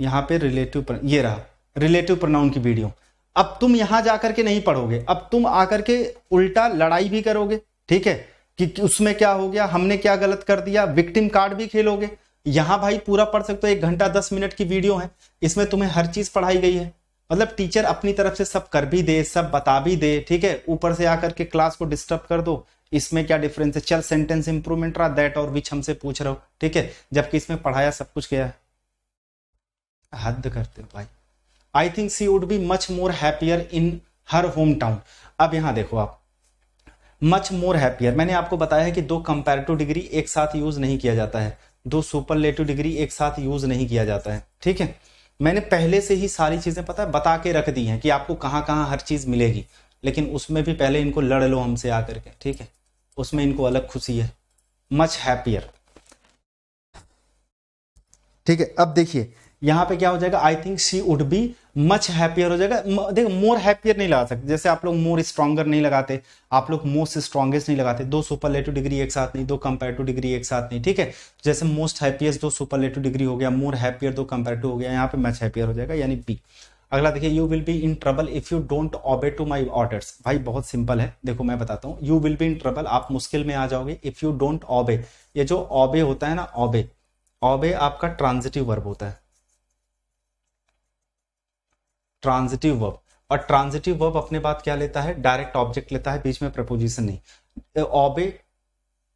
Speaker 1: यहाँ पे रिलेटिव प्र... ये रहा रिलेटिव प्रनाउन की वीडियो अब तुम यहां जाकर के नहीं पढ़ोगे अब तुम आकर के उल्टा लड़ाई भी करोगे ठीक है कि उसमें क्या हो गया हमने क्या गलत कर दिया विक्टिम कार्ड भी खेलोगे यहां भाई पूरा पढ़ सकते हो एक घंटा दस मिनट की वीडियो है इसमें तुम्हें हर चीज पढ़ाई गई है मतलब टीचर अपनी तरफ से सब कर भी दे सब बता भी दे ठीक है ऊपर से आकर के क्लास को डिस्टर्ब कर दो इसमें क्या डिफरेंस है चल सेंटेंस इंप्रूवमेंट रहा दैट और विच हमसे पूछ रहे हो ठीक है जबकि इसमें पढ़ाया सब कुछ गया है हद करते हो भाई I think she would be much more happier in her home town अब यहां देखो आप मच मोर हैप्पियर मैंने आपको बताया है कि दो कंपेरेटिव डिग्री एक साथ यूज नहीं किया जाता है दो सुपरलेटिव डिग्री एक साथ यूज नहीं किया जाता है ठीक है मैंने पहले से ही सारी चीज़ें पता है बता के रख दी हैं कि आपको कहाँ कहाँ हर चीज़ मिलेगी लेकिन उसमें भी पहले इनको लड़ लो हमसे आकर के ठीक है उसमें इनको अलग खुशी है मच हैप्पियर ठीक है अब देखिए यहाँ पे क्या हो जाएगा I think she would be much happier हो जाएगा देखो मोर हैप्पियर नहीं लगा सकते जैसे आप लोग मोर स्ट्रॉगर नहीं लगाते आप लोग मोस्ट स्ट्रॉगेस्ट नहीं लगाते दो सुपरलेटिव डिग्री एक साथ नहीं दो कंपेरेटिव डिग्री एक साथ नहीं ठीक है जैसे मोस्ट हैप्पीएस्ट दो सुपरलेटिव डिग्री हो गया मोर हैप्पियर दो कंपेरेटिव हो गया यहाँ पे मच हैप्पियर हो जाएगा यानी बी अगला देखिए you will be in trouble if you don't obey to my orders भाई बहुत सिंपल है देखो मैं बताता हूँ you will be in trouble आप मुश्किल में आ जाओगे इफ यू डोंट ऑबे ये जो ऑबे होता है ना ऑबे ऑबे आपका ट्रांजिटिव वर्ब होता है ट्रांजिटिव वर्ब और ट्रांजिटिव वर्ब अपने बात क्या लेता है डायरेक्ट ऑब्जेक्ट लेता है बीच में प्रपोजिशन नहीं ऑबे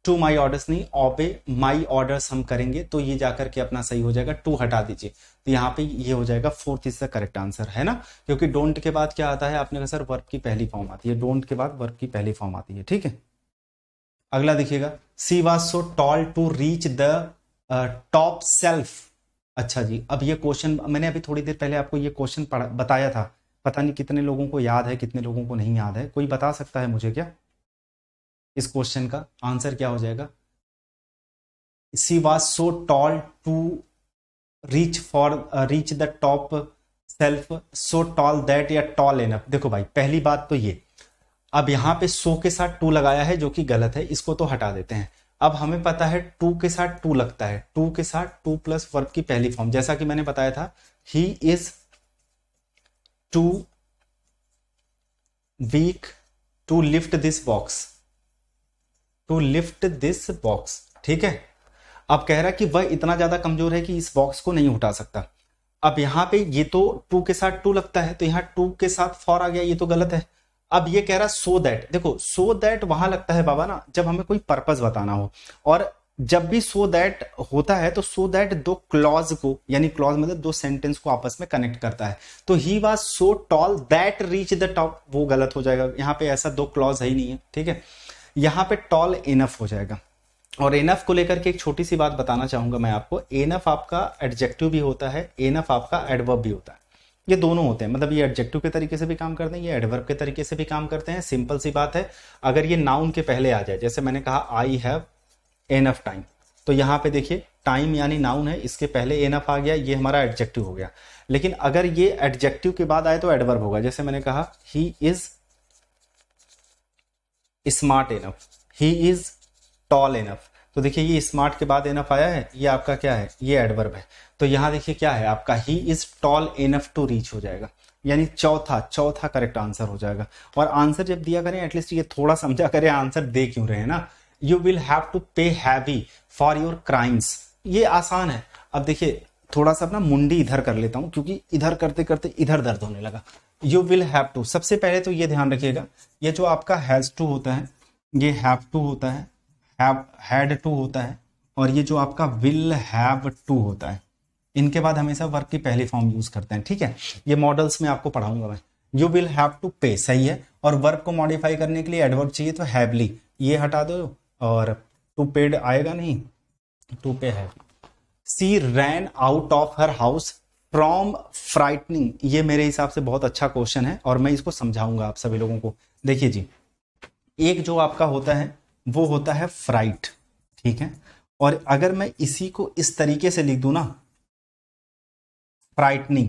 Speaker 1: टू माई ऑर्डर्स नहीं ऑबे माई ऑर्डर्स हम करेंगे तो ये जाकर के अपना सही हो जाएगा टू हटा दीजिए तो यहाँ पे ये हो जाएगा fourth is the correct answer है ना क्योंकि डोंट के बाद क्या आता है आपने कहा सर वर्ब की पहली फॉर्म आती है डोंट के बाद वर्ब की पहली फॉर्म आती है ठीक है अगला देखिएगा she was so tall to reach the top shelf अच्छा जी अब ये क्वेश्चन मैंने अभी थोड़ी देर पहले आपको ये क्वेश्चन बताया था पता नहीं कितने लोगों को याद है कितने लोगों को नहीं याद है कोई बता सकता है मुझे क्या इस क्वेश्चन का आंसर क्या हो जाएगा she was so tall to reach for reach the top shelf so tall that या टॉल एनफ देखो भाई पहली बात तो ये अब यहां पे सो के साथ टू लगाया है जो कि गलत है इसको तो हटा देते हैं अब हमें पता है टू के साथ टू लगता है टू के साथ टू प्लस वर्ब की पहली फॉर्म जैसा कि मैंने बताया था he is too weak to lift this box to lift this box ठीक है अब कह रहा है कि वह इतना ज्यादा कमजोर है कि इस बॉक्स को नहीं उठा सकता अब यहां पे ये तो टू के साथ टू लगता है तो यहां टू के साथ फॉर आ गया ये तो गलत है अब ये कह रहा सो दैट देखो सो दैट वहां लगता है बाबा ना जब हमें कोई पर्पज बताना हो और जब भी सो so दैट होता है तो सो so दैट दो क्लॉज को यानी क्लॉज मतलब दो सेंटेंस को आपस में कनेक्ट करता है तो he was so tall that reach the top वो गलत हो जाएगा यहाँ पे ऐसा दो क्लॉज है ही नहीं है ठीक है यहाँ पे टॉल इनफ हो जाएगा और एनफ को लेकर के एक छोटी सी बात बताना चाहूंगा मैं आपको एनफ आपका एडजेक्टिव भी होता है एनफ आपका एडवर्ब भी होता है ये दोनों होते हैं मतलब ये एडजेक्टिव के तरीके से भी काम करते हैं ये एडवर्ब के तरीके से भी काम करते हैं सिंपल सी बात है अगर ये नाउन के पहले आ जाए जैसे मैंने कहा आई हैव एनफ टाइम तो यहाँ पे देखिए टाइम यानी नाउन है इसके पहले एनफ आ गया ये हमारा एडजेक्टिव हो गया लेकिन अगर ये एडजेक्टिव के बाद आए तो एडवर्ब होगा जैसे मैंने कहा he is smart enough he is tall enough तो देखिए ये स्मार्ट के बाद एनफ आया है ये आपका क्या है ये एडवर्ब है तो यहाँ देखिए क्या है आपका he is tall enough to reach हो जाएगा यानी चौथा चौथा करेक्ट आंसर हो जाएगा और आंसर जब दिया करें एटलीस्ट ये थोड़ा समझा करें आंसर दे क्यों रहे ना you will have to pay heavy for your crimes ये आसान है अब देखिए थोड़ा सा अपना मुंडी इधर कर लेता हूँ क्योंकि इधर करते करते इधर दर्द होने लगा यू विल हैव टू सबसे पहले तो ये ध्यान रखिएगा ये जो आपका हैज़ टू होता है ये हैव टू होता है हैव हैड टू होता है और ये जो आपका विल हैव टू होता है इनके बाद हमेशा वर्क की पहली फॉर्म यूज करते हैं ठीक है ये मॉडल्स में आपको पढ़ाऊंगा मैं यू विल हैव टू पे सही है और वर्क को मॉडिफाई करने के लिए एडवर्ब चाहिए तो हैवली ये हटा दो और टू पेड आएगा नहीं टू पे है she ran out of her house from frightening ये मेरे हिसाब से बहुत अच्छा क्वेश्चन है और मैं इसको समझाऊंगा आप सभी लोगों को देखिए जी एक जो आपका होता है वो होता है फ्राइट ठीक है और अगर मैं इसी को इस तरीके से लिख दू ना फ्राइटनिंग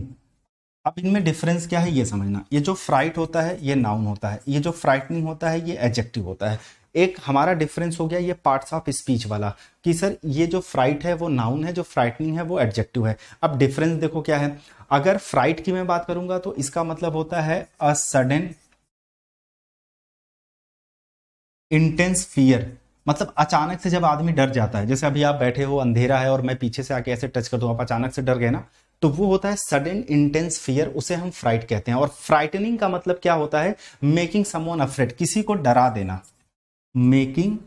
Speaker 1: अब इनमें डिफरेंस क्या है ये समझना ये जो फ्राइट होता है ये नाउन होता है ये जो फ्राइटनिंग होता है ये एडजेक्टिव होता है एक हमारा डिफरेंस हो गया ये पार्ट्स ऑफ स्पीच वाला कि सर ये जो फ्राइट है वो नाउन है जो फ्राइटनिंग है वो एडजेक्टिव है अब डिफरेंस देखो क्या है अगर फ्राइट की मैं बात करूंगा तो इसका मतलब होता है अ सडन इंटेंस फियर मतलब अचानक से जब आदमी डर जाता है जैसे अभी आप बैठे हो अंधेरा है और मैं पीछे से आके ऐसे टच कर दूं आप अचानक से डर गए ना तो वो होता है सडन इंटेंस फियर उसे हम फ्राइट कहते हैं और फ्राइटनिंग का मतलब क्या होता है मेकिंग समवन अफ्रेड किसी को डरा देना मेकिंग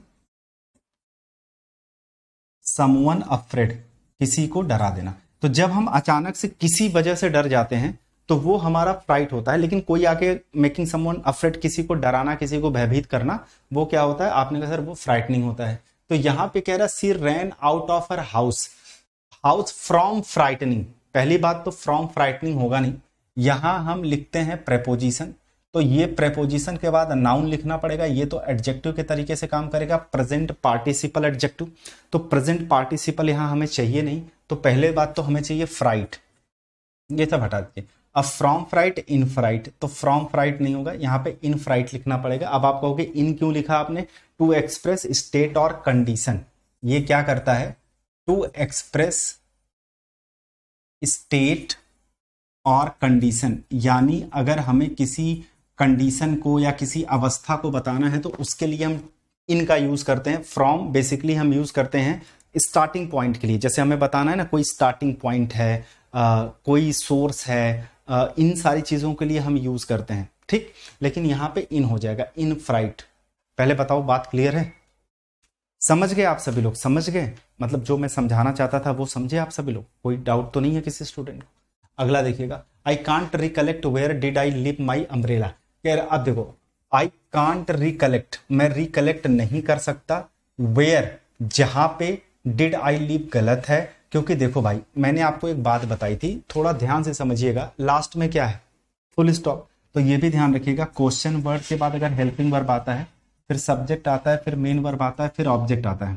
Speaker 1: समवन अफ्रेड किसी को डरा देना तो जब हम अचानक से किसी वजह से डर जाते हैं तो वो हमारा फ्राइट होता है लेकिन कोई आके मेकिंग समवन अफ्रेड किसी को डराना किसी को भयभीत करना वो क्या होता है आपने कहा सर वो फ्राइटनिंग होता है तो यहां पे कह रहा she ran out of her house house from frightening पहली बात तो फ्रॉम फ्राइटनिंग होगा नहीं यहाँ हम लिखते हैं प्रेपोजिशन तो ये प्रेपोजिशन के बाद नाउन लिखना पड़ेगा ये तो एडजेक्टिव के तरीके से काम करेगा प्रेजेंट पार्टिसिपल एडजेक्टिव तो प्रेजेंट पार्टिसिपल यहाँ हमें चाहिए नहीं तो पहले बात तो हमें चाहिए फ्राइट ये सब हटा दीजिए अब फ्रॉम फ्राइट इन फ्राइट तो फ्रॉम फ्राइट नहीं होगा यहाँ पे इन फ्राइट लिखना पड़ेगा अब आप कहोगे इन क्यों लिखा आपने टू एक्सप्रेस स्टेट और कंडीशन ये क्या करता है टू एक्सप्रेस स्टेट और कंडीशन यानी अगर हमें किसी कंडीशन को या किसी अवस्था को बताना है तो उसके लिए हम इनका यूज करते हैं फ्रॉम बेसिकली हम यूज करते हैं स्टार्टिंग पॉइंट के लिए जैसे हमें बताना है ना कोई स्टार्टिंग पॉइंट है आ, कोई सोर्स है आ, इन सारी चीजों के लिए हम यूज करते हैं ठीक लेकिन यहाँ पे इन हो जाएगा इन फ्राइट पहले बताओ बात क्लियर है समझ गए आप सभी लोग समझ गए मतलब जो मैं समझाना चाहता था वो समझे आप सभी लोग कोई डाउट तो नहीं है किसी स्टूडेंट को अगला देखिएगा I can't recollect where did I left my umbrella कह रहा अब देखो आई कांट रिकलेक्ट मैं रिकलेक्ट नहीं कर सकता वेयर जहां पे डिड आई लिप गलत है क्योंकि देखो भाई मैंने आपको एक बात बताई थी थोड़ा ध्यान से समझिएगा लास्ट में क्या है फुल स्टॉप तो ये भी ध्यान रखिएगा क्वेश्चन वर्ड के बाद अगर हेल्पिंग वर्ब आता है फिर सब्जेक्ट आता है फिर मेन वर्ब आता है फिर ऑब्जेक्ट आता है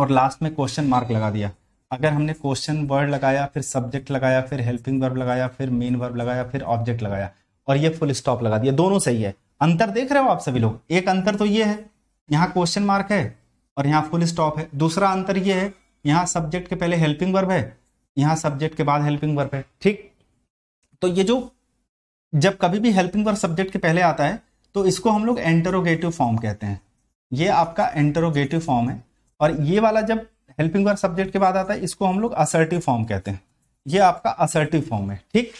Speaker 1: और लास्ट में क्वेश्चन मार्क लगा दिया अगर हमने क्वेश्चन वर्ड लगाया फिर सब्जेक्ट लगाया फिर हेल्पिंग वर्ब लगाया फिर मेन वर्ब लगाया फिर ऑब्जेक्ट लगाया और ये फुल स्टॉप लगा दिया दोनों सही है अंतर देख रहे हो आप सभी लोग एक अंतर तो ये है यहाँ क्वेश्चन मार्क है और यहाँ फुल स्टॉप है दूसरा अंतर ये है यहाँ सब्जेक्ट के पहले हेल्पिंग वर्ब है यहाँ सब्जेक्ट के बाद हेल्पिंग वर्ब है ठीक तो ये जो जब कभी भी हेल्पिंग वर्ब सब्जेक्ट के पहले आता है तो इसको हम लोग एंटरोगेटिव फॉर्म कहते हैं ये आपका एंटरोगेटिव फॉर्म है और ये वाला जब हेल्पिंग वर्ब सब्जेक्ट के बाद आता है इसको हम लोग असर्टिव फॉर्म कहते हैं ये आपका असर्टिव फॉर्म है ठीक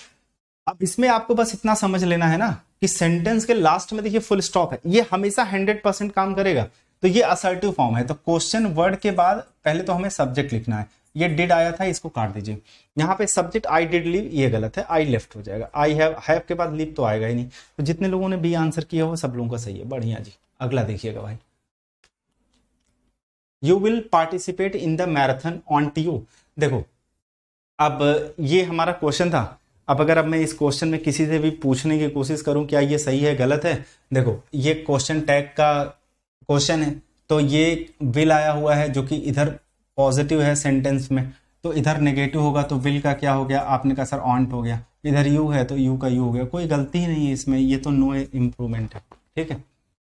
Speaker 1: अब इसमें आपको बस इतना समझ लेना है ना कि सेंटेंस के लास्ट में देखिए फुल स्टॉप है ये हमेशा हंड्रेड परसेंट काम करेगा तो ये असर्टिव फॉर्म है तो क्वेश्चन वर्ड के बाद पहले तो हमें सब्जेक्ट लिखना है ये डिड आया था इसको काट दीजिए यहाँ पे सब्जेक्ट आई डिड लीव ये गलत है आई लेफ्ट हो जाएगा आई हैव हैव के बाद लीव तो आएगा ही नहीं तो जितने लोगों ने बी आंसर किया हो सब लोगों का सही है बढ़िया जी अगला देखिएगा भाई you will participate in the marathon on टी यू देखो अब ये हमारा क्वेश्चन था अब अगर अब मैं इस क्वेश्चन में किसी से भी पूछने की कोशिश करूं क्या ये सही है गलत है देखो ये क्वेश्चन टैग का क्वेश्चन है तो ये विल आया हुआ है जो कि इधर पॉजिटिव है सेंटेंस में तो इधर नेगेटिव होगा तो विल का क्या हो गया आपने कहा सर ऑन्ट हो गया इधर यू है तो यू का यू हो गया कोई गलती ही नहीं है इसमें ये तो नो इम्प्रूवमेंट है ठीक है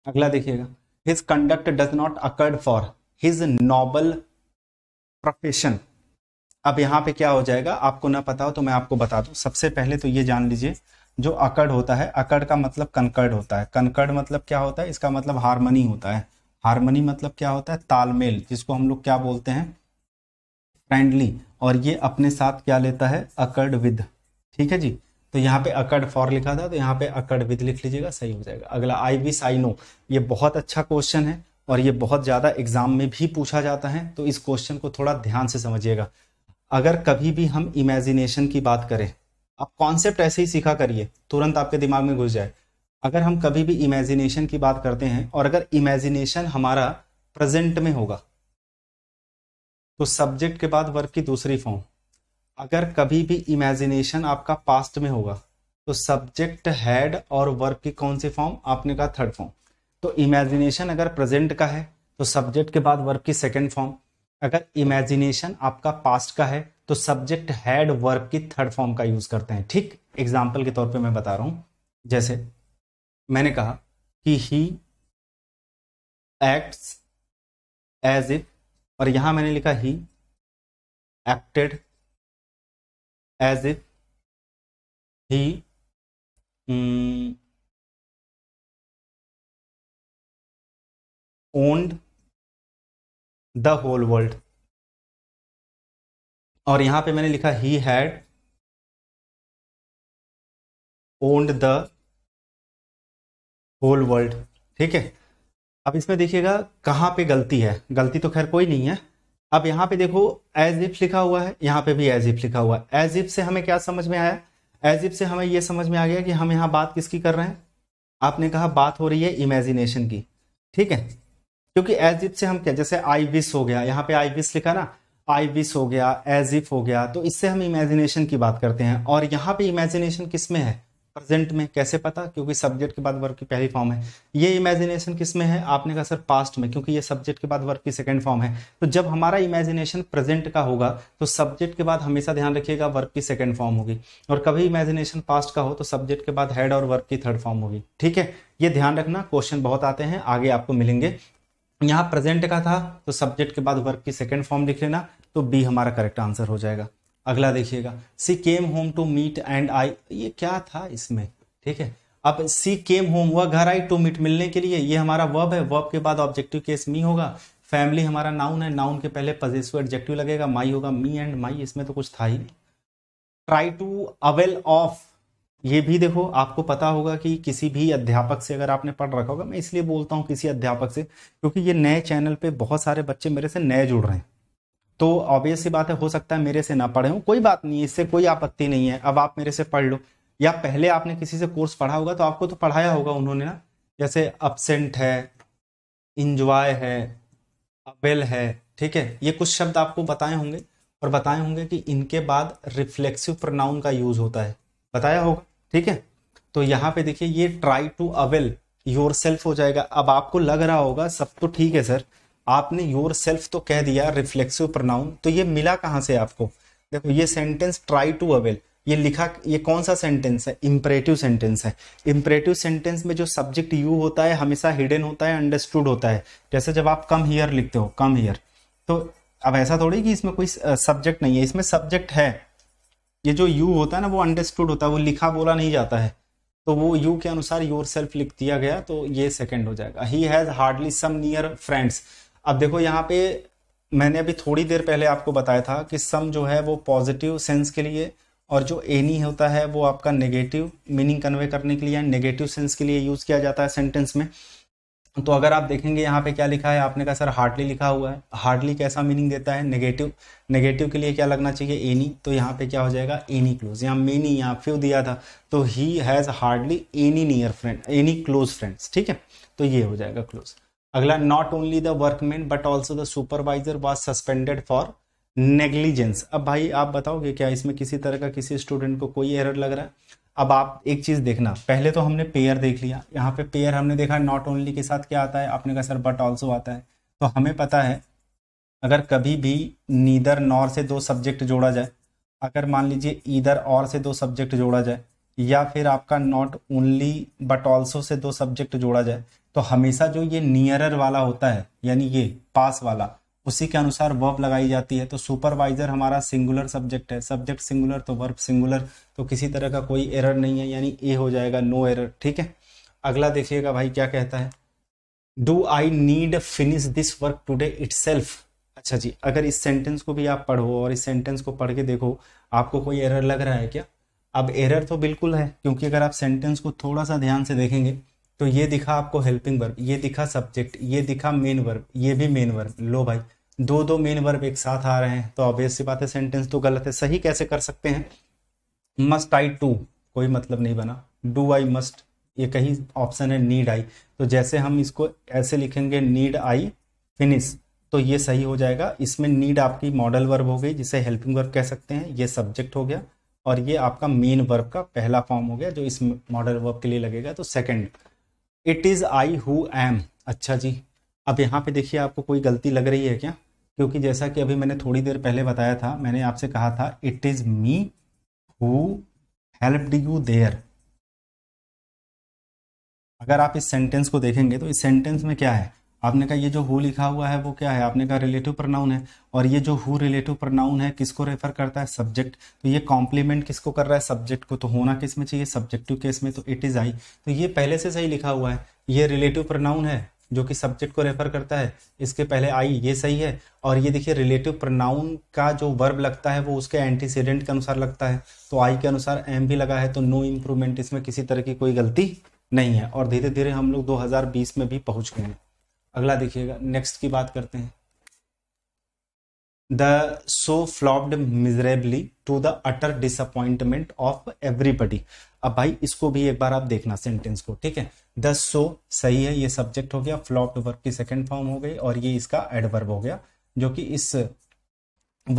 Speaker 1: अगला देखिएगा his conduct does not accord for his noble profession अब यहाँ पे क्या हो जाएगा आपको ना पता हो तो मैं आपको बता दू सबसे पहले तो ये जान लीजिए जो अकड़ होता है अकड़ का मतलब कनकर्ड होता है कनकर्ड मतलब क्या होता है इसका मतलब हारमनी होता है हारमनी मतलब क्या होता है तालमेल जिसको हम लोग क्या बोलते हैं फ्रेंडली और ये अपने साथ क्या लेता है अकर्ड विद ठीक है जी तो यहाँ पे अकर्ड फॉर लिखा था तो यहाँ पे अकर्ड विद लिख लीजिएगा सही हो जाएगा अगला आई विस आई नो ये बहुत अच्छा क्वेश्चन है और ये बहुत ज़्यादा एग्जाम में भी पूछा जाता है तो इस क्वेश्चन को थोड़ा ध्यान से समझिएगा अगर कभी भी हम इमेजिनेशन की बात करें आप कॉन्सेप्ट ऐसे ही सीखा करिए तुरंत आपके दिमाग में घुस जाए अगर हम कभी भी इमेजिनेशन की बात करते हैं और अगर इमेजिनेशन हमारा प्रेजेंट में होगा तो सब्जेक्ट के बाद वर्ब की दूसरी फॉर्म अगर कभी भी इमेजिनेशन आपका पास्ट में होगा तो सब्जेक्ट हैड और वर्ब की कौन सी फॉर्म आपने कहा थर्ड फॉर्म तो इमेजिनेशन अगर प्रेजेंट का है तो सब्जेक्ट के बाद वर्ब की सेकेंड फॉर्म अगर इमेजिनेशन आपका पास्ट का है तो सब्जेक्ट हैड वर्ब की थर्ड फॉर्म का यूज करते हैं ठीक एग्जाम्पल के तौर पर मैं बता रहा हूं जैसे मैंने कहा कि ही एक्ट्स
Speaker 3: एज इफ और यहां मैंने लिखा he acted as if he owned the whole world और यहां पे मैंने लिखा he had owned the
Speaker 1: whole world ठीक है अब इसमें देखिएगा कहाँ पे गलती है गलती तो खैर कोई नहीं है अब यहाँ पे देखो एज इफ लिखा हुआ है यहाँ पे भी एज इफ लिखा हुआ है एज इफ से हमें क्या समझ में आया एज इफ से हमें यह समझ में आ गया कि हम यहाँ बात किसकी कर रहे हैं आपने कहा बात हो रही है इमेजिनेशन की ठीक है क्योंकि एज इफ से हम क्या जैसे आई विश हो गया यहाँ पे आई विश लिखा ना आई विश हो गया एज इफ हो गया तो इससे हम इमेजिनेशन की बात करते हैं और यहाँ पे इमेजिनेशन किस में है प्रेजेंट में कैसे पता क्योंकि सब्जेक्ट के बाद वर्ब की पहली फॉर्म है ये इमेजिनेशन किस में है आपने कहा सर पास्ट में क्योंकि ये सब्जेक्ट के बाद वर्ब की सेकेंड फॉर्म है तो जब हमारा इमेजिनेशन प्रेजेंट का होगा तो सब्जेक्ट के बाद हमेशा ध्यान रखिएगा वर्ग की सेकेंड फॉर्म होगी और कभी इमेजिनेशन पास्ट का हो तो सब्जेक्ट के बाद हेड और वर्ग की थर्ड फॉर्म होगी ठीक है ये ध्यान रखना क्वेश्चन बहुत आते हैं आगे आपको मिलेंगे यहाँ प्रेजेंट का था तो सब्जेक्ट के बाद वर्ग की सेकेंड फॉर्म लिख लेना तो बी हमारा करेक्ट आंसर हो जाएगा अगला देखिएगा she came home to meet and I ये क्या था इसमें ठीक है अब सी केम होम वह घर आई टू मीट मिलने के लिए ये हमारा वर्ब है वर्ब के बाद ऑब्जेक्टिव केस मी होगा फैमिली हमारा नाउन है नाउन के पहले पजेसिव एडजेक्टिव लगेगा माई होगा मी एंड माई इसमें तो कुछ था ही नहीं ट्राई टू अवेल ऑफ ये भी देखो आपको पता होगा कि किसी भी अध्यापक से अगर आपने पढ़ रखा होगा मैं इसलिए बोलता हूँ किसी अध्यापक से क्योंकि ये नए चैनल पे बहुत सारे बच्चे मेरे से नए जुड़ रहे हैं तो ऑब्वियस सी बात है हो सकता है मेरे से ना पढ़े हो कोई बात नहीं इससे कोई आपत्ति नहीं है अब आप मेरे से पढ़ लो या पहले आपने किसी से कोर्स पढ़ा होगा तो आपको तो पढ़ाया होगा उन्होंने ना जैसे अपसेंट है इंजॉय है अवेल है ठीक है ये कुछ शब्द आपको बताए होंगे और बताए होंगे कि इनके बाद रिफ्लेक्सिव प्रोनाउन का यूज होता है बताया होगा ठीक है तो यहाँ पे देखिए ये try to avail yourself हो जाएगा अब आपको लग रहा होगा सब तो ठीक है सर आपने योर सेल्फ तो कह दिया रिफ्लेक्सिव प्रोनाउन तो ये मिला कहाँ से आपको देखो ये सेंटेंस ट्राई टू अवेल ये लिखा ये कौन सा सेंटेंस है इम्परेटिव सेंटेंस है इम्परेटिव सेंटेंस में जो सब्जेक्ट यू होता है हमेशा हिडन होता है अंडरस्टूड होता है जैसे जब आप कम हियर लिखते हो कम हियर तो अब ऐसा थोड़ी कि इसमें कोई सब्जेक्ट नहीं है इसमें सब्जेक्ट है ये जो यू होता है ना वो अंडरस्टूड होता है वो लिखा बोला नहीं जाता है तो वो यू के अनुसार योर सेल्फ लिख दिया गया तो ये सेकेंड हो जाएगा he has hardly some near friends अब देखो यहाँ पे मैंने अभी थोड़ी देर पहले आपको बताया था कि सम जो है वो पॉजिटिव सेंस के लिए और जो एनी होता है वो आपका नेगेटिव मीनिंग कन्वे करने के लिए नेगेटिव सेंस के लिए यूज़ किया जाता है सेंटेंस में तो अगर आप देखेंगे यहाँ पे क्या लिखा है आपने कहा सर हार्डली लिखा हुआ है हार्डली कैसा मीनिंग देता है नेगेटिव नेगेटिव के लिए क्या लगना चाहिए एनी तो यहाँ पे क्या हो जाएगा एनी क्लोज यहाँ मेनी यहाँ फ्यू दिया था तो he has hardly any near friend any close friends ठीक है तो ये हो जाएगा क्लोज अगला not only the workman but also the supervisor was suspended for negligence अब भाई आप बताओगे क्या इसमें किसी तरह का किसी स्टूडेंट को कोई एरर लग रहा है अब आप एक चीज़ देखना पहले तो हमने पेयर देख लिया यहाँ पे पेयर हमने देखा नॉट ओनली के साथ क्या आता है आपने कहा सर बट ऑल्सो आता है तो हमें पता है अगर कभी भी नीदर नॉर से दो सब्जेक्ट जोड़ा जाए अगर मान लीजिए ईदर और से दो सब्जेक्ट जोड़ा जाए या फिर आपका not only but also say दो सब्जेक्ट जोड़ा जाए तो हमेशा जो ये नियरर वाला होता है यानी ये पास वाला उसी के अनुसार वर्ब लगाई जाती है तो सुपरवाइजर हमारा सिंगुलर सब्जेक्ट है सब्जेक्ट सिंगुलर तो वर्ब सिंगुलर तो किसी तरह का कोई एरर नहीं है यानी ए हो जाएगा नो एरर ठीक है अगला देखिएगा भाई क्या कहता है do I need finish this work today it अच्छा जी अगर इस सेंटेंस को भी आप पढ़ो और इस सेंटेंस को पढ़ के देखो आपको कोई एरर लग रहा है क्या अब एरर तो बिल्कुल है क्योंकि अगर आप सेंटेंस को थोड़ा सा ध्यान से देखेंगे तो ये दिखा आपको हेल्पिंग वर्ब ये दिखा सब्जेक्ट ये दिखा मेन वर्ब ये भी मेन वर्ब लो भाई दो दो मेन वर्ब एक साथ आ रहे हैं तो ऑब्वियस सी बात है सेंटेंस तो गलत है सही कैसे कर सकते हैं मस्ट आई टू कोई मतलब नहीं बना डू आई मस्ट ये कहीं ऑप्शन है नीड आई तो जैसे हम इसको ऐसे लिखेंगे नीड आई फिनिश तो ये सही हो जाएगा इसमें नीड आपकी मॉडल वर्ब हो गई जिसे हेल्पिंग वर्ब कह सकते हैं ये सब्जेक्ट हो गया और ये आपका मेन वर्ब का पहला फॉर्म हो गया जो इस मॉडल वर्ब के लिए लगेगा तो second it is I who am अच्छा जी अब यहाँ पे देखिए आपको कोई गलती लग रही है क्या क्योंकि जैसा कि अभी मैंने थोड़ी देर पहले बताया था मैंने आपसे कहा था it is me who helped you there अगर आप इस सेंटेंस को देखेंगे तो इस सेंटेंस में क्या है आपने कहा ये जो हु लिखा हुआ है वो क्या है आपने कहा रिलेटिव प्रनाउन है और ये जो हु रिलेटिव प्रनाउन है किसको रेफर करता है सब्जेक्ट तो ये कॉम्प्लीमेंट किसको कर रहा है सब्जेक्ट को तो होना किस में चाहिए सब्जेक्टिव केस में तो इट इज आई तो ये पहले से सही लिखा हुआ है ये रिलेटिव प्रनाउन है जो कि सब्जेक्ट को रेफर करता है इसके पहले आई ये सही है और ये देखिए रिलेटिव प्रनाउन का जो वर्ब लगता है वो उसके एंटीसीडेंट के अनुसार लगता है तो आई के अनुसार एम भी लगा है तो नो इम्प्रूवमेंट इसमें किसी तरह की कोई गलती नहीं है और धीरे धीरे हम लोग 2020 में भी पहुंच गए हैं अगला देखिएगा नेक्स्ट की बात करते हैं the show flopped miserably to the utter disappointment of everybody अब भाई इसको भी एक बार आप देखना सेंटेंस को ठीक है द सो सही है ये सब्जेक्ट हो गया फ्लॉप्ड वर्ब की सेकेंड फॉर्म हो गई और ये इसका एडवर्ब हो गया जो कि इस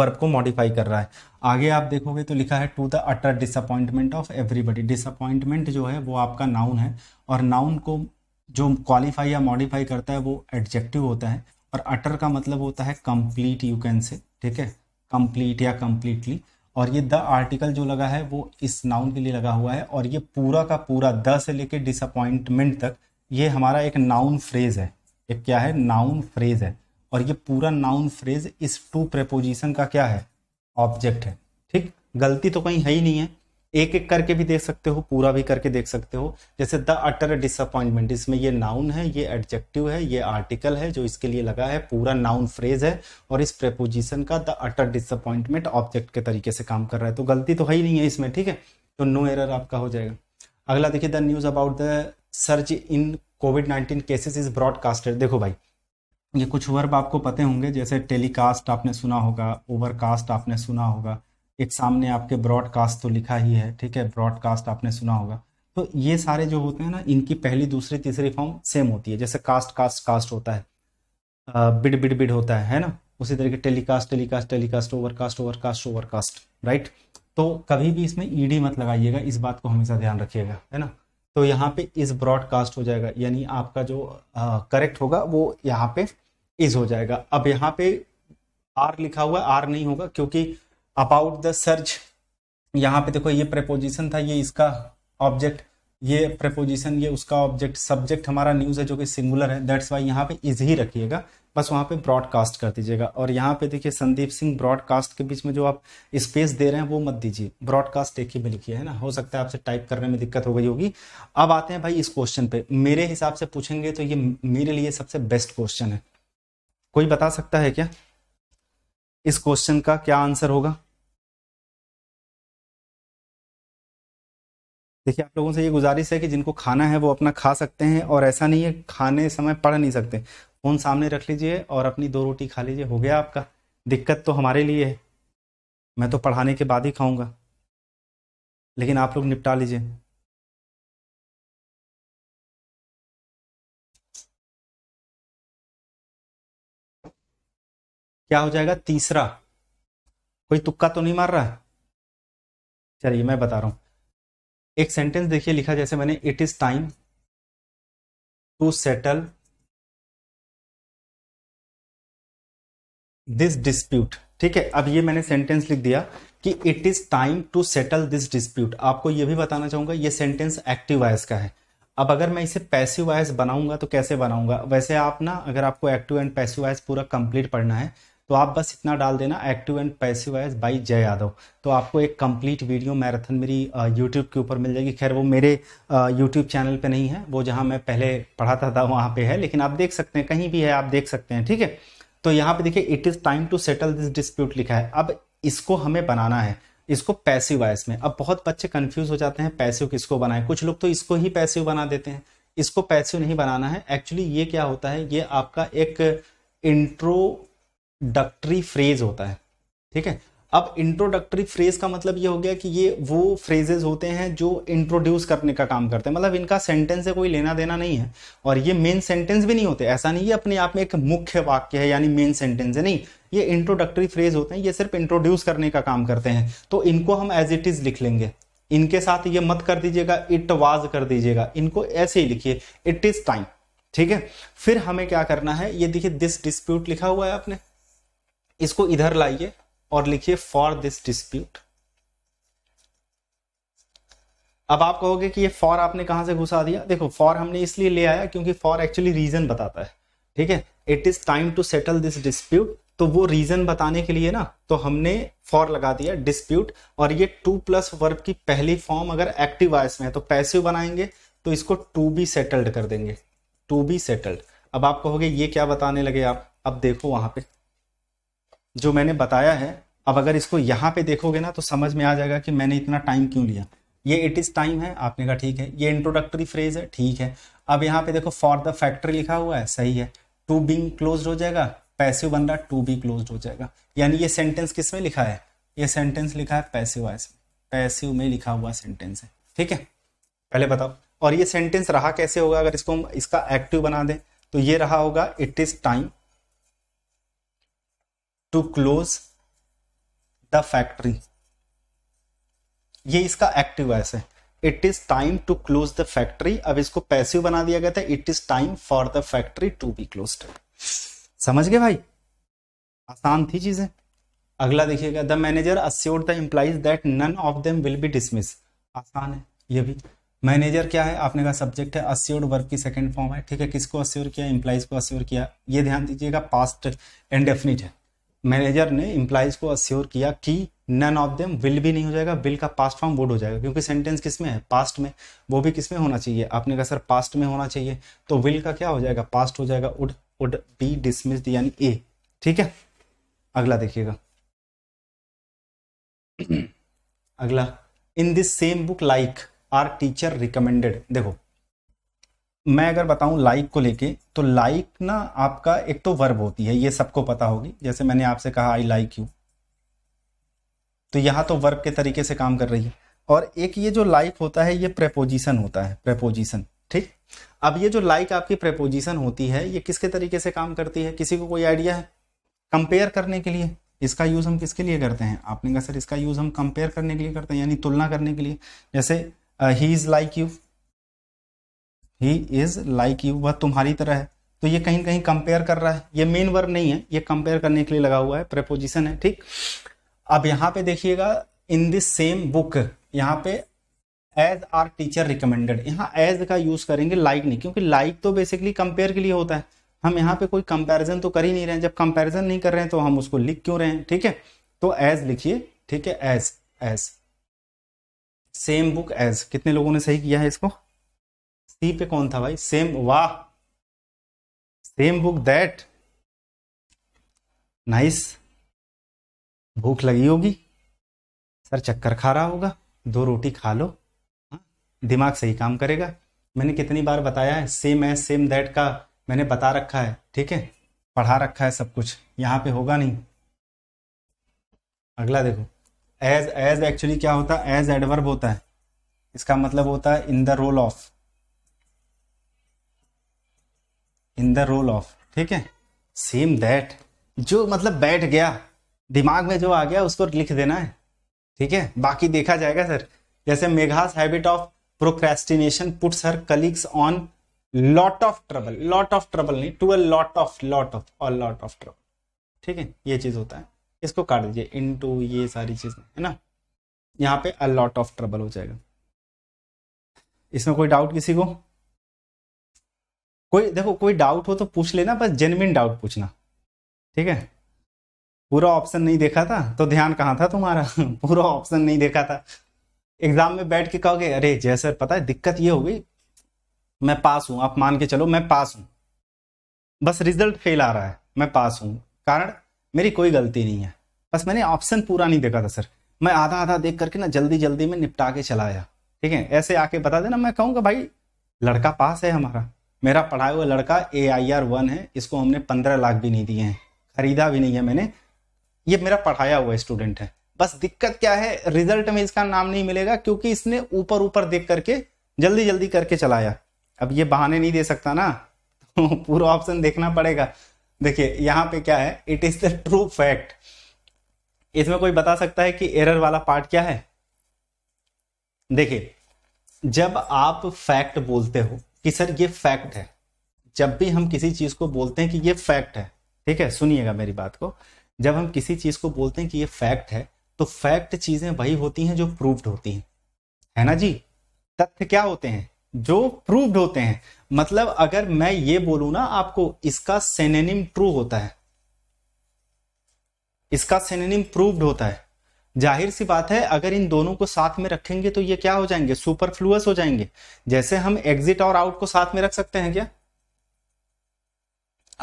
Speaker 1: वर्ब को मॉडिफाई कर रहा है आगे आप देखोगे तो लिखा है to the utter disappointment of everybody disappointment जो है वो आपका नाउन है और नाउन को जो क्वालिफाई या मॉडिफाई करता है वो एडजेक्टिव होता है और अटर का मतलब होता है कंप्लीट यू कैन से ठीक है कंप्लीट या कंप्लीटली और ये द आर्टिकल जो लगा है वो इस नाउन के लिए लगा हुआ है और ये पूरा का पूरा द से लेके डिसअपॉइंटमेंट तक ये हमारा एक नाउन फ्रेज है एक क्या है नाउन फ्रेज है और ये पूरा नाउन फ्रेज इस टू प्रपोजिशन का क्या है ऑब्जेक्ट है ठीक गलती तो कहीं है ही नहीं है एक एक करके भी देख सकते हो पूरा भी करके देख सकते हो जैसे द अटर डिसअपॉइंटमेंट इसमें ये नाउन है ये एडजेक्टिव है ये आर्टिकल है जो इसके लिए लगा है पूरा नाउन फ्रेज है और इस प्रेपोजिशन का द अटर डिसअपॉइंटमेंट ऑब्जेक्ट के तरीके से काम कर रहा है तो गलती तो है ही नहीं है इसमें ठीक है तो नो एरर आपका हो जाएगा अगला देखिए the news about the search in COVID nineteen cases is broadcasted देखो भाई ये कुछ वर्ब आपको पते होंगे जैसे टेलीकास्ट आपने सुना होगा ओवरकास्ट आपने सुना होगा एक सामने आपके ब्रॉडकास्ट तो लिखा ही है ठीक है ब्रॉडकास्ट आपने सुना होगा तो ये सारे जो होते हैं ना इनकी पहली दूसरी तीसरी फॉर्म सेम होती है जैसे कास्ट कास्ट कास्ट होता है बिड बिड बिड होता है है ना उसी तरीके telecast telecast telecast overcast overcast overcast right तो कभी भी इसमें ईडी e मत लगाइएगा इस बात को हमेशा ध्यान रखिएगा है ना तो यहाँ पे इस ब्रॉडकास्ट हो जाएगा यानी आपका जो करेक्ट होगा वो यहाँ पे इज हो जाएगा अब यहाँ पे आर लिखा हुआ आर नहीं होगा क्योंकि अबाउट द सर्च यहाँ पे देखो ये प्रपोजिशन था ये इसका ऑब्जेक्ट ये प्रपोजिशन ये उसका ऑब्जेक्ट सब्जेक्ट हमारा न्यूज़ है जो कि सिंगुलर है दैट्स वाई यहाँ पे इज ही रखिएगा बस वहाँ पे ब्रॉडकास्ट कर दीजिएगा और यहाँ पे देखिए संदीप सिंह ब्रॉडकास्ट के बीच में जो आप स्पेस दे रहे हैं वो मत दीजिए ब्रॉडकास्ट एक ही में लिखिए है ना हो सकता है आपसे टाइप करने में दिक्कत हो गई होगी अब आते हैं भाई इस क्वेश्चन पे मेरे हिसाब से पूछेंगे तो ये मेरे लिए सबसे बेस्ट क्वेश्चन है कोई बता सकता है क्या इस क्वेश्चन का क्या आंसर होगा देखिए आप लोगों से ये गुजारिश है कि जिनको खाना है वो अपना खा सकते हैं और ऐसा नहीं है खाने समय पढ़ नहीं सकते फ़ोन सामने रख लीजिए और अपनी दो रोटी खा लीजिए हो गया आपका दिक्कत तो हमारे लिए है मैं तो पढ़ाने के बाद ही खाऊंगा लेकिन आप लोग निपटा लीजिए क्या हो जाएगा तीसरा कोई तुक्का तो नहीं मार रहा है चलिए मैं बता रहा हूं एक सेंटेंस देखिए लिखा जैसे मैंने it is time
Speaker 3: to settle
Speaker 1: this dispute ठीक है अब ये मैंने सेंटेंस लिख दिया कि it is time to settle this dispute आपको ये भी बताना चाहूंगा ये सेंटेंस एक्टिव वॉइस का है अब अगर मैं इसे पैसिव वॉइस बनाऊंगा तो कैसे बनाऊंगा वैसे आप ना अगर आपको एक्टिव एंड पैसिव वॉइस पूरा कंप्लीट पढ़ना है तो आप बस इतना डाल देना active and passive as by Jay Yadav तो आपको एक कंप्लीट वीडियो मैराथन मेरी यूट्यूब के ऊपर मिल जाएगी खैर वो मेरे यूट्यूब चैनल पे नहीं है वो जहाँ मैं पहले पढ़ाता था वहाँ पे है लेकिन आप देख सकते हैं कहीं भी है आप देख सकते हैं ठीक है तो यहाँ पे देखिए it is time to settle this dispute लिखा है अब इसको हमें बनाना है इसको पैसिव वाइस में अब बहुत बच्चे कंफ्यूज हो जाते हैं पैसिव किसको बनाए कुछ लोग तो इसको ही पैसिव बना देते हैं इसको पैसिव नहीं बनाना है एक्चुअली ये क्या होता है ये आपका एक इंट्रो इंट्रोडक्टरी फ्रेज होता है ठीक है अब इंट्रोडक्टरी फ्रेज का मतलब ये हो गया कि ये वो फ्रेजेस होते हैं जो इंट्रोड्यूस करने का काम करते हैं मतलब इनका सेंटेंस से कोई लेना देना नहीं है और ये मेन सेंटेंस भी नहीं होते ऐसा नहीं है अपने आप में एक मुख्य वाक्य है यानी मेन सेंटेंस है नहीं ये इंट्रोडक्टरी फ्रेज होते हैं ये सिर्फ इंट्रोड्यूस करने का काम करते हैं तो इनको हम एज इट इज लिख लेंगे इनके साथ ये मत कर दीजिएगा इट वाज कर दीजिएगा इनको ऐसे ही लिखिए इट इज टाइम ठीक है फिर हमें क्या करना है ये देखिए दिस डिस्प्यूट लिखा हुआ है आपने इसको इधर लाइए और लिखिए फॉर दिस डिस्प्यूट अब आप कहोगे कि ये फॉर आपने कहां से घुसा दिया देखो फॉर हमने इसलिए ले आया क्योंकि फॉर एक्चुअली रीजन बताता है ठीक है it is time to settle this dispute तो वो रीजन बताने के लिए ना तो हमने फॉर लगा दिया डिस्प्यूट और ये टू प्लस वर्ब की पहली फॉर्म अगर एक्टिव वॉइस में है तो पैसिव बनाएंगे तो इसको टू बी सेटल्ड कर देंगे टू बी सेटल्ड अब आप कहोगे ये क्या बताने लगे आप अब देखो वहां पे जो मैंने बताया है अब अगर इसको यहाँ पे देखोगे ना तो समझ में आ जाएगा कि मैंने इतना टाइम क्यों लिया ये इट इज़ टाइम है आपने कहा ठीक है ये इंट्रोडक्टरी फ्रेज है ठीक है अब यहाँ पे देखो फॉर द फैक्ट्री लिखा हुआ है सही है टू बिंग क्लोज हो जाएगा पैसिव बन रहा टू बी क्लोज हो जाएगा यानी ये सेंटेंस किस में लिखा है ये सेंटेंस लिखा है पैसिव वॉइस पैसिव में लिखा हुआ सेंटेंस है ठीक है पहले बताओ और ये सेंटेंस रहा कैसे होगा अगर इसको हम इसका एक्टिव बना दें तो ये रहा होगा it is time to close the factory ये इसका एक्टिव वॉइस है it is time to close the factory अब इसको पैसिव बना दिया गया था it is time for the factory to be close समझ गए भाई आसान थी चीजें अगला देखिएगा the manager assure the employees that none of them will be dismiss आसान है ये भी मैनेजर क्या है आपने कहा सब्जेक्ट है अस्योर्ड वर्ब की सेकंड फॉर्म है ठीक है किसको अस्योर किया इम्प्लाइज को अस्योर किया ये ध्यान दीजिएगा पास्ट एंड है मैनेजर ने इम्प्लाइज को अश्योर किया कि नन ऑफ देम विल भी नहीं हो जाएगा विल का पास्ट फॉर्म वुड हो जाएगा क्योंकि सेंटेंस किस में है पास्ट में वो भी किस में होना चाहिए आपने कहा सर पास्ट में होना चाहिए तो विल का क्या हो जाएगा पास्ट हो जाएगा वुड वुड बी डिसमिस्ड यानी ए ठीक है अगला देखिएगा अगला in this same book like our teacher recommended देखो मैं अगर बताऊं लाइक को लेके तो लाइक ना आपका एक तो वर्ब होती है ये सबको पता होगी जैसे मैंने आपसे कहा आई लाइक यू तो यहां तो वर्ब के तरीके से काम कर रही है और एक ये जो लाइक होता है ये प्रेपोजिशन होता है प्रेपोजिशन ठीक अब ये जो लाइक आपकी प्रेपोजिशन होती है ये किसके तरीके से काम करती है किसी को कोई आइडिया है कंपेयर करने के लिए इसका यूज़ हम किसके लिए करते हैं आपने कहा सर इसका यूज़ हम कंपेयर करने के लिए करते हैं यानी तुलना करने के लिए जैसे he is like you he is like you वह तुम्हारी तरह है तो ये कहीं कहीं कंपेयर कर रहा है ये मेन वर्ब नहीं है ये कंपेयर करने के लिए लगा हुआ है प्रपोजिशन है ठीक अब यहाँ पे देखिएगा इन दिस सेम बुक यहाँ पे एज आर टीचर रिकमेंडेड यहाँ एज का यूज करेंगे लाइक like नहीं क्योंकि लाइक like तो बेसिकली कंपेयर के लिए होता है हम यहाँ पे कोई कंपैरिजन तो कर ही नहीं रहे हैं जब कंपैरिजन नहीं कर रहे हैं तो हम उसको लिख क्यों रहे हैं ठीक है तो एज लिखिए ठीक है as as same book as कितने लोगों ने सही किया है इसको सी पे कौन था भाई सेम वाह सेम बुक दैट नाइस भूख लगी होगी सर चक्कर खा रहा होगा दो रोटी खा लो हाँ दिमाग सही काम करेगा मैंने कितनी बार बताया है सेम है सेम दैट का मैंने बता रखा है ठीक है पढ़ा रखा है सब कुछ यहाँ पे होगा नहीं अगला देखो एज एज एक्चुअली क्या होता है एज एडवर्ब होता है इसका मतलब होता है in the role of in the role of ठीक है सेम दैट जो मतलब बैठ गया दिमाग में जो आ गया उसको लिख देना है ठीक है बाकी देखा जाएगा सर जैसे Megha's habit of procrastination puts her colleagues on lot of trouble lot of trouble नहीं to a lot of lot of और लॉट ऑफ ट्रबल ठीक है ये चीज होता है इसको काट दीजिए इन टू ये सारी चीज है ना यहाँ पे अ लॉट ऑफ ट्रबल हो जाएगा इसमें कोई डाउट किसी को कोई देखो कोई डाउट हो तो पूछ लेना बस जेनविन डाउट पूछना ठीक है पूरा ऑप्शन नहीं देखा था तो ध्यान कहाँ था तुम्हारा पूरा ऑप्शन नहीं देखा था एग्जाम में बैठ के कहोगे अरे जय सर पता है दिक्कत ये हो गई मैं पास हूँ आप मान के चलो मैं पास हूँ बस रिजल्ट फेल आ रहा है मैं पास हूँ कारण मेरी कोई गलती नहीं है बस मैंने ऑप्शन पूरा नहीं देखा था सर मैं आधा आधा देख करके ना जल्दी जल्दी में निपटा के चलाया ठीक है ऐसे आके बता देना मैं कहूँगा भाई लड़का पास है हमारा मेरा पढ़ाया हुआ लड़का ए आई आर वन है इसको हमने पंद्रह लाख भी नहीं दिए हैं खरीदा भी नहीं है मैंने ये मेरा पढ़ाया हुआ स्टूडेंट है बस दिक्कत क्या है रिजल्ट में इसका नाम नहीं मिलेगा क्योंकि इसने ऊपर ऊपर देख करके जल्दी जल्दी करके चलाया अब ये बहाने नहीं दे सकता ना तो पूरा ऑप्शन देखना पड़ेगा देखिए यहाँ पे क्या है it is the true fact इसमें कोई बता सकता है कि एरर वाला पार्ट क्या है देखिए जब आप फैक्ट बोलते हो कि सर ये फैक्ट है जब भी हम किसी चीज़ को बोलते हैं कि ये फैक्ट है ठीक है सुनिएगा मेरी बात को जब हम किसी चीज़ को बोलते हैं कि ये फैक्ट है तो फैक्ट चीज़ें वही होती हैं जो प्रूव्ड होती हैं है ना जी तथ्य क्या होते हैं जो प्रूव्ड होते हैं मतलब अगर मैं ये बोलू ना आपको इसका सेनेनिम ट्रू होता है इसका सेनेनिम प्रूव्ड होता है जाहिर सी बात है अगर इन दोनों को साथ में रखेंगे तो ये क्या हो जाएंगे फ्लूस हो जाएंगे जैसे हम एग्जिट और आउट को साथ में रख सकते हैं क्या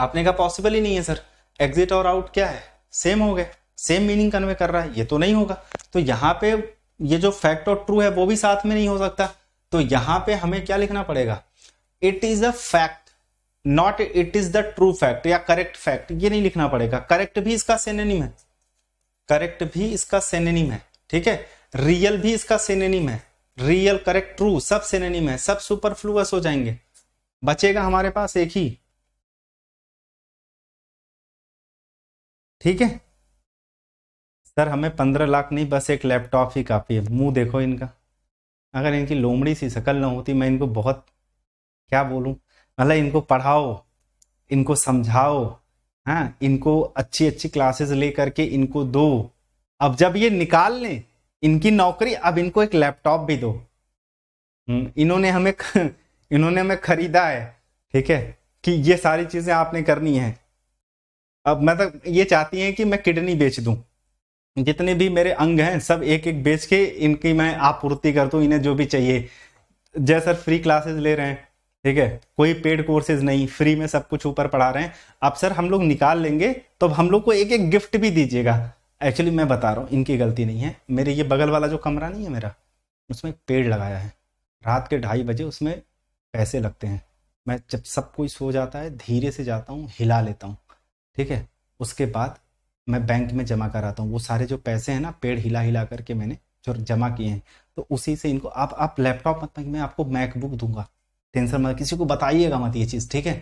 Speaker 1: आपने कहा पॉसिबल ही नहीं है सर एग्जिट और आउट क्या है सेम हो गए सेम मीनिंग कन्वे कर रहा है ये तो नहीं होगा तो यहाँ पे ये जो फैक्ट और ट्रू है वो भी साथ में नहीं हो सकता तो यहाँ पे हमें क्या लिखना पड़ेगा it is a fact not it is the true fact या करेक्ट फैक्ट ये नहीं लिखना पड़ेगा करेक्ट भी इसका सेनेनिम है करेक्ट भी इसका सेनेनिम है ठीक है रियल भी इसका सेनेनिम है रियल करेक्ट ट्रू सब सेनेनिम है सब सुपरफ्लूअस हो जाएंगे बचेगा हमारे पास एक ही ठीक है सर हमें पंद्रह लाख नहीं बस एक लैपटॉप ही काफ़ी है मुंह देखो इनका अगर इनकी लोमड़ी सी शकल ना होती मैं इनको बहुत क्या बोलूं मतलब इनको पढ़ाओ इनको समझाओ हाँ इनको अच्छी अच्छी क्लासेस ले करके इनको दो अब जब ये निकाल लें इनकी नौकरी अब इनको एक लैपटॉप भी दो हम्म, इन्होंने हमें इन्होंने हमें खरीदा है ठीक है कि ये सारी चीजें आपने करनी है अब मतलब ये चाहती हैं कि मैं किडनी बेच दूं जितने भी मेरे अंग हैं सब एक एक बेच के इनकी मैं आपूर्ति कर दूं इन्हें जो भी चाहिए जय सर फ्री क्लासेस ले रहे हैं ठीक है कोई पेड कोर्सेज नहीं फ्री में सब कुछ ऊपर पढ़ा रहे हैं अब सर हम लोग निकाल लेंगे तो हम लोग को एक एक गिफ्ट भी दीजिएगा एक्चुअली मैं बता रहा हूँ इनकी गलती नहीं है मेरे ये बगल वाला जो कमरा नहीं है मेरा उसमें पेड़ लगाया है रात के ढाई बजे उसमें पैसे लगते हैं मैं जब सब कोई सो जाता है धीरे से जाता हूँ हिला लेता हूँ ठीक है उसके बाद मैं बैंक में जमा कराता हूँ वो सारे जो पैसे हैं ना पेड़ हिला हिला करके मैंने जो जमा किए हैं तो उसी से इनको आप आप लैपटॉप मत मैं आपको मैकबुक दूंगा टेंशन मत किसी को बताइएगा मत ये चीज़ ठीक है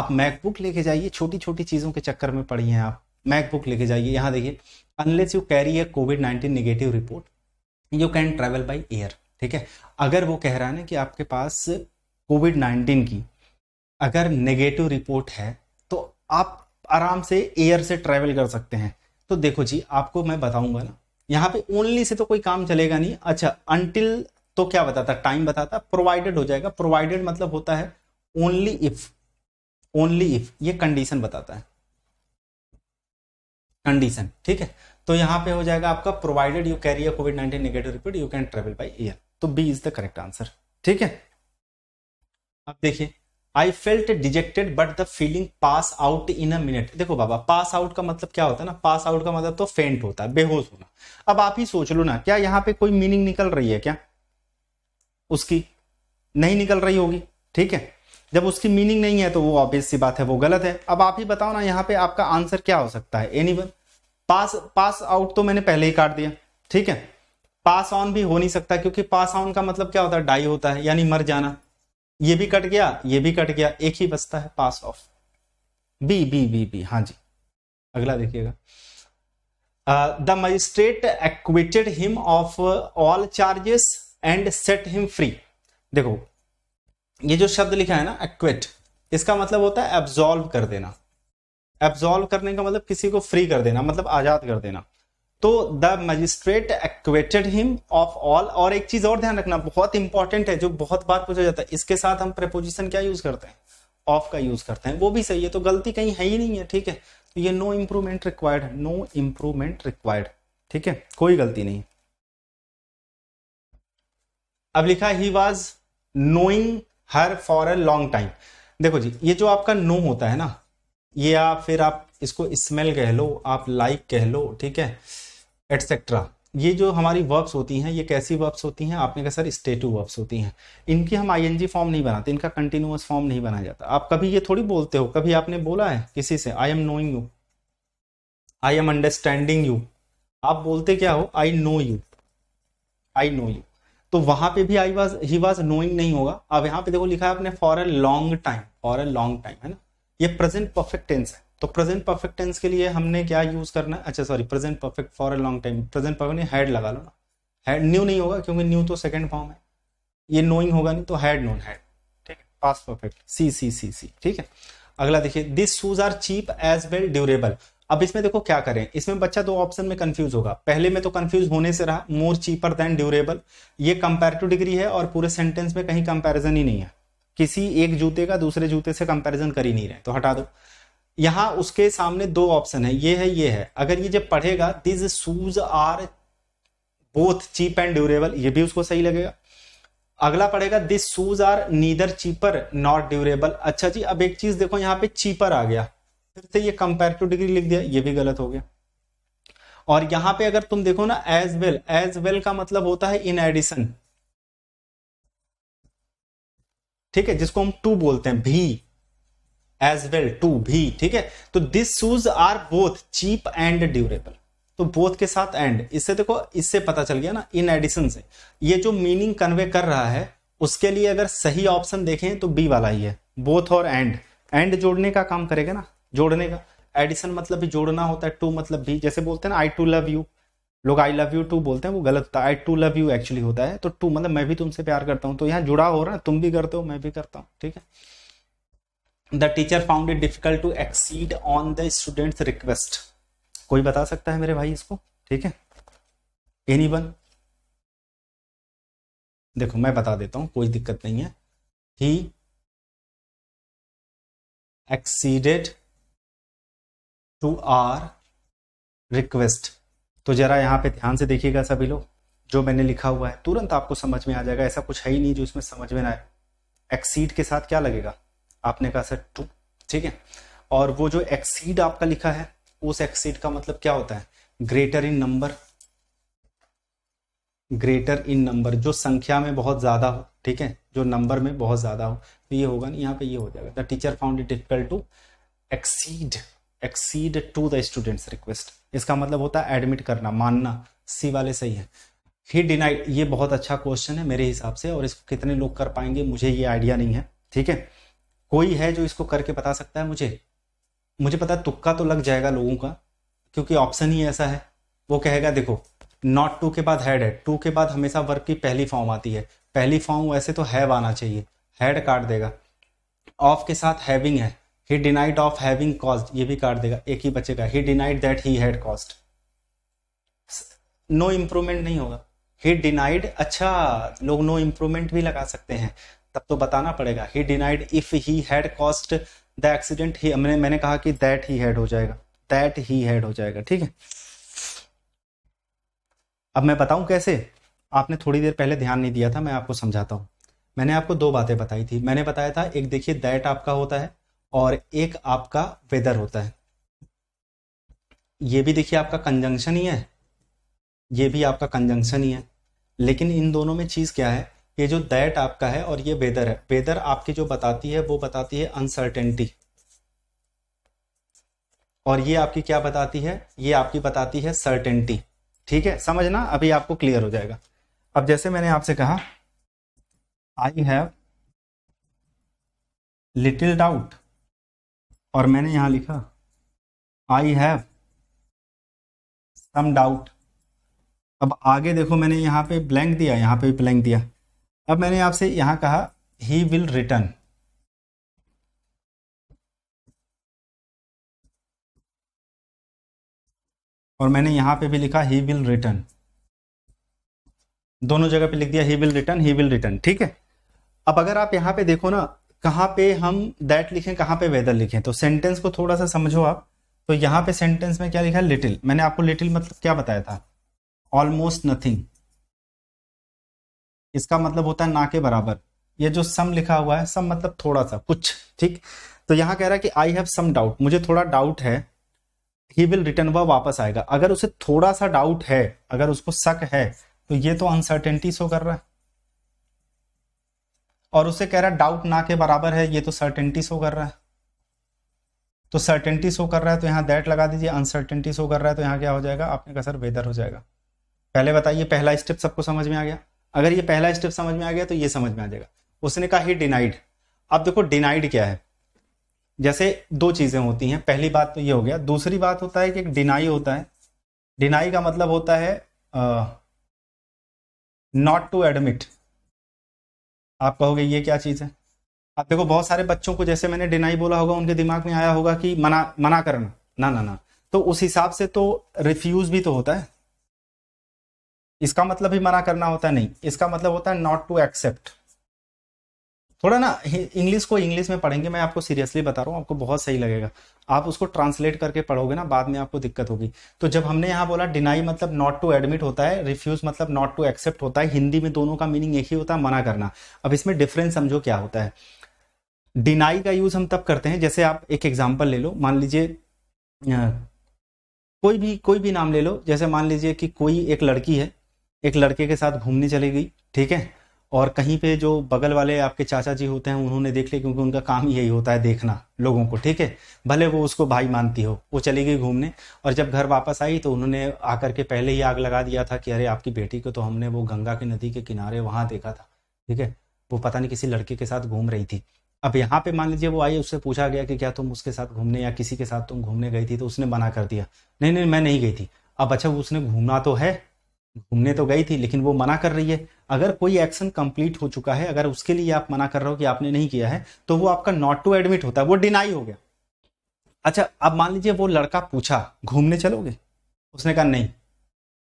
Speaker 1: आप मैकबुक लेके जाइए छोटी छोटी चीज़ों के चक्कर में पड़ी हैं आप मैकबुक लेके जाइए यहाँ देखिए unless you carry a COVID nineteen negative report you can travel by air ठीक है अगर वो कह रहा है ना कि आपके पास कोविड नाइन्टीन की अगर नेगेटिव रिपोर्ट है तो आप आराम से एयर से ट्रेवल कर सकते हैं तो देखो जी आपको मैं बताऊंगा ना यहाँ पे ओनली से तो कोई काम चलेगा नहीं अच्छा अनटिल तो क्या बताता टाइम बताता प्रोवाइडेड हो जाएगा प्रोवाइडेड मतलब होता है ओनली इफ ओनली इफ ये कंडीशन बताता है कंडीशन ठीक है तो यहां पे हो जाएगा आपका provided you carry COVID nineteen negative report you can travel by air तो B is the correct answer ठीक है अब देखिए I felt dejected but the feeling pass out in a minute देखो बाबा पास आउट का मतलब क्या होता है ना पास आउट का मतलब तो फेंट होता है बेहोश होना अब आप ही सोच लो ना क्या यहाँ पे कोई मीनिंग निकल रही है क्या उसकी नहीं निकल रही होगी ठीक है जब उसकी मीनिंग नहीं है तो वो ऑब्वियस सी बात है वो गलत है अब आप ही बताओ ना यहाँ पे आपका आंसर क्या हो सकता है any one pass pass out तो मैंने पहले ही काट दिया ठीक है पास ऑन भी हो नहीं सकता क्योंकि पास ऑन का मतलब क्या होता है डाई होता है यानी मर जाना ये भी कट गया ये भी कट गया एक ही बचता है pass off B B B B हाँ जी अगला देखिएगा the magistrate acquitted him of all charges and set him free देखो ये जो शब्द लिखा है ना एक्विट इसका मतलब होता है एब्जॉल्व कर देना एब्जॉल्व करने का मतलब किसी को फ्री कर देना मतलब आजाद कर देना तो the magistrate acquitted him of all और एक चीज और ध्यान रखना बहुत इंपॉर्टेंट है जो बहुत बार पूछा जाता है इसके साथ हम प्रपोजिशन क्या यूज करते हैं ऑफ का यूज करते हैं वो भी सही है तो गलती कहीं है ही नहीं है ठीक है तो ये no improvement required no improvement required ठीक है कोई गलती नहीं अब लिखा he was knowing her for a long time देखो जी ये जो आपका नो होता है ना ये आप फिर आप इसको स्मेल कह लो आप लाइक कह लो ठीक है एटसेट्रा ये जो हमारी वर्ब्स होती हैं ये कैसी वर्ब्स होती हैं आपने कहा सर स्टेटू वर्ब्स होती हैं इनकी हम आईएनजी फॉर्म नहीं बनाते इनका कंटिन्यूस फॉर्म नहीं बनाया जाता आप कभी ये थोड़ी बोलते हो कभी आपने बोला है किसी से I am knowing you I am understanding you आप बोलते क्या हो I know you I know you तो वहां पे भी I was he was knowing नहीं होगा अब यहाँ पे देखो लिखा है आपने for a long time for a long time है ना ये प्रेजेंट परफेक्ट टेंस है तो प्रेजेंट परफेक्ट टेंस के लिए हमने क्या यूज करना है अच्छा sorry present perfect for a long time present perfect had लगा लो ना हेड न्यू नहीं होगा क्योंकि न्यू तो सेकेंड फॉर्म है ये नोइंग होगा नहीं तो हैड नोन हैड ठीक है पास परफेक्ट सी सी सी सी ठीक है अगला देखिए this shoes are cheap as well durable अब इसमें देखो क्या करें इसमें बच्चा दो ऑप्शन में कंफ्यूज होगा पहले में तो कंफ्यूज होने से रहा मोर चीपर देन ड्यूरेबल ये कंपेरेटिव डिग्री है और पूरे सेंटेंस में कहीं कंपैरिजन ही नहीं है किसी एक जूते का दूसरे जूते से कंपैरिजन कर ही नहीं रहे तो हटा दो यहां उसके सामने दो ऑप्शन है ये है ये है अगर ये जब पढ़ेगा these shoes are both cheap and durable ये भी उसको सही लगेगा अगला पड़ेगा this shoes are neither cheaper not durable अच्छा जी अब एक चीज देखो यहाँ पे चीपर आ गया फिर से ये कंपेरेटिव डिग्री लिख दिया ये भी गलत हो गया और यहां पे अगर तुम देखो ना एज वेल एज वेल का मतलब होता है इन एडिशन ठीक है जिसको हम टू बोलते हैं भी एज वेल टू भी ठीक है तो this shoes are both cheap and durable तो बोथ के साथ एंड इससे देखो इससे पता चल गया ना इन एडिशन से ये जो मीनिंग कन्वे कर रहा है उसके लिए अगर सही ऑप्शन देखें तो बी वाला ही है बोथ और एंड एंड जोड़ने का काम करेगा ना जोड़ने का एडिशन मतलब भी जोड़ना होता है टू मतलब भी जैसे बोलते हैं ना आई टू लव यू लोग आई लव यू टू बोलते हैं वो गलत होता है I too love you actually होता है तो टू मतलब मैं भी तुमसे प्यार करता हूँ तो यहाँ जुड़ा हो रहा है तुम भी करते हो मैं भी करता हूँ ठीक है the teacher found it difficult to accede on the students request कोई बता सकता है मेरे भाई इसको ठीक है एनी वन देखो मैं बता देता हूं कोई दिक्कत नहीं है he
Speaker 3: acceded to
Speaker 1: our request तो जरा यहाँ पे ध्यान से देखिएगा सभी लोग जो मैंने लिखा हुआ है तुरंत आपको समझ में आ जाएगा ऐसा कुछ है ही नहीं जो इसमें समझ में ना आए एक्सीड के साथ क्या लगेगा आपने कहा सर टू ठीक है और वो जो एक्सीड आपका लिखा है उस एक्सीड का मतलब क्या होता है greater in number greater in number जो संख्या में बहुत ज्यादा हो ठीक है जो नंबर में बहुत ज्यादा हो तो ये होगा ना यहाँ पे ये हो जाएगा the teacher found it difficult to accede accede to the students request इसका मतलब होता है एडमिट करना मानना सी वाले सही है ही डिनाइड ये बहुत अच्छा क्वेश्चन है मेरे हिसाब से और इसको कितने लोग कर पाएंगे मुझे ये आइडिया नहीं है ठीक है कोई है जो इसको करके बता सकता है मुझे मुझे पता तुक्का तो लग जाएगा लोगों का क्योंकि ऑप्शन ही ऐसा है वो कहेगा देखो नॉट टू के बाद हैड है टू के बाद हमेशा वर्क की पहली फॉर्म आती है पहली फॉर्म वैसे तो हैव आना चाहिए हैड काट देगा ऑफ के साथ हैविंग है he denied of having caused ये भी काट देगा एक ही बच्चे का he denied that he had caused no improvement नहीं होगा ही डिनाइड अच्छा लोग नो इम्प्रूवमेंट भी लगा सकते हैं तब तो बताना पड़ेगा he denied if he had caused the accident ही मैंने कहा कि दैट ही हैड हो जाएगा दैट ही हैड हो जाएगा ठीक है अब मैं बताऊं कैसे आपने थोड़ी देर पहले ध्यान नहीं दिया था मैं आपको समझाता हूं मैंने आपको दो बातें बताई थी मैंने बताया था एक देखिए दैट आपका होता है और एक आपका वेदर होता है ये भी देखिए आपका कंजंक्शन ही है ये भी आपका कंजंक्शन ही है लेकिन इन दोनों में चीज़ क्या है ये जो दैट आपका है और ये वेदर है वेदर आपकी जो बताती है वो बताती है अनसर्टेनिटी और ये आपकी क्या बताती है ये आपकी बताती है सर्टेनिटी ठीक है समझना अभी आपको क्लियर हो जाएगा अब जैसे मैंने आपसे कहा आई हैव लिटिल डाउट और मैंने यहां लिखा आई हैव सम डाउट अब आगे देखो मैंने यहां पे ब्लैंक दिया यहां पे भी ब्लैंक दिया अब मैंने आपसे यहां कहा ही विल रिटर्न और मैंने यहां पे भी लिखा ही विल रिटर्न दोनों जगह पे लिख दिया he will return he will return ठीक है अब अगर आप यहां पे देखो ना कहाँ पे हम दैट लिखें कहाँ पे वेदर लिखें तो सेंटेंस को थोड़ा सा समझो आप तो यहाँ पे सेंटेंस में क्या लिखा है लिटिल मैंने आपको लिटिल मतलब क्या बताया था ऑलमोस्ट नथिंग इसका मतलब होता है ना के बराबर ये जो सम लिखा हुआ है सम मतलब थोड़ा सा कुछ ठीक तो यहाँ कह रहा है कि आई हैव सम डाउट मुझे थोड़ा डाउट है ही विल रिटर्न वह वापस आएगा अगर उसे थोड़ा सा डाउट है अगर उसको शक है तो ये तो अनसर्टेनिटी शो कर रहा है और उसे कह रहा है डाउट ना के बराबर है ये तो सर्टेनिटी शो कर रहा है तो सर्टेनिटी शो कर रहा है तो यहाँ दैट लगा दीजिए अनसर्टेनिटी शो कर रहा है तो यहाँ क्या हो जाएगा आपने कहा सर वेदर हो जाएगा पहले बताइए पहला स्टेप सबको समझ में आ गया अगर ये पहला स्टेप समझ में आ गया तो ये समझ में आ जाएगा उसने कहा ही डिनाइड अब देखो डिनाइड क्या है जैसे दो चीज़ें होती हैं पहली बात तो ये हो गया दूसरी बात होता है कि एक डिनाई होता है डिनाई का मतलब होता है नॉट टू एडमिट आप कहोगे ये क्या चीज़ है आप देखो बहुत सारे बच्चों को जैसे मैंने डिनाई बोला होगा उनके दिमाग में आया होगा कि मना मना करना ना ना ना तो उस हिसाब से तो रिफ्यूज भी तो होता है इसका मतलब भी मना करना होता है नहीं इसका मतलब होता है नॉट टू एक्सेप्ट थोड़ा ना इंग्लिश को इंग्लिश में पढ़ेंगे मैं आपको सीरियसली बता रहा हूँ आपको बहुत सही लगेगा आप उसको ट्रांसलेट करके पढ़ोगे ना बाद में आपको दिक्कत होगी तो जब हमने यहाँ बोला डिनाई मतलब नॉट टू एडमिट होता है रिफ्यूज मतलब नॉट टू एक्सेप्ट होता है हिंदी में दोनों का मीनिंग एक ही होता है मना करना अब इसमें डिफरेंस समझो क्या होता है डिनाई का यूज हम तब करते हैं जैसे आप एक एग्जाम्पल ले लो मान लीजिए कोई भी कोई भी नाम ले लो जैसे मान लीजिए कि कोई एक लड़की है एक लड़के के साथ घूमने चली गई ठीक है और कहीं पे जो बगल वाले आपके चाचा जी होते हैं उन्होंने देख लिया क्योंकि उनका काम यही होता है देखना लोगों को ठीक है भले वो उसको भाई मानती हो वो चली गई घूमने और जब घर वापस आई तो उन्होंने आकर के पहले ही आग लगा दिया था कि अरे आपकी बेटी को तो हमने वो गंगा की नदी के किनारे वहाँ देखा था ठीक है वो पता नहीं किसी लड़के के साथ घूम रही थी अब यहाँ पे मान लीजिए वो आई उससे पूछा गया कि क्या तुम उसके साथ घूमने या किसी के साथ तुम घूमने गई थी तो उसने मना कर दिया नहीं नहीं मैं नहीं गई थी अब अच्छा उसने घूमना तो है घूमने तो गई थी लेकिन वो मना कर रही है अगर कोई एक्शन कंप्लीट हो चुका है अगर उसके लिए आप मना कर रहे हो कि आपने नहीं किया है तो वो आपका नॉट टू एडमिट होता है वो डिनाई हो गया अच्छा अब मान लीजिए वो लड़का पूछा घूमने चलोगे उसने कहा नहीं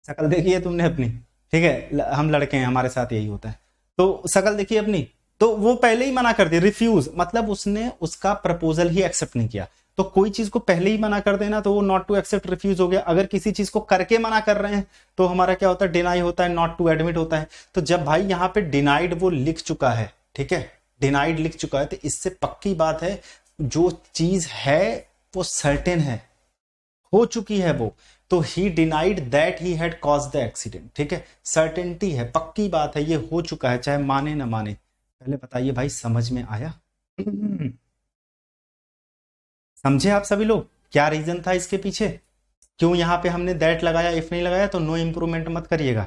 Speaker 1: शकल देखी तुमने अपनी ठीक है हम लड़के हैं हमारे साथ यही होता है तो शकल देखिए अपनी तो वो पहले ही मना कर दी रिफ्यूज मतलब उसने उसका प्रपोजल ही एक्सेप्ट नहीं किया तो कोई चीज को पहले ही मना कर देना तो वो नॉट टू एक्सेप्ट रिफ्यूज हो गया अगर किसी चीज को करके मना कर रहे हैं तो हमारा क्या होता है डिनाई होता है नॉट टू एडमिट होता है तो जब भाई यहाँ पे डिनाइड वो लिख चुका है ठीक है डिनाइड लिख चुका है तो इससे पक्की बात है जो चीज है वो सर्टेन है हो चुकी है वो तो he denied that he had caused the accident ठीक है सर्टेनिटी है पक्की बात है ये हो चुका है चाहे माने ना माने पहले बताइए भाई समझ में आया समझे आप सभी लोग क्या रीजन था इसके पीछे क्यों यहाँ पे हमने दैट लगाया इफ नहीं लगाया तो नो इम्प्रूवमेंट मत करिएगा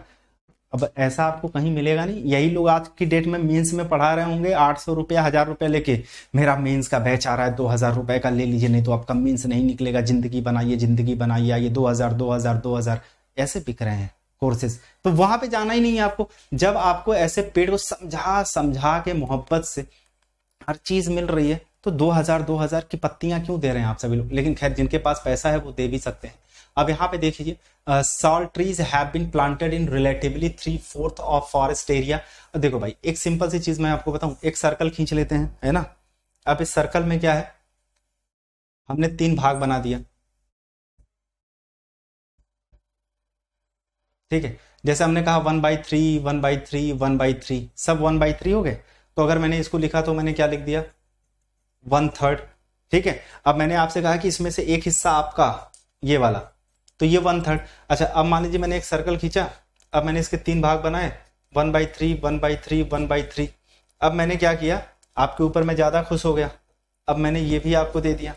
Speaker 1: अब ऐसा आपको कहीं मिलेगा नहीं यही लोग आज की डेट में मेंस में पढ़ा रहे होंगे आठ सौ रुपया हजार रुपया लेके मेरा मेंस का बैच आ रहा है दो हजार रुपए का ले लीजिए नहीं तो आपका मेंस नहीं निकलेगा जिंदगी बनाइए जिंदगी बनाइए आइए दो हजार दो हजार दो हजार ऐसे बिक रहे हैं कोर्सेज तो वहां पे जाना ही नहीं है आपको जब आपको ऐसे पेड़ को समझा समझा के मोहब्बत से हर चीज मिल रही है तो 2000 2000 की पत्तियां क्यों दे रहे हैं आप सभी लोग लेकिन खैर जिनके पास पैसा है वो दे भी सकते हैं अब यहाँ पे देखिए salt trees have been planted in relatively three fourth of forest area देखो भाई एक सिंपल सी चीज मैं आपको बताऊं एक सर्कल खींच लेते हैं है ना अब इस सर्कल में क्या है हमने तीन भाग बना दिया ठीक है जैसे हमने कहा one by three one by three one by three सब वन बाई थ्री हो गए तो अगर मैंने इसको लिखा तो मैंने क्या लिख दिया वन थर्ड ठीक है अब मैंने आपसे कहा कि इसमें से एक हिस्सा आपका ये वाला तो ये वन थर्ड अच्छा अब मान लीजिए मैंने एक सर्कल खींचा अब मैंने इसके तीन भाग बनाए one by three one by three one by three अब मैंने क्या किया आपके ऊपर मैं ज़्यादा खुश हो गया अब मैंने ये भी आपको दे दिया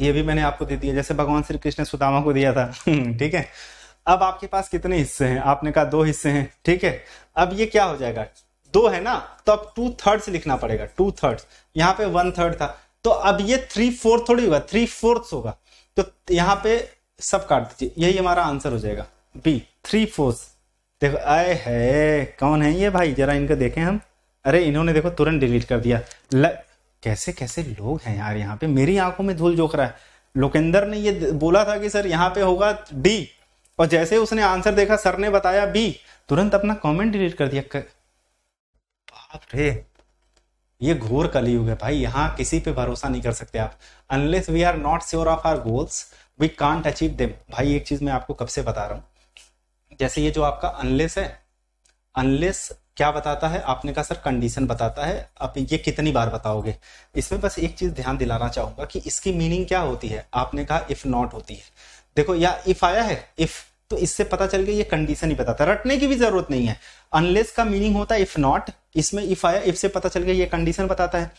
Speaker 1: ये भी मैंने आपको दे दिया जैसे भगवान श्री कृष्ण सुदामा को दिया था ठीक है अब आपके पास कितने हिस्से हैं आपने कहा दो हिस्से हैं ठीक है अब ये क्या हो जाएगा दो है ना तो अब टू थर्ड्स लिखना पड़ेगा टू थर्ड्स यहाँ पे वन थर्ड था तो अब ये थ्री फोर्थ थोड़ी होगा थ्री फोर्थ होगा तो यहाँ पे सब काट दीजिए यही हमारा आंसर हो जाएगा बी थ्री फोर्थ देखो आए है कौन है ये भाई जरा इनको देखें हम अरे इन्होंने देखो तुरंत डिलीट कर दिया ल... कैसे कैसे लोग हैं यार यहाँ पे मेरी आंखों में धूल झोंक रहा है लोकेंद्र ने ये बोला था कि सर यहाँ पे होगा डी और जैसे उसने आंसर देखा सर ने बताया बी तुरंत अपना कमेंट डिलीट कर दिया बाप रे ये घोर कलयुग है भाई यहाँ किसी पे भरोसा नहीं कर सकते आप unless we are not sure of our goals we can't achieve them भाई एक चीज मैं आपको कब से बता रहा हूँ जैसे ये जो आपका अनलेस है अनलेस क्या बताता है आपने कहा सर कंडीशन बताता है आप ये कितनी बार बताओगे इसमें बस एक चीज ध्यान दिलाना चाहूंगा कि इसकी मीनिंग क्या होती है आपने कहा इफ नॉट होती है देखो या इफ आया है इफ तो इससे पता चल गया ये कंडीशन ही बताता है रटने की भी जरूरत नहीं है अनलेस का मीनिंग होता है इफ नॉट इसमें इफ आया इफ से पता चल गया ये कंडीशन बताता है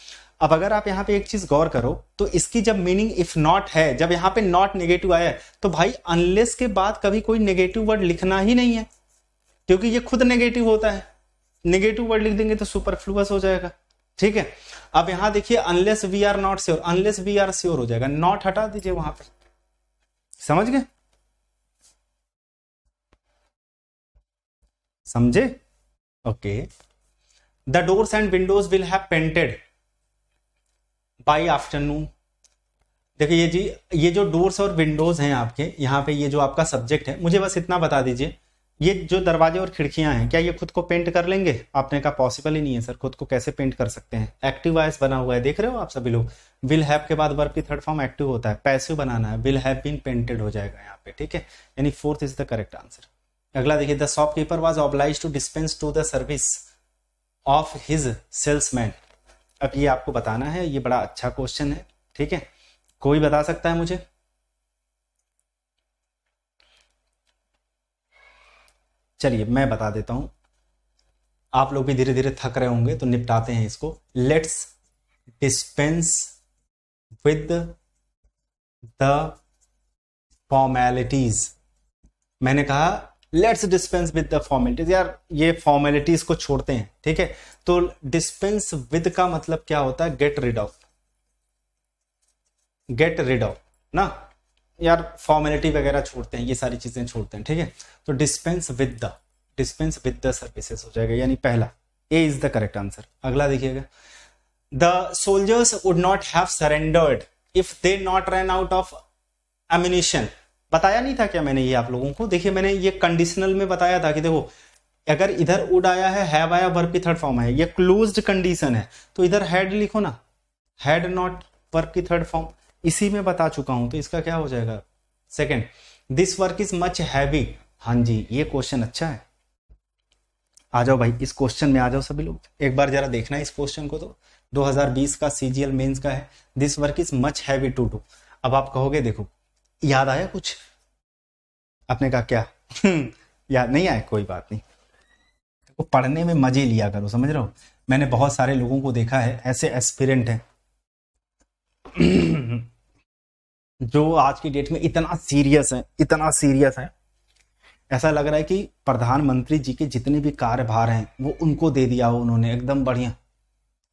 Speaker 1: अब अगर आप यहाँ पे एक चीज गौर करो तो इसकी जब मीनिंग इफ नॉट है जब यहाँ पे नॉट नेगेटिव आया तो भाई अनलेस के बाद कभी कोई नेगेटिव वर्ड लिखना ही नहीं है क्योंकि ये खुद नेगेटिव होता है नेगेटिव वर्ड लिख देंगे तो सुपरफ्लूअस हो जाएगा ठीक है अब यहां देखिए unless we are not sure unless we are sure हो जाएगा नॉट हटा दीजिए वहां पर समझ गए समझे okay the doors and windows will have painted by afternoon देखिए ये जी ये जो डोर्स और विंडोज हैं आपके यहाँ पे ये जो आपका सब्जेक्ट है मुझे बस इतना बता दीजिए ये जो दरवाजे और खिड़कियां हैं क्या ये खुद को पेंट कर लेंगे आपने कहा पॉसिबल ही नहीं है सर खुद को कैसे पेंट कर सकते हैं एक्टिव वॉइस बना हुआ है देख रहे हो आप सभी लोग विल हैव के बाद वर्ब की थर्ड फॉर्म एक्टिव होता है पैसिव बनाना है विल हैव बीन पेंटेड हो जाएगा यहाँ पे ठीक है यानी fourth is the correct answer अगला देखिए the shopkeeper was oblige to dispense to the service of his salesman अब ये आपको बताना है ये बड़ा अच्छा क्वेश्चन है ठीक है कोई बता सकता है मुझे चलिए मैं बता देता हूं आप लोग भी धीरे धीरे थक रहे होंगे तो निपटाते हैं इसको let's dispense with the formalities मैंने कहा let's dispense with the formalities यार ये फॉर्मेलिटीज को छोड़ते हैं ठीक है तो डिस्पेंस विद का मतलब क्या होता है get rid of get rid of ना यार फॉर्मेलिटी वगैरह छोड़ते हैं ये सारी चीजें छोड़ते हैं ठीक है तो dispense with the dispense with the services हो जाएगा यानी पहला A is the correct answer अगला देखिएगा the soldiers would not have surrendered if they not run out of ammunition बताया नहीं था क्या मैंने ये आप लोगों को देखिए मैंने ये कंडीशनल में बताया था कि देखो अगर इधर उड आया है हैव आया वर्ब की थर्ड फॉर्म है ये क्लोज्ड कंडीशन है तो इधर हैड लिखो ना हैड नॉट वर्ब की थर्ड फॉर्म इसी में बता चुका हूं तो इसका क्या हो जाएगा second this work is much heavy हां जी ये क्वेश्चन अच्छा है आ जाओ भाई इस क्वेश्चन में आ जाओ सभी लोग एक बार जरा देखना इस क्वेश्चन को तो 2020 का सीजीएल मेंस का है this work is much heavy to do अब आप कहोगे देखो याद आया कुछ आपने कहा क्या हम्म, याद नहीं आया कोई बात नहीं तो पढ़ने में मजे लिया करो समझ रहे हो मैंने बहुत सारे लोगों को देखा है ऐसे एस्पिरेंट हैं जो आज की डेट में इतना सीरियस है इतना सीरियस है ऐसा लग रहा है कि प्रधानमंत्री जी के जितने भी कार्यभार हैं वो उनको दे दिया हो उन्होंने एकदम बढ़िया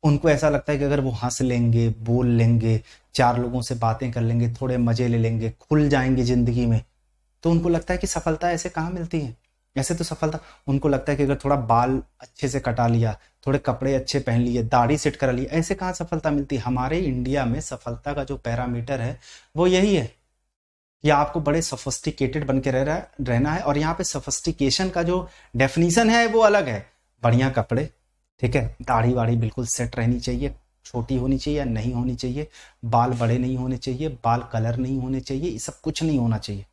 Speaker 1: उनको ऐसा लगता है कि अगर वो हंस लेंगे बोल लेंगे चार लोगों से बातें कर लेंगे थोड़े मजे ले लेंगे खुल जाएंगे जिंदगी में तो उनको लगता है कि सफलता ऐसे कहाँ मिलती है ऐसे तो सफलता उनको लगता है कि अगर थोड़ा बाल अच्छे से कटा लिया थोड़े कपड़े अच्छे पहन लिए दाढ़ी सेट करा लिया ऐसे कहाँ सफलता मिलती है हमारे इंडिया में सफलता का जो पैरामीटर है वो यही है कि आपको बड़े सफिस्टिकेटेड बन के रह रहा रहना है और यहाँ पे सफिस्टिकेशन का जो डेफिनेशन है वो अलग है बढ़िया कपड़े ठीक है दाढ़ी वाढ़ी बिल्कुल सेट रहनी चाहिए छोटी होनी चाहिए या नहीं होनी चाहिए बाल बड़े नहीं होने चाहिए बाल कलर नहीं होने चाहिए ये सब कुछ नहीं होना चाहिए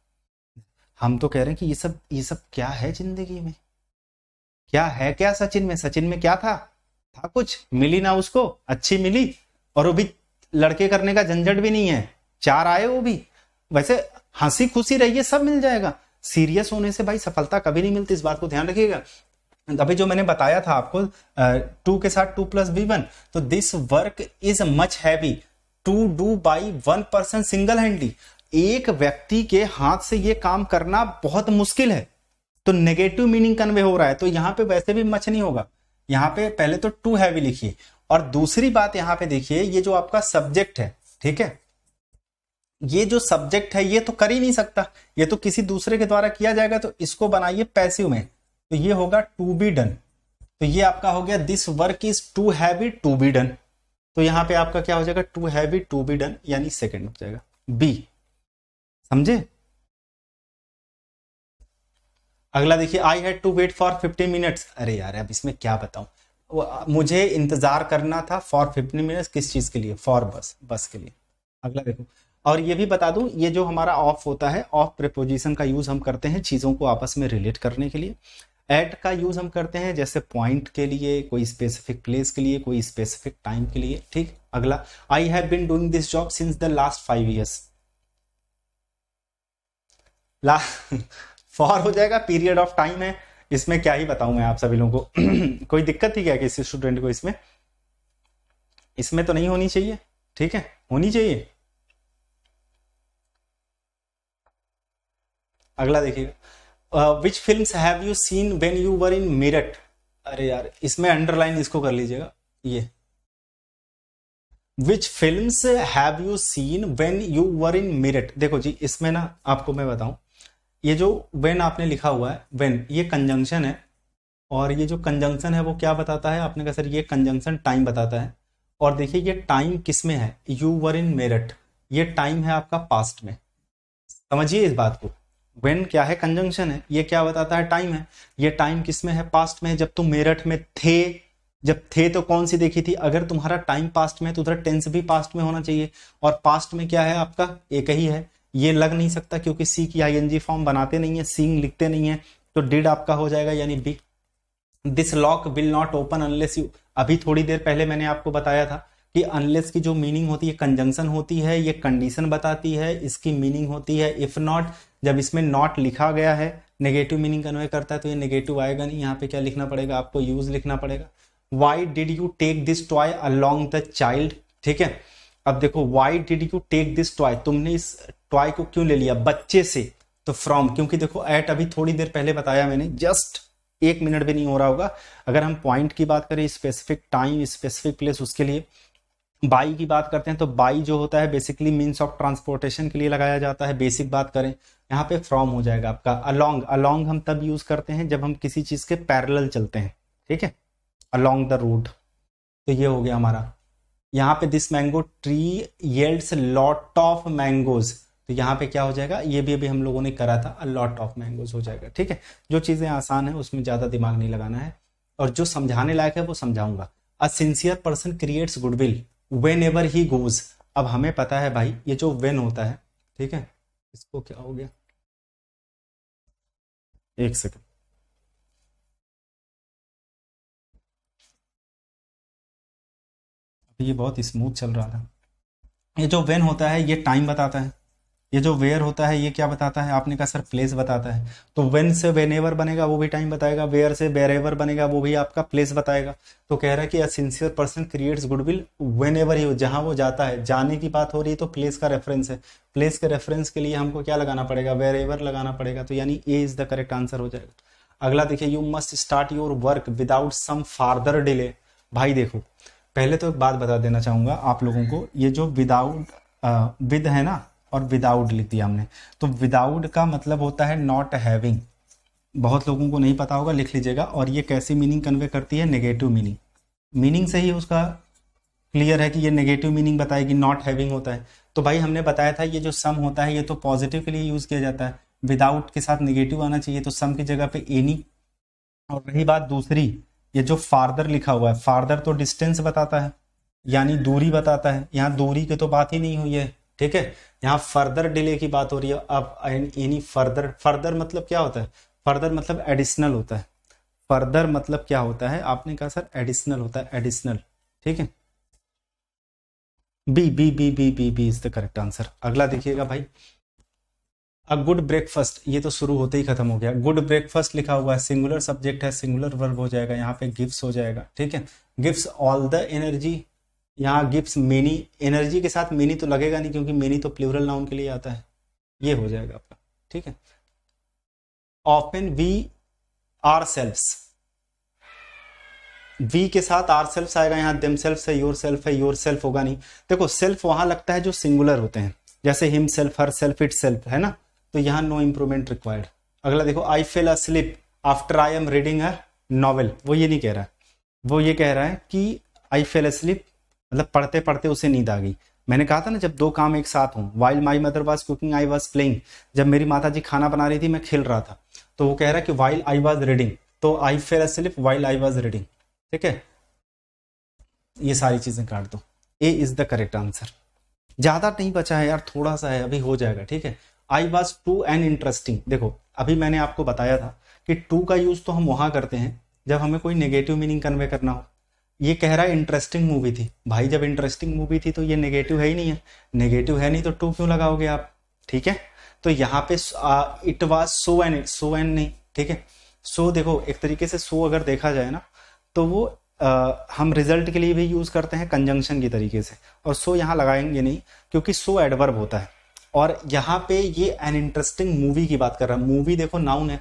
Speaker 1: हम तो कह रहे हैं कि ये सब ये सब क्या है जिंदगी में क्या है क्या सचिन में सचिन में क्या था था कुछ मिली ना उसको अच्छी मिली और वो भी लड़के करने का झंझट भी नहीं है चार आए वो भी वैसे हंसी खुशी रहिए सब मिल जाएगा सीरियस होने से भाई सफलता कभी नहीं मिलती इस बात को ध्यान रखिएगा अभी जो मैंने बताया था आपको टू के साथ टू प्लस वी वन तो this work is much heavy to do by one person single handedly एक व्यक्ति के हाथ से ये काम करना बहुत मुश्किल है तो नेगेटिव मीनिंग कन्वे हो रहा है तो यहाँ पे वैसे भी मच नहीं होगा यहाँ पे पहले तो टू हैवी लिखिए और दूसरी बात यहाँ पे देखिए ये जो आपका सब्जेक्ट है ठीक है ये जो सब्जेक्ट है ये तो कर ही नहीं सकता ये तो किसी दूसरे के द्वारा किया जाएगा तो इसको बनाइए पैसिव में तो ये होगा टू बी डन तो ये आपका हो गया this work is too heavy to be done तो यहां पे आपका क्या हो जाएगा too heavy to be done यानी सेकेंड हो जाएगा बी समझे अगला देखिए I had to wait for fifty minutes अरे यार अब इसमें क्या बताऊं मुझे इंतजार करना था फॉर फिफ्टी मिनट्स किस चीज के लिए फॉर बस बस के लिए अगला देखो और ये भी बता दूं ये जो हमारा ऑफ होता है ऑफ प्रिपोजिशन का यूज हम करते हैं चीजों को आपस में रिलेट करने के लिए एट का यूज हम करते हैं जैसे पॉइंट के लिए कोई स्पेसिफिक प्लेस के लिए कोई स्पेसिफिक टाइम के लिए ठीक अगला I have been doing this job since the last five years for हो जाएगा पीरियड ऑफ टाइम है इसमें क्या ही बताऊं मैं आप सभी लोगों को कोई दिक्कत ही क्या किसी स्टूडेंट को इसमें इसमें तो नहीं होनी चाहिए ठीक है होनी चाहिए अगला देखिएगा which film have you seen when you were in Meerut अरे यार इसमें अंडरलाइन इसको कर लीजिएगा ये which film have you seen when you were in Meerut देखो जी इसमें ना आपको मैं बताऊं ये जो वेन आपने लिखा हुआ है वेन ये कंजंक्शन है और ये जो कंजंक्शन है वो क्या बताता है आपने कहा सर ये कंजंक्शन टाइम बताता है और देखिए ये टाइम किस में है यू वर इन मेरठ ये टाइम है आपका पास्ट में समझिए इस बात को वेन क्या है कंजंक्शन है ये क्या बताता है टाइम है ये टाइम किस में है पास्ट में है जब तुम मेरठ में थे जब थे तो कौन सी देखी थी अगर तुम्हारा टाइम पास्ट में है तो उधर टेंस भी पास्ट में होना चाहिए और पास्ट में क्या है आपका एक ही है ये लग नहीं सकता क्योंकि सी की आई फॉर्म बनाते नहीं है सींग लिखते नहीं है तो डिड आपका हो जाएगा यानी B this lock will not open unless you अभी थोड़ी देर पहले मैंने आपको बताया था कि अनलेस की जो मीनिंग होती है कंजंक्शन होती है ये कंडीशन बताती है इसकी मीनिंग होती है इफ नॉट जब इसमें नॉट लिखा गया है नेगेटिव मीनिंग कन्वे करता है तो ये नेगेटिव आएगा नहीं यहाँ पे क्या लिखना पड़ेगा आपको यूज लिखना पड़ेगा why did you take this toy along the child ठीक है अब देखो why did you take this toy तुमने इस टॉय को क्यों ले लिया बच्चे से तो फ्रॉम क्योंकि देखो एट अभी थोड़ी देर पहले बताया मैंने जस्ट एक मिनट भी नहीं हो रहा होगा अगर हम पॉइंट की बात करें स्पेसिफिक टाइम स्पेसिफिक प्लेस उसके लिए बाई की बात करते हैं तो बाई जो होता है बेसिकली मीन्स ऑफ ट्रांसपोर्टेशन के लिए लगाया जाता है बेसिक बात करें यहाँ पे फ्रॉम हो जाएगा आपका अलोंग अलोंग हम तब यूज करते हैं जब हम किसी चीज के पैरल चलते हैं ठीक है अलोंग द रोड तो ये हो गया हमारा यहाँ पे this mango tree yields lot of mangoes तो यहाँ पे क्या हो जाएगा ये भी अभी हम लोगों ने करा था अ लॉट ऑफ मैंगोज हो जाएगा ठीक है जो चीजें आसान है उसमें ज्यादा दिमाग नहीं लगाना है और जो समझाने लायक है वो समझाऊंगा a sincere person creates goodwill whenever he goes अब हमें पता है भाई ये जो वेन होता है ठीक है इसको क्या हो गया एक सेकेंड ये बहुत स्मूथ चल रहा था ये जो वेन होता है ये टाइम बताता है ये जो वेयर होता है ये क्या बताता है आपने कहा सर प्लेस बताता है तो वेन से वेन एवर बनेगा वो भी टाइम बताएगा वेयर से वेर एवर बनेगा वो भी आपका प्लेस बताएगा तो कह रहा है कि a sincere person creates goodwill whenever he जहां वो जाता है जाने की बात हो रही है तो प्लेस का रेफरेंस है प्लेस के रेफरेंस के लिए हमको क्या लगाना पड़ेगा वेर एवर लगाना पड़ेगा तो यानी A is the correct answer हो जाएगा अगला देखिए you must start your work without some further delay भाई देखो पहले तो एक बात बता देना चाहूंगा आप लोगों को ये जो विदाउट विद है ना और विदाउट लिख दिया हमने तो विदाउट का मतलब होता है नॉट हैविंग बहुत लोगों को नहीं पता होगा लिख लीजिएगा और ये कैसी मीनिंग कन्वे करती है नेगेटिव मीनिंग मीनिंग से ही उसका क्लियर है कि ये नेगेटिव मीनिंग बताएगी नॉट हैविंग होता है तो भाई हमने बताया था ये जो सम होता है ये तो पॉजिटिव के लिए यूज़ किया जाता है विदाउट के साथ नेगेटिव आना चाहिए तो सम की जगह पे एनी और रही बात दूसरी ये जो फार्दर लिखा हुआ है फार्दर तो डिस्टेंस बताता है यानी दूरी बताता है यहाँ दूरी की तो बात ही नहीं हुई है ठीक है यहाँ फर्दर डिले की बात हो रही है अब यानी फर्दर फर्दर मतलब क्या होता है फर्दर मतलब एडिशनल होता है फर्दर मतलब क्या होता है आपने कहा सर एडिशनल होता है एडिशनल ठीक है B B B B B B is the correct answer अगला देखिएगा भाई अ गुड ब्रेकफास्ट ये तो शुरू होते ही खत्म हो गया गुड ब्रेकफास्ट लिखा हुआ है सिंगुलर सब्जेक्ट है सिंगुलर वर्ब हो जाएगा यहाँ पे गिफ्ट हो जाएगा ठीक है गिफ्ट ऑल द एनर्जी यहाँ गिफ्ट मेनी एनर्जी के साथ मेनी तो लगेगा नहीं क्योंकि मेनी तो प्लूरल नाउन के लिए आता है ये हो जाएगा आपका ठीक है often we ourselves we के साथ आर सेल्फ आएगा यहाँ देम सेल्फ है योर सेल्फ है योर सेल्फ होगा नहीं देखो सेल्फ वहां लगता है जो सिंगुलर होते हैं जैसे himself herself itself है ना तो यहाँ नो इम्प्रूवमेंट रिक्वायर्ड अगला देखो I fell asleep after I am reading a novel वो ये नहीं कह रहा है वो ये कह रहा है कि आई फेल अ स्लिप मतलब पढ़ते पढ़ते उसे नींद आ गई मैंने कहा था ना जब दो काम एक साथ हूँ while my mother was cooking I was playing जब मेरी माता जी खाना बना रही थी मैं खेल रहा था तो वो कह रहा कि वाइल आई वॉज रीडिंग तो I fell sleep while I was reading ठीक है ये सारी चीज़ें काट दो A is the correct answer ज़्यादा नहीं बचा है यार थोड़ा सा है अभी हो जाएगा ठीक है I was too and interesting देखो अभी मैंने आपको बताया था कि टू का यूज़ तो हम वहां करते हैं जब हमें कोई नेगेटिव मीनिंग कन्वे करना हो ये कह रहा है इंटरेस्टिंग मूवी थी भाई जब इंटरेस्टिंग मूवी थी तो ये नेगेटिव है ही नहीं है नेगेटिव है नहीं तो टू क्यों लगाओगे आप ठीक है तो यहाँ पे it was so and so an नहीं ठीक है सो देखो एक तरीके से सो अगर देखा जाए ना तो वो आ, हम रिजल्ट के लिए भी यूज़ करते हैं कंजंक्शन की तरीके से और सो यहाँ लगाएंगे नहीं क्योंकि सो एडवर्ब होता है और यहाँ पे ये एन इंटरेस्टिंग मूवी की बात कर रहा है मूवी देखो नाउन है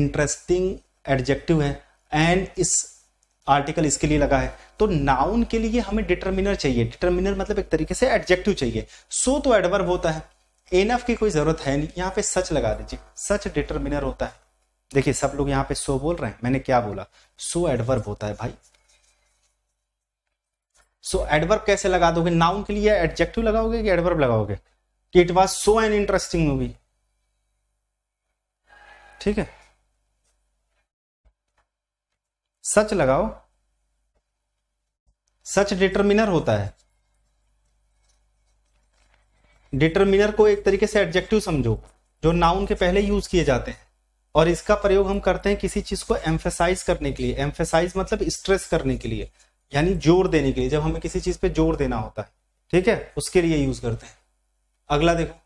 Speaker 1: इंटरेस्टिंग एडजेक्टिव है एंड इस आर्टिकल इसके लिए लगा है तो नाउन के लिए हमें डिटर्मिनर चाहिए डिटर्मिनर मतलब एक तरीके से एडजेक्टिव चाहिए सो तो एडवर्ब होता है एनफ की कोई जरूरत है नहीं यहाँ पे सच लगा दीजिए सच डिटर्मिनर होता है देखिए सब लोग यहाँ पे सो बोल रहे हैं मैंने क्या बोला सो एडवर्ब होता है भाई सो so, एडवर्ब कैसे लगा दोगे नाउन के लिए एडजेक्टिव लगाओगे कि एडवर्ब लगाओगे कि it was so an interesting movie ठीक है सच लगाओ सच डिटर्मिनर होता है डिटर्मिनर को एक तरीके से एडजेक्टिव समझो जो नाउन के पहले यूज किए जाते हैं और इसका प्रयोग हम करते हैं किसी चीज को एम्फेसाइज करने के लिए एम्फेसाइज मतलब स्ट्रेस करने के लिए यानी जोर देने के लिए जब हमें किसी चीज पे जोर देना होता है ठीक है उसके लिए यूज करते हैं अगला देखो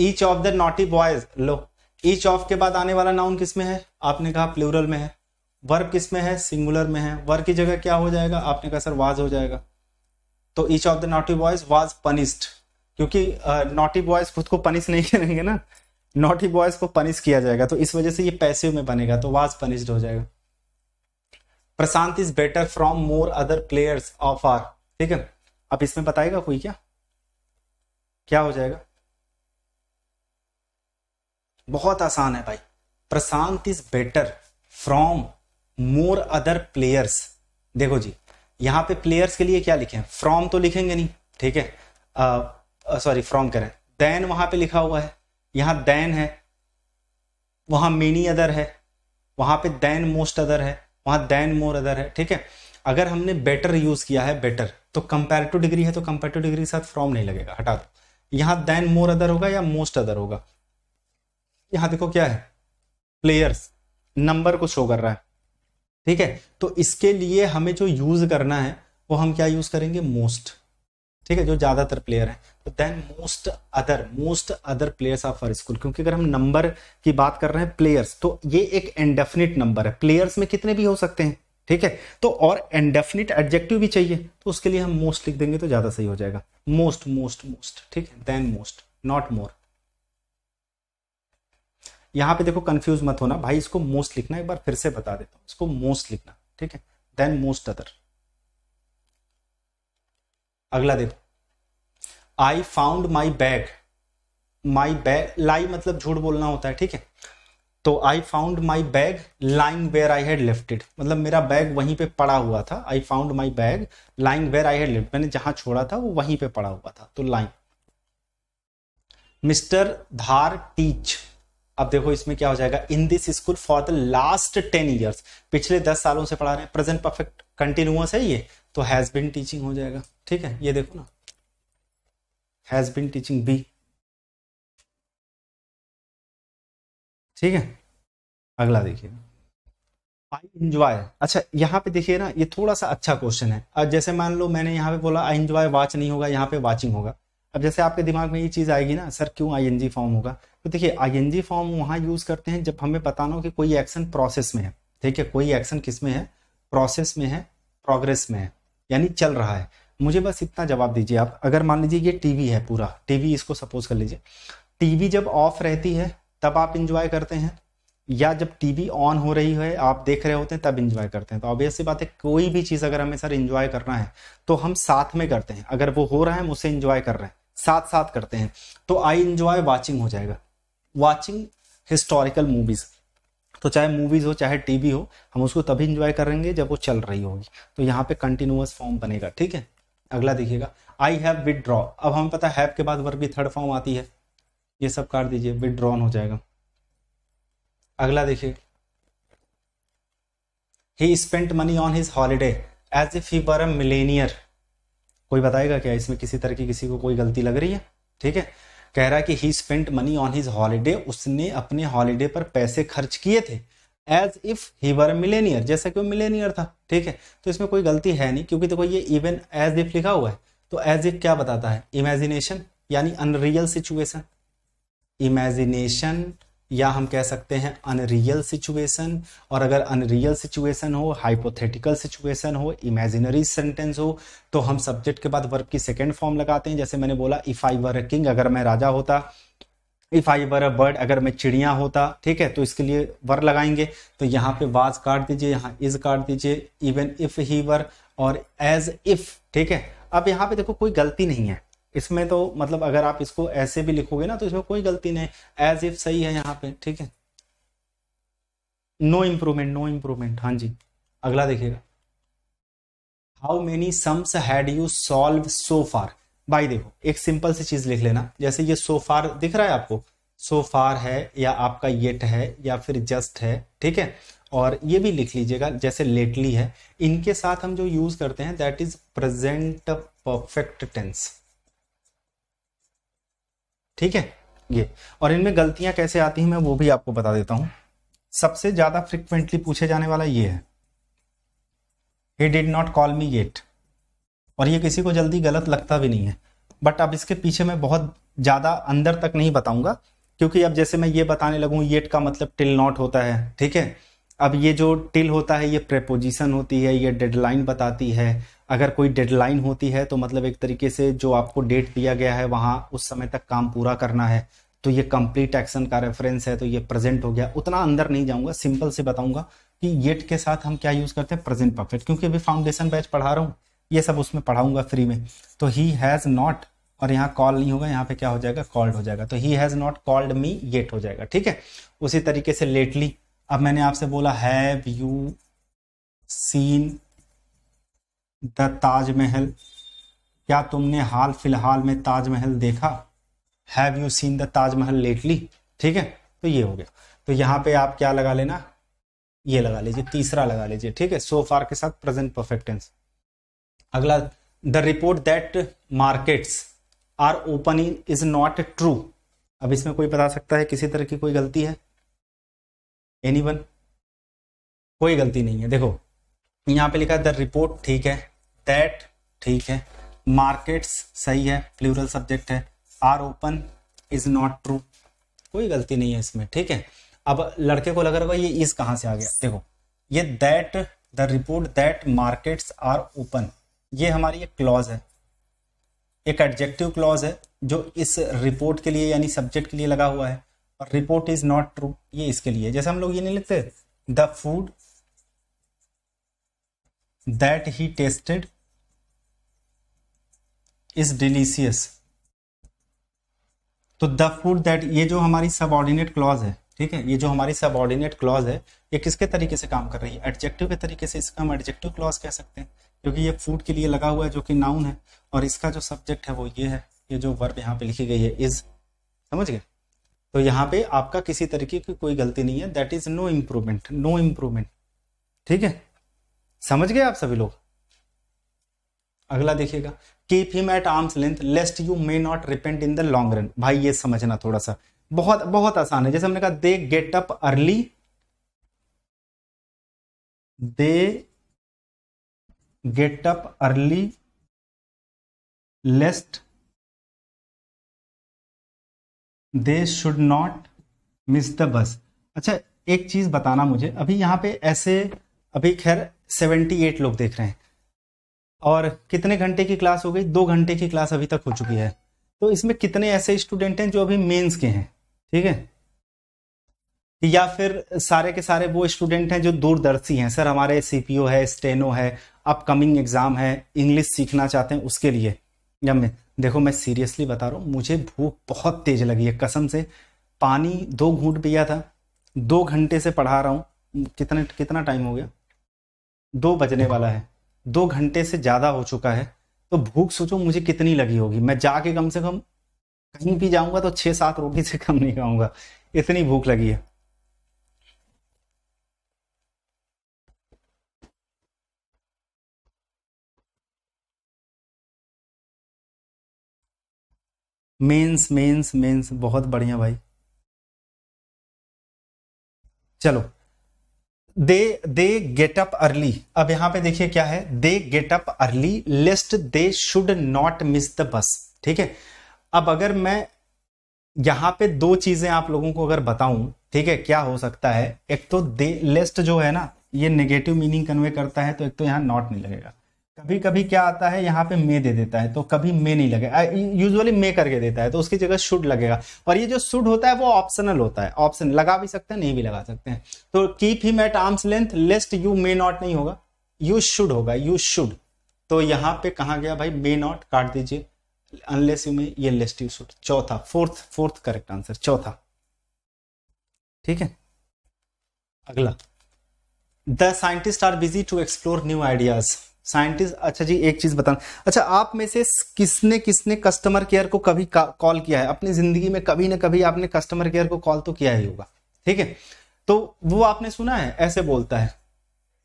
Speaker 1: each of the naughty boys लो ईच ऑफ के बाद आने वाला नाउन किस में है आपने कहा प्लूरल में है वर्ब किस में है सिंगुलर में है वर्ब की जगह क्या हो जाएगा आपने कहा सर वाज हो जाएगा तो each of the naughty boys was punished क्योंकि नॉटी बॉयज खुद को पनिश नहीं करेंगे ना नॉटी बॉयज को पनिश किया जाएगा तो इस वजह से ये पैसिव में बनेगा तो वाज पनिश्ड हो जाएगा Prashant is better from more other players of our ठीक है अब इसमें बताएगा कोई क्या क्या हो जाएगा बहुत आसान है भाई Prashant is better from more other players देखो जी यहाँ पे प्लेयर्स के लिए क्या लिखे फ्रॉम तो लिखेंगे नहीं ठीक है सॉरी फ्रॉम करें दैन वहां पे लिखा हुआ है यहाँ दैन है वहां मेनी अदर है वहां पे दैन मोस्ट अदर है वहां दैन मोर अदर है ठीक है अगर हमने बेटर यूज किया है बेटर तो टू डिग्री है तो टू डिग्री के साथ फ्रॉम नहीं लगेगा हटा दो यहाँ दैन मोर अदर होगा या मोस्ट अदर होगा यहां देखो क्या है प्लेयर्स नंबर को शो कर रहा है ठीक है तो इसके लिए हमें जो यूज करना है वो हम क्या यूज करेंगे मोस्ट ठीक है जो ज्यादातर प्लेयर है तो then most other most other players of her school क्योंकि अगर हम नंबर की बात कर रहे हैं प्लेयर्स तो ये एक एंडेफिनिट नंबर है प्लेयर्स में कितने भी हो सकते हैं ठीक है तो और एंडेफिनिट एडजेक्टिव भी चाहिए तो उसके लिए हम मोस्ट लिख देंगे तो ज्यादा सही हो जाएगा मोस्ट मोस्ट मोस्ट ठीक है देन मोस्ट नॉट मोर यहाँ पे देखो कंफ्यूज मत होना भाई इसको मोस्ट लिखना एक बार फिर से बता देता हूँ इसको मोस्ट लिखना ठीक है देन मोस्ट अदर अगला देखो I found my bag my bag lie मतलब झूठ बोलना होता है ठीक है तो I found my bag lying where I had lefted मतलब मेरा बैग वहीं पे पड़ा हुआ था I found my bag lying where I had left मैंने जहां छोड़ा था वो वहीं पे पड़ा हुआ था तो लाइंग मिस्टर धार टीच अब देखो इसमें क्या हो जाएगा in this school for the last ten years पिछले दस सालों से पढ़ा रहे हैं प्रेजेंट परफेक्ट कंटिन्यूअस है ये तो हैज बिन टीचिंग हो जाएगा ठीक है ये देखो ना हैज बिन टीचिंग बी ठीक है अगला देखिए आई इंजॉय अच्छा यहाँ पे देखिए ना ये थोड़ा सा अच्छा क्वेश्चन है अब जैसे मान लो मैंने यहाँ पे बोला आई इंजॉय वॉच नहीं होगा यहाँ पे वॉचिंग होगा अब जैसे आपके दिमाग में ये चीज आएगी ना सर क्यों आई एन जी फॉर्म होगा तो देखिए आईएनजी फॉर्म वहां यूज़ करते हैं जब हमें बताना हो कि कोई एक्शन प्रोसेस में है ठीक है कोई एक्शन किस में है प्रोसेस में है प्रोग्रेस में है यानी चल रहा है मुझे बस इतना जवाब दीजिए आप अगर मान लीजिए ये टीवी है पूरा टीवी इसको सपोज कर लीजिए टीवी जब ऑफ रहती है तब आप इंजॉय करते हैं या जब टीवी ऑन हो रही है आप देख रहे होते हैं तब इंजॉय करते हैं तो ऑब्वियस सी बात है कोई भी चीज़ अगर हमें सर इंजॉय करना है तो हम साथ में करते हैं अगर वो हो रहा है हम उसे इंजॉय कर रहे हैं साथ साथ करते हैं तो आई इंजॉय वॉचिंग हो जाएगा वॉचिंग हिस्टोरिकल मूवीज़ तो चाहे मूवीज़ हो चाहे टीवी हो हम उसको तभी इंजॉय करेंगे जब वो चल रही होगी तो यहाँ पे कंटिन्यूअस फॉर्म बनेगा ठीक है अगला देखिएगा आई हैव विदड्रॉ अब हमें पता हैव के बाद वर्ग की थर्ड फॉर्म आती है ये सब काट दीजिए विदड्रॉन हो जाएगा अगला देखिए he spent money on his holiday as if he were a millionaire कोई बताएगा क्या इसमें किसी तरह की किसी को कोई गलती लग रही है ठीक है कह रहा है कि he spent money on his holiday उसने अपने हॉलीडे पर पैसे खर्च किए थे as if he were millionaire जैसा कि वो मिलेनियर था ठीक है तो इसमें कोई गलती है नहीं क्योंकि देखो तो ये इवन एज इफ लिखा हुआ है तो एज इफ क्या बताता है इमेजिनेशन यानी अनरियल सिचुएशन इमेजिनेशन या हम कह सकते हैं अनरियल सिचुएशन और अगर अनरियल सिचुएशन हो हाइपोथेटिकल सिचुएशन हो इमेजिनरी सेंटेंस हो तो हम सब्जेक्ट के बाद वर्क की सेकेंड फॉर्म लगाते हैं जैसे मैंने बोला इफ आई वर किंग अगर मैं राजा होता if I were a bird अगर मैं चिड़िया होता ठीक है तो इसके लिए वर लगाएंगे तो यहाँ पे वाज काट दीजिए यहाँ इज काट दीजिए इवन इफ ही वर और एज इफ ठीक है अब यहाँ पे देखो कोई गलती नहीं है इसमें तो मतलब अगर आप इसको ऐसे भी लिखोगे ना तो इसमें कोई गलती नहीं एज इफ सही है यहाँ पे ठीक है नो इम्प्रूवमेंट नो इम्प्रूवमेंट हाँ जी अगला देखिएगा how many sums had you solve so far भाई देखो एक सिंपल सी चीज लिख लेना जैसे ये सो फार दिख रहा है आपको सो फार है या आपका येट है या फिर जस्ट है ठीक है और ये भी लिख लीजिएगा जैसे लेटली है इनके साथ हम जो यूज करते हैं that is present perfect tense ठीक है ये और इनमें गलतियां कैसे आती हैं मैं वो भी आपको बता देता हूं सबसे ज्यादा फ्रिक्वेंटली पूछे जाने वाला ये है he did not call me yet और ये किसी को जल्दी गलत लगता भी नहीं है बट अब इसके पीछे मैं बहुत ज़्यादा अंदर तक नहीं बताऊंगा क्योंकि अब जैसे मैं ये बताने लगूं येट का मतलब टिल नॉट होता है ठीक है अब ये जो टिल होता है ये प्रेपोजिशन होती है ये डेडलाइन बताती है अगर कोई डेडलाइन होती है तो मतलब एक तरीके से जो आपको डेट दिया गया है वहां उस समय तक काम पूरा करना है तो ये कंप्लीट एक्शन का रेफरेंस है तो ये प्रेजेंट हो गया उतना अंदर नहीं जाऊंगा सिंपल से बताऊंगा कि येट के साथ हम क्या यूज़ करते हैं प्रेजेंट परफेक्ट क्योंकि अभी फाउंडेशन बैच पढ़ा रहा हूँ ये सब उसमें पढ़ाऊंगा फ्री में तो ही हैज़ नॉट और यहाँ कॉल नहीं होगा यहाँ पे क्या हो जाएगा कॉल्ड हो जाएगा तो he has not called me yet हो जाएगा ठीक है उसी तरीके से लेटली अब मैंने आपसे बोला have you seen the Taj Mahal क्या तुमने हाल फिलहाल में ताजमहल देखा have you seen the Taj Mahal lately ठीक है तो ये हो गया तो यहाँ पे आप क्या लगा लेना ये लगा लीजिए तीसरा लगा लीजिए ठीक है सो फार के साथ प्रेजेंट परफेक्ट टेंस अगला the report that markets are open is not true अब इसमें कोई बता सकता है किसी तरह की कोई गलती है एनी वन कोई गलती नहीं है देखो यहाँ पे लिखा है द रिपोर्ट ठीक है दैट ठीक है मार्केट्स सही है प्लूरल सब्जेक्ट है are open is not true कोई गलती नहीं है इसमें ठीक है अब लड़के को लग रहा होगा ये इस कहाँ से आ गया देखो ये that the report that markets are open ये हमारी एक क्लॉज है एक एडजेक्टिव क्लॉज है जो इस रिपोर्ट के लिए यानी सब्जेक्ट के लिए लगा हुआ है और रिपोर्ट इज नॉट ट्रू ये इसके लिए जैसे हम लोग ये नहीं लिखते the food that he tasted is delicious तो द फूड दैट ये जो हमारी ऑर्डिनेट क्लॉज है ठीक है ये जो हमारी ऑर्डिनेट क्लॉज है ये किसके तरीके से काम कर रही है एडजेक्टिव के तरीके से इसका हम एडजेक्टिव क्लॉज कह सकते हैं क्योंकि ये फूड के लिए लगा हुआ है जो कि नाउन है और इसका जो सब्जेक्ट है वो ये है ये जो वर्ब यहाँ पे लिखी गई है इज समझ गए तो यहाँ पे आपका किसी तरीके की कोई गलती नहीं है that is no improvement no improvement ठीक है समझ गए आप सभी लोग अगला देखिएगा keep him at arm's length lest you may not repent in the long run भाई ये समझना थोड़ा सा बहुत बहुत आसान है जैसे हमने कहा they get up early
Speaker 3: they get up early
Speaker 1: lest they should not miss the bus अच्छा एक चीज़ बताना मुझे अभी यहाँ पे ऐसे अभी खैर सेवेंटी एट लोग देख रहे हैं और कितने घंटे की क्लास हो गई दो घंटे की क्लास अभी तक हो चुकी है तो इसमें कितने ऐसे स्टूडेंट हैं जो अभी मेंस के हैं ठीक है या फिर सारे के सारे वो स्टूडेंट हैं जो दूरदर्शी हैं सर हमारे सीपीओ है स्टेनो है अपकमिंग एग्ज़ाम है इंग्लिश सीखना चाहते हैं उसके लिए यमने देखो मैं सीरियसली बता रहा हूँ मुझे भूख बहुत तेज लगी है कसम से पानी दो घूंट पिया था दो घंटे से पढ़ा रहा हूँ कितने कितना टाइम हो गया दो बजने वाला है दो घंटे से ज़्यादा हो चुका है तो भूख सोचो मुझे कितनी लगी होगी मैं जाके कम से कम कहीं भी जाऊंगा तो छः सात रोटी से कम नहीं खाऊंगा इतनी भूख लगी है मेंस मेंस मेंस बहुत बढ़िया भाई चलो they they get up early अब यहां पे देखिए क्या है they get up early lest they should not miss the bus ठीक है अब अगर मैं यहां पे दो चीजें आप लोगों को अगर बताऊं ठीक है क्या हो सकता है एक तो दे लिस्ट जो है ना ये नेगेटिव मीनिंग कन्वे करता है तो एक तो यहां नॉट नहीं लगेगा कभी कभी क्या आता है यहाँ पे मे दे देता है तो कभी मे नहीं लगे यूजुअली मे करके देता है तो उसकी जगह शुड लगेगा और ये जो शुड होता है वो ऑप्शनल होता है ऑप्शन लगा भी सकते हैं नहीं भी लगा सकते हैं तो keep him at arm's length lest you may not नहीं होगा यू शुड होगा यू शुड तो यहाँ पे कहा गया भाई मे नॉट काट दीजिए अनलेस यू मे ये लेस्ट यू शुड चौथा फोर्थ फोर्थ करेक्ट आंसर चौथा ठीक है अगला the scientist are busy to explore new ideas scientist अच्छा जी एक चीज बताना अच्छा आप में से किसने किसने कस्टमर केयर को कभी कॉल किया है अपनी जिंदगी में कभी ना कभी आपने कस्टमर केयर को कॉल तो किया ही होगा ठीक है तो वो आपने सुना है ऐसे बोलता है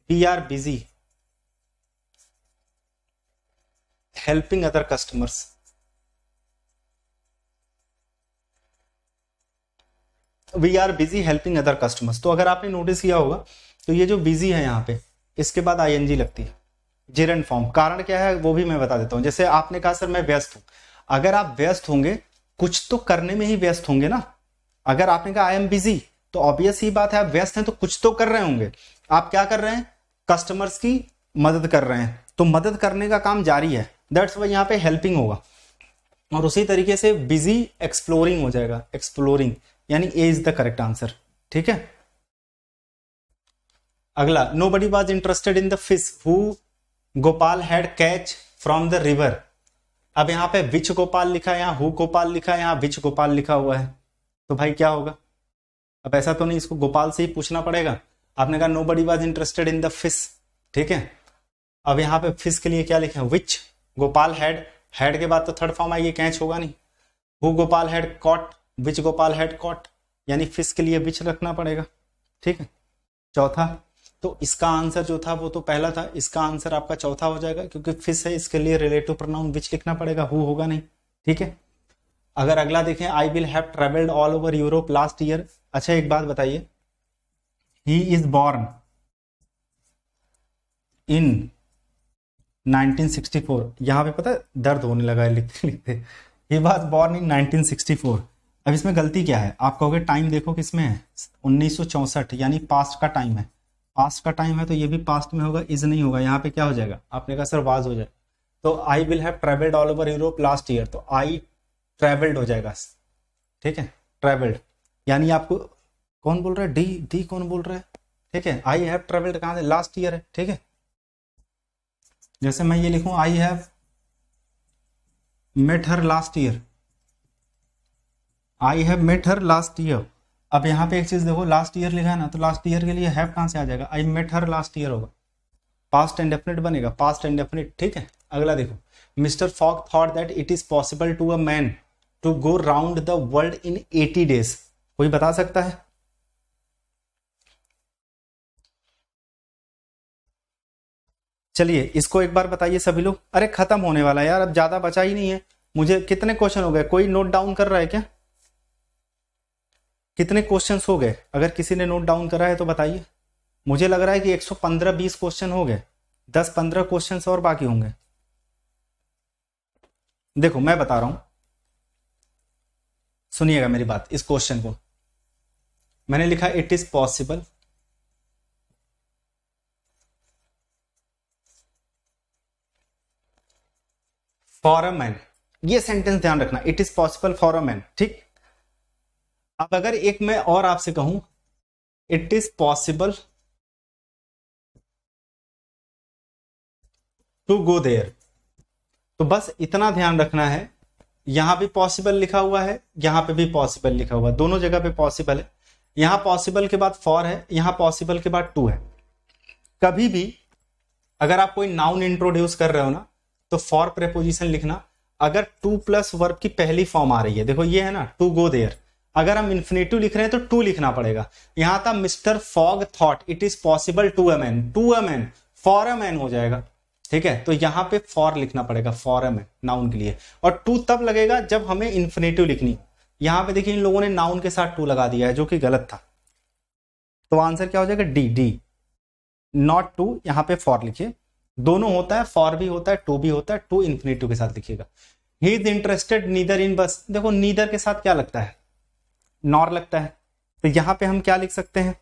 Speaker 1: we are busy helping other customers we are busy helping other customers तो अगर आपने नोटिस किया होगा तो ये जो बिजी है यहाँ पे इसके बाद आईएनजी लगती है जेरन फॉर्म कारण क्या है वो भी मैं बता देता हूं जैसे आपने कहा सर मैं व्यस्त हूं अगर आप व्यस्त होंगे कुछ तो करने में ही व्यस्त होंगे ना अगर आपने कहा आई एम बिजी तो ऑब्वियस ही बात है आप व्यस्त हैं तो कुछ तो कर रहे होंगे आप क्या कर रहे हैं कस्टमर्स की मदद कर रहे हैं तो मदद करने का काम जारी है दैट्स वाई यहाँ पे हेल्पिंग होगा और उसी तरीके से बिजी एक्सप्लोरिंग हो जाएगा एक्सप्लोरिंग यानी A is the correct answer ठीक है अगला nobody was interested in the fish who Gopal had catch from the river अब यहाँ पे विच गोपाल लिखा है यहां हु गोपाल लिखा है यहाँ विच गोपाल लिखा हुआ है तो भाई क्या होगा अब ऐसा तो नहीं इसको गोपाल से ही पूछना पड़ेगा आपने कहा nobody was interested in the fish ठीक है अब यहाँ पे फिश के लिए क्या लिखे विच गोपाल हैड हैड के बाद तो थर्ड फॉर्म आएगी कैच होगा नहीं who Gopal had caught which Gopal had caught यानी फिश के लिए विच रखना पड़ेगा ठीक है चौथा तो इसका आंसर जो था वो तो पहला था इसका आंसर आपका चौथा हो जाएगा क्योंकि फिश है इसके लिए रिलेटिव प्रोनाउन विच लिखना पड़ेगा हु होगा नहीं ठीक है अगर अगला देखें I will have travelled all over Europe last year अच्छा एक बात बताइए ही इज बॉर्न इन 1964 यहां पे पता दर्द होने लगा है लिखते लिखते ही वॉज बॉर्न इन 1964 अब इसमें गलती क्या है आप कहोगे टाइम देखो किसमें है उन्नीस यानी पास्ट का टाइम है पास्ट का टाइम है तो ये भी पास्ट में होगा इज नहीं होगा यहाँ पे क्या हो जाएगा आपने कहा सर वाज हो जाएगा तो I will have travelled all over Europe last year तो आई ट्रेवल्ड हो जाएगा ठीक है ट्रेवल्ड यानी आपको कौन बोल रहा है डी डी कौन बोल रहा है ठीक है आई हैव ट्रेवल्ड कहाँ से लास्ट ईयर है ठीक है जैसे मैं ये लिखूं I have met her last year I have met her last year अब यहाँ पे एक चीज देखो लास्ट ईयर लिखा है ना तो लास्ट ईयर के लिए हैव कहाँ से आ जाएगा I met her last year होगा पास्ट एंड डेफिनेट बनेगा पास्ट एंड डेफिनेट ठीक है अगला देखो mister Fogg thought that it is possible to a man to go round the world in eighty days कोई बता सकता है चलिए इसको एक बार बताइए सभी लोग अरे खत्म होने वाला है यार अब ज्यादा बचा ही नहीं है मुझे कितने क्वेश्चन हो गए कोई नोट डाउन कर रहा है क्या कितने क्वेश्चन हो गए अगर किसी ने नोट डाउन करा है तो बताइए मुझे लग रहा है कि 115-20 क्वेश्चन हो गए 10-15 क्वेश्चन और बाकी होंगे देखो मैं बता रहा हूं सुनिएगा मेरी बात इस क्वेश्चन को मैंने लिखा it is possible for a man ये सेंटेंस ध्यान रखना it is possible for a man ठीक अब अगर एक मैं और आपसे कहूं it is possible to go there तो बस इतना ध्यान रखना है यहां भी पॉसिबल लिखा हुआ है यहां पे भी पॉसिबल लिखा हुआ है दोनों जगह पे पॉसिबल है यहां पॉसिबल के बाद फॉर है यहां पॉसिबल के बाद टू है कभी भी अगर आप कोई नाउन इंट्रोड्यूस कर रहे हो ना तो फॉर प्रेपोजिशन लिखना अगर टू प्लस वर्ब की पहली फॉर्म आ रही है देखो ये है ना टू गो देयर अगर हम इन्फिनेटिव लिख रहे हैं तो टू लिखना पड़ेगा यहां था mister Fogg thought it is possible to a man to a man for a man हो जाएगा ठीक है तो यहां पे फॉर लिखना पड़ेगा फॉर एम एन नाउन के लिए और टू तब लगेगा जब हमें इन्फिनेटिव लिखनी यहाँ पे देखिए इन लोगों ने नाउन के साथ टू लगा दिया है जो कि गलत था तो आंसर क्या हो जाएगा डी डी नॉट टू यहाँ पे फॉर लिखिए दोनों होता है फॉर भी होता है टू भी होता है टू इन्फिनेटिव के साथ लिखिएगा he is interested neither in बस देखो नीदर के साथ क्या लगता है नॉर लगता है तो यहां पे हम क्या लिख सकते हैं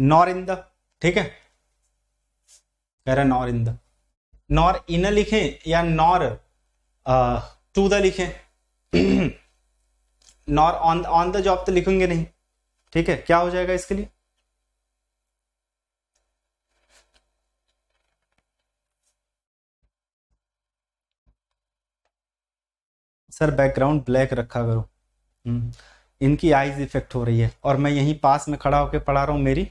Speaker 1: नॉर इन द ठीक है कह रहा nor in the nor in लिखें या नॉर टू द लिखें nor on on the job तो लिखेंगे नहीं ठीक है क्या हो जाएगा इसके लिए सर बैकग्राउंड ब्लैक रखा करो हम्म। इनकी आइज इफेक्ट हो रही है और मैं यहीं पास में खड़ा होकर पढ़ा रहा हूँ मेरी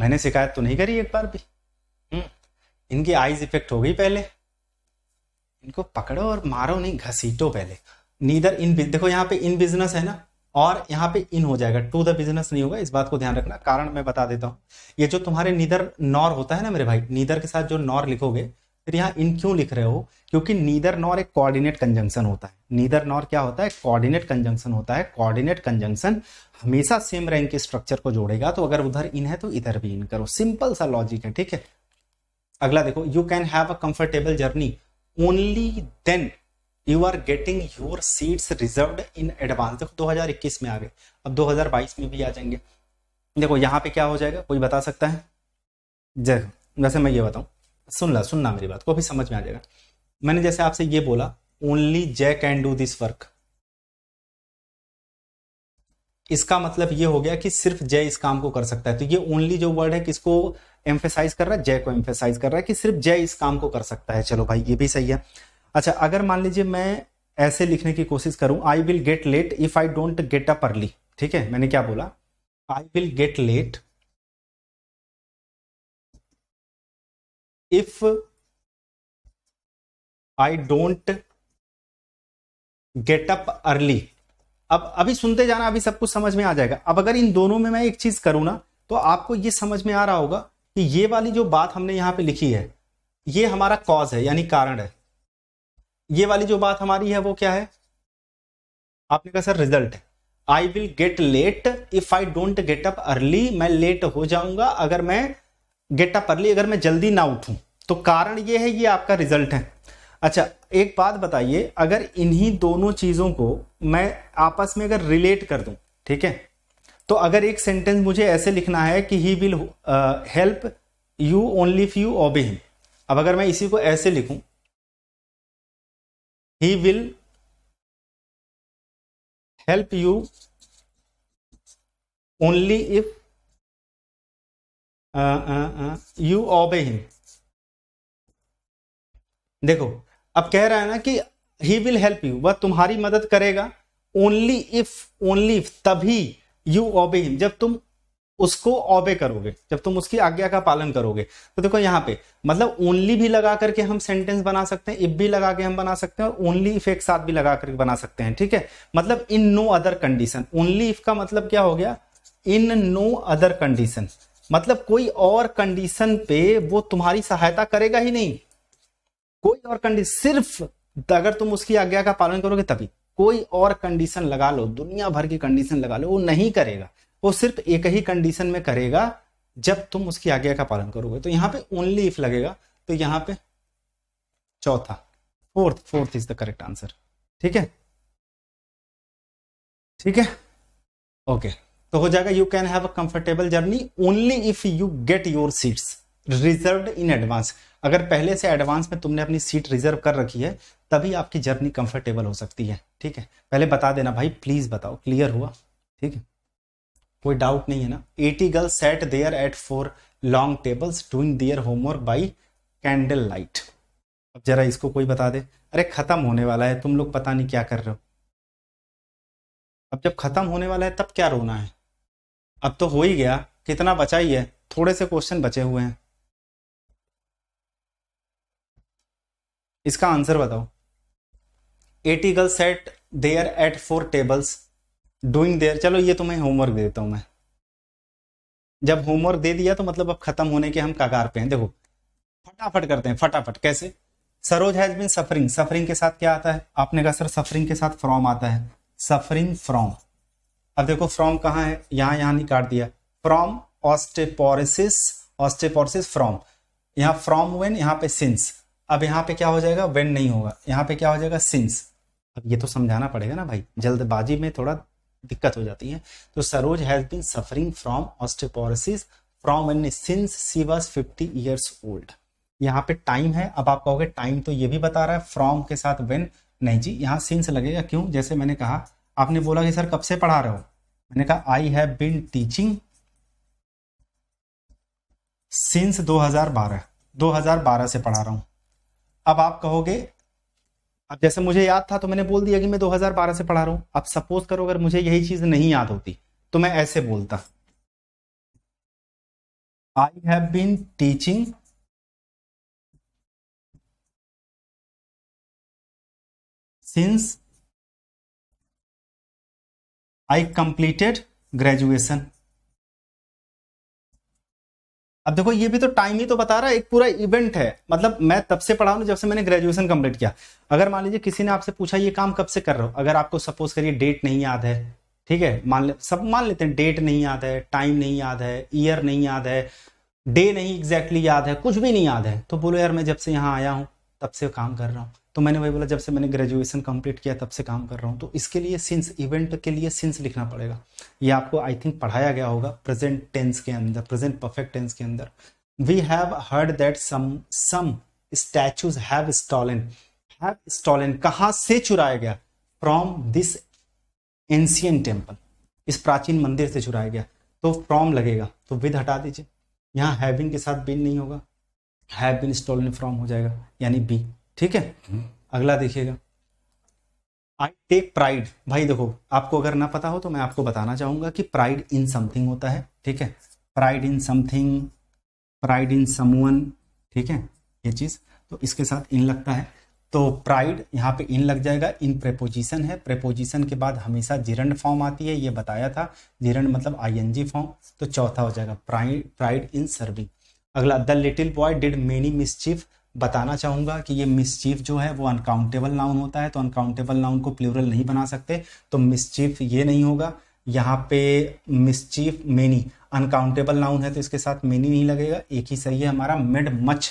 Speaker 1: मैंने शिकायत तो नहीं करी एक बार भी हम्म, इनकी आइज इफेक्ट हो गई पहले इनको पकड़ो और मारो नहीं घसीटो पहले नीदर इन देखो यहाँ पे इन बिजनेस है ना और यहाँ पे इन हो जाएगा टू द बिजनेस नहीं होगा इस बात को ध्यान रखना कारण मैं बता देता हूँ ये जो तुम्हारे नीदर नॉर होता है ना मेरे भाई नीदर के साथ जो नॉर लिखोगे फिर यहाँ इन क्यों लिख रहे हो क्योंकि नीदर नॉर एक कोऑर्डिनेट कंजंक्शन होता है नीदर नॉर क्या होता है कोऑर्डिनेट कंजंक्शन होता है कोऑर्डिनेट कंजंक्शन हमेशा सेम रैंक के स्ट्रक्चर को जोड़ेगा तो अगर उधर इन है तो इधर भी इन करो सिंपल सा लॉजिक है ठीक है अगला देखो you can have a comfortable journey only then you are getting your seats reserve in advance देखो इक्कीस में आ गए अब बाईस में भी आ जाएंगे देखो यहाँ पे क्या हो जाएगा कोई बता सकता है जैसे मैं ये बताऊँ सुन ला सुनना मेरी बात को अभी समझ में आ जाएगा मैंने जैसे आपसे ये बोला ओनली जय कैन डू दिस वर्क इसका मतलब ये हो गया कि सिर्फ जय इस काम को कर सकता है तो ये ओनली जो वर्ड है किसको एम्फेसाइज कर रहा है जय को एम्फेसाइज कर रहा है कि सिर्फ जय इस काम को कर सकता है चलो भाई ये भी सही है अच्छा अगर मान लीजिए मैं ऐसे लिखने की कोशिश करूं I will get late if I don't get up early ठीक है मैंने क्या बोला I will get late
Speaker 3: if I don't
Speaker 1: get up early अब अभी सुनते जाना अभी सब कुछ समझ में आ जाएगा अब अगर इन दोनों में मैं एक चीज करूं ना तो आपको ये समझ में आ रहा होगा कि ये वाली जो बात हमने यहां पे लिखी है ये हमारा कॉज है यानी कारण है ये वाली जो बात हमारी है वो क्या है आपने कहा सर रिजल्ट है I will get late if I don't get up early मैं लेट हो जाऊंगा अगर मैं गेटअप अर्ली अगर मैं जल्दी ना उठूं तो कारण ये है ये आपका रिजल्ट है अच्छा एक बात बताइए अगर इन्हीं दोनों चीज़ों को मैं आपस में अगर रिलेट कर दूं ठीक है तो अगर एक सेंटेंस मुझे ऐसे लिखना है कि he will help you only if you obey him अब अगर मैं इसी को ऐसे लिखूं
Speaker 3: he will help you only if you
Speaker 1: obey him देखो अब कह रहा है ना कि ही विल हेल्प यू वह तुम्हारी मदद करेगा ओनली इफ ओनली इफ तभी यू ओबे हिम जब तुम उसको ओबे करोगे जब तुम उसकी आज्ञा का पालन करोगे तो देखो यहाँ पे मतलब ओनली भी लगा करके हम सेंटेंस बना सकते हैं इफ भी लगा के हम बना सकते हैं और ओनली इफ एक साथ भी लगा करके बना सकते हैं ठीक है मतलब in no other condition only if का मतलब क्या हो गया इन नो अदर कंडीशन मतलब कोई और कंडीशन पे वो तुम्हारी सहायता करेगा ही नहीं कोई और कंडीशन सिर्फ अगर तुम उसकी आज्ञा का पालन करोगे तभी कोई और कंडीशन लगा लो दुनिया भर की कंडीशन लगा लो वो नहीं करेगा वो सिर्फ एक ही कंडीशन में करेगा जब तुम उसकी आज्ञा का पालन करोगे तो यहां पे ओनली इफ लगेगा तो यहां पे चौथा fourth fourth is the correct answer ठीक है ठीक है ओके okay. तो हो जाएगा you can have a comfortable journey only if you get your seats reserve in advance अगर पहले से एडवांस में तुमने अपनी सीट रिजर्व कर रखी है तभी आपकी जर्नी कंफर्टेबल हो सकती है ठीक है पहले बता देना भाई प्लीज बताओ क्लियर हुआ ठीक है कोई डाउट नहीं है ना eighty girls set there at four long tables doing their homework by candle light अब जरा इसको कोई बता दे अरे खत्म होने वाला है तुम लोग पता नहीं क्या कर रहे हो अब जब खत्म होने वाला है तब क्या रोना है अब तो हो ही गया कितना बचा ही है थोड़े से क्वेश्चन बचे हुए हैं इसका आंसर बताओ eighty girls set there at four tables doing their चलो ये तुम्हें होमवर्क दे देता हूं मैं जब होमवर्क दे दिया तो मतलब अब खत्म होने के हम कागार पे हैं देखो फटाफट करते हैं फटाफट कैसे Saroj has been suffering suffering के साथ क्या आता है आपने कहा सर सफरिंग के साथ फ्रॉम आता है सफरिंग फ्रॉम अब देखो फ्रॉम कहाँ है यहाँ यहाँ नहीं काट दिया फ्रॉम ऑस्टेपोरिस ऑस्टेपोरिस फ्रॉम यहाँ फ्रॉम वेन यहाँ पे सिंस अब यहाँ पे क्या हो जाएगा वेन नहीं होगा यहाँ पे क्या हो जाएगा सिंस अब ये तो समझाना पड़ेगा ना भाई जल्दबाजी में थोड़ा दिक्कत हो जाती है तो Saroj has been suffering from osteoporosis from when since she was fifty years old यहाँ पे टाइम है अब आप कहोगे टाइम तो ये भी बता रहा है फ्रॉम के साथ वेन नहीं जी यहाँ सिंस लगेगा क्यों जैसे मैंने कहा आपने बोला कि सर कब से पढ़ा रहे हो मैंने कहा I have been teaching since 2012 2012 से पढ़ा रहा हूं अब आप कहोगे अब जैसे मुझे याद था तो मैंने बोल दिया कि मैं 2012 से पढ़ा रहा हूं अब सपोज करो अगर मुझे यही चीज नहीं याद होती तो मैं ऐसे बोलता I have been
Speaker 3: teaching since I completed
Speaker 1: graduation अब देखो ये भी तो टाइम ही तो बता रहा है एक पूरा इवेंट है मतलब मैं तब से पढ़ा हूँ जब से मैंने ग्रेजुएशन कंप्लीट किया अगर मान लीजिए किसी ने आपसे पूछा ये काम कब से कर रहे हो अगर आपको सपोज करिए डेट नहीं याद है ठीक है मान ले सब मान लेते हैं डेट नहीं याद है टाइम नहीं याद है ईयर नहीं याद है डे नहीं एग्जैक्टली exactly याद है कुछ भी नहीं याद है तो बोलो यार मैं जब से यहां आया हूं तब से काम कर रहा हूं तो मैंने वही बोला जब से मैंने ग्रेजुएशन कंप्लीट किया तब से काम कर रहा हूँ तो इसके लिए सिंस इवेंट के लिए सिंस लिखना पड़ेगा ये आपको आई थिंक पढ़ाया गया होगा प्रेजेंट टेंस के अंदर प्रेजेंट परफेक्ट टेंस के अंदर we have heard that some some statues have stolen have stolen कहाँ से चुराया गया फ्रॉम दिस एंशियन टेम्पल इस प्राचीन मंदिर से चुराया गया तो फ्रॉम लगेगा तो विद हटा दीजिए यहाँ हैविंग के साथ बिन नहीं होगा हैव बिन स्टॉलिन फ्रॉम हो जाएगा यानी बी ठीक है अगला देखिएगा आई टेक प्राइड भाई देखो आपको अगर ना पता हो तो मैं आपको बताना चाहूंगा कि प्राइड इन समथिंग होता है ठीक है pride in something pride in someone ठीक है ये चीज तो इसके साथ इन लगता है तो प्राइड यहाँ पे इन लग जाएगा इन प्रेपोजिशन है प्रेपोजिशन के बाद हमेशा जिरंड फॉर्म आती है ये बताया था जिरंड मतलब जी फॉर्म तो चौथा हो जाएगा प्राइड प्राइड इन सर्विंग अगला the little boy did many mischief बताना चाहूंगा कि ये मिसचीफ जो है वो अनकाउंटेबल नाउन होता है तो अनकाउंटेबल नाउन को प्लूरल नहीं बना सकते तो मिसचीफ ये नहीं होगा यहाँ पे मिसचीफ मेनी अनकाउंटेबल नाउन है तो इसके साथ मेनी नहीं लगेगा एक ही सही है हमारा did much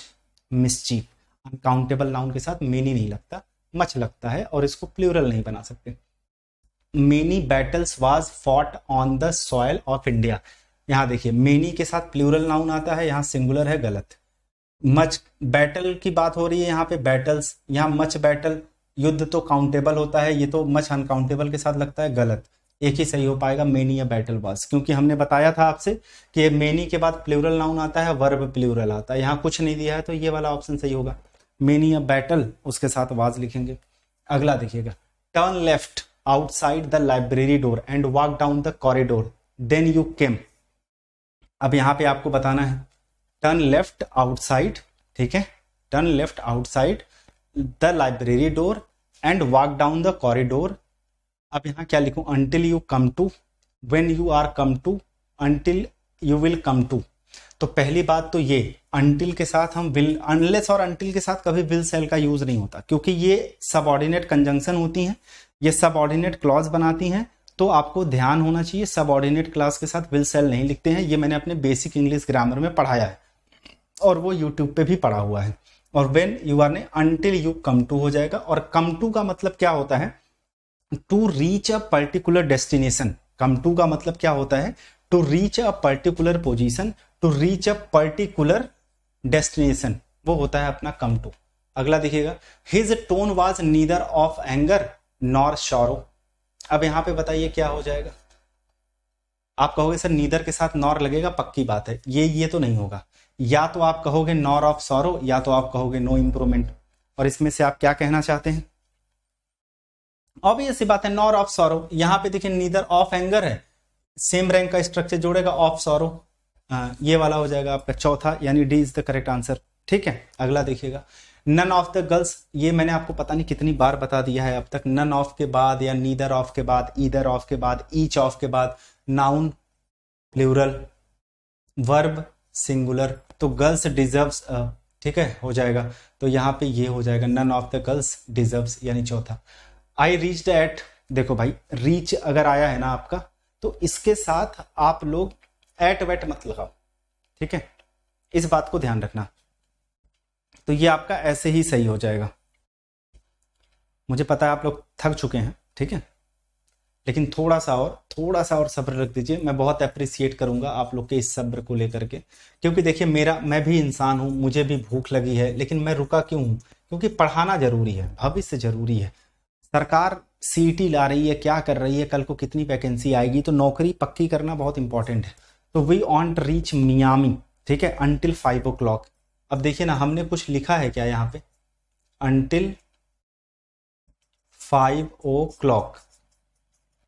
Speaker 1: mischief uncountable noun के साथ मेनी नहीं लगता मच लगता है और इसको प्लूरल नहीं बना सकते many battles was fought on the soil of India यहां देखिए मेनी के साथ प्लूरल नाउन आता है यहां सिंगुलर है गलत मच बैटल की बात हो रही है यहाँ पे बैटल्स यहाँ मच बैटल युद्ध तो काउंटेबल होता है ये तो मच अनकाउंटेबल के साथ लगता है गलत एक ही सही हो पाएगा मेनी या बैटल वॉज क्योंकि हमने बताया था आपसे कि मेनी के बाद प्लूरल नाउन आता है वर्ब प्लूरल आता है यहाँ कुछ नहीं दिया है तो ये वाला ऑप्शन सही होगा मेनी या बैटल उसके साथ वाज लिखेंगे अगला देखिएगा turn left outside the library door and walk down the corridor then you came अब यहाँ पे आपको बताना है टर्न लेफ्ट आउटसाइड ठीक है turn left outside the library door and walk down the corridor अब यहाँ क्या लिखू until you come to when you are come to until you will come to तो पहली बात तो ये अंटिल के साथ हम विल अनलेस और अंटिल के साथ कभी विल सेल का यूज नहीं होता क्योंकि ये सबऑर्डिनेट कंजंक्शन होती हैं ये सबऑर्डिनेट क्लॉज बनाती हैं तो आपको ध्यान होना चाहिए सबऑर्डिनेट क्लास के साथ विल सेल नहीं लिखते हैं ये मैंने अपने बेसिक इंग्लिश ग्रामर में पढ़ाया है और वो यूट्यूब पे भी पड़ा हुआ है और वेन यू आर ने अनटिल यू कम टू हो जाएगा और कम टू का मतलब क्या होता है to reach a particular destination come to का मतलब क्या होता है to reach a particular position to reach a particular destination वो होता है अपना कम टू अगला देखिएगा his tone was neither of anger nor sorrow अब यहां पे बताइए क्या हो जाएगा आप कहोगे सर नीदर के साथ नॉर लगेगा पक्की बात है ये ये तो नहीं होगा या तो आप कहोगे नॉर ऑफ सोरो या तो आप कहोगे नो इम्प्रूवमेंट और इसमें से आप क्या कहना चाहते हैं ऑब्वियस बात है नॉर ऑफ सॉरो यहां पे देखिए नीदर ऑफ एंगर है सेम रैंक का स्ट्रक्चर जोड़ेगा ऑफ सॉरो ये वाला हो जाएगा आपका चौथा यानी D is the correct answer ठीक है अगला देखिएगा नन ऑफ द गर्ल्स ये मैंने आपको पता नहीं कितनी बार बता दिया है अब तक नन ऑफ के बाद या नीदर ऑफ के बाद ईदर ऑफ के बाद ईच ऑफ के बाद नाउन प्लूरल वर्ब सिंगुलर तो गर्ल्स डिजर्व्स ठीक है हो जाएगा तो यहाँ पे ये हो जाएगा none of the girls deserves यानी चौथा आई रीच द एट देखो भाई रीच अगर आया है ना आपका तो इसके साथ आप लोग एट वेट मत लगाओ ठीक है इस बात को ध्यान रखना तो ये आपका ऐसे ही सही हो जाएगा मुझे पता है आप लोग थक चुके हैं ठीक है लेकिन थोड़ा सा और थोड़ा सा और सब्र रख दीजिए मैं बहुत अप्रिसिएट करूंगा आप लोग के इस सब्र को लेकर के क्योंकि देखिए मेरा मैं भी इंसान हूं मुझे भी भूख लगी है लेकिन मैं रुका क्यों हूं क्योंकि पढ़ाना जरूरी है भविष्य जरूरी है सरकार सी e ला रही है क्या कर रही है कल को कितनी वैकेंसी आएगी तो नौकरी पक्की करना बहुत इंपॉर्टेंट है तो वी ऑन्ट रीच मियामी ठीक है अनटिल फाइव ओ क्लॉक अब देखिए ना हमने कुछ लिखा है क्या यहाँ पे अनटिल फाइव ओ क्लॉक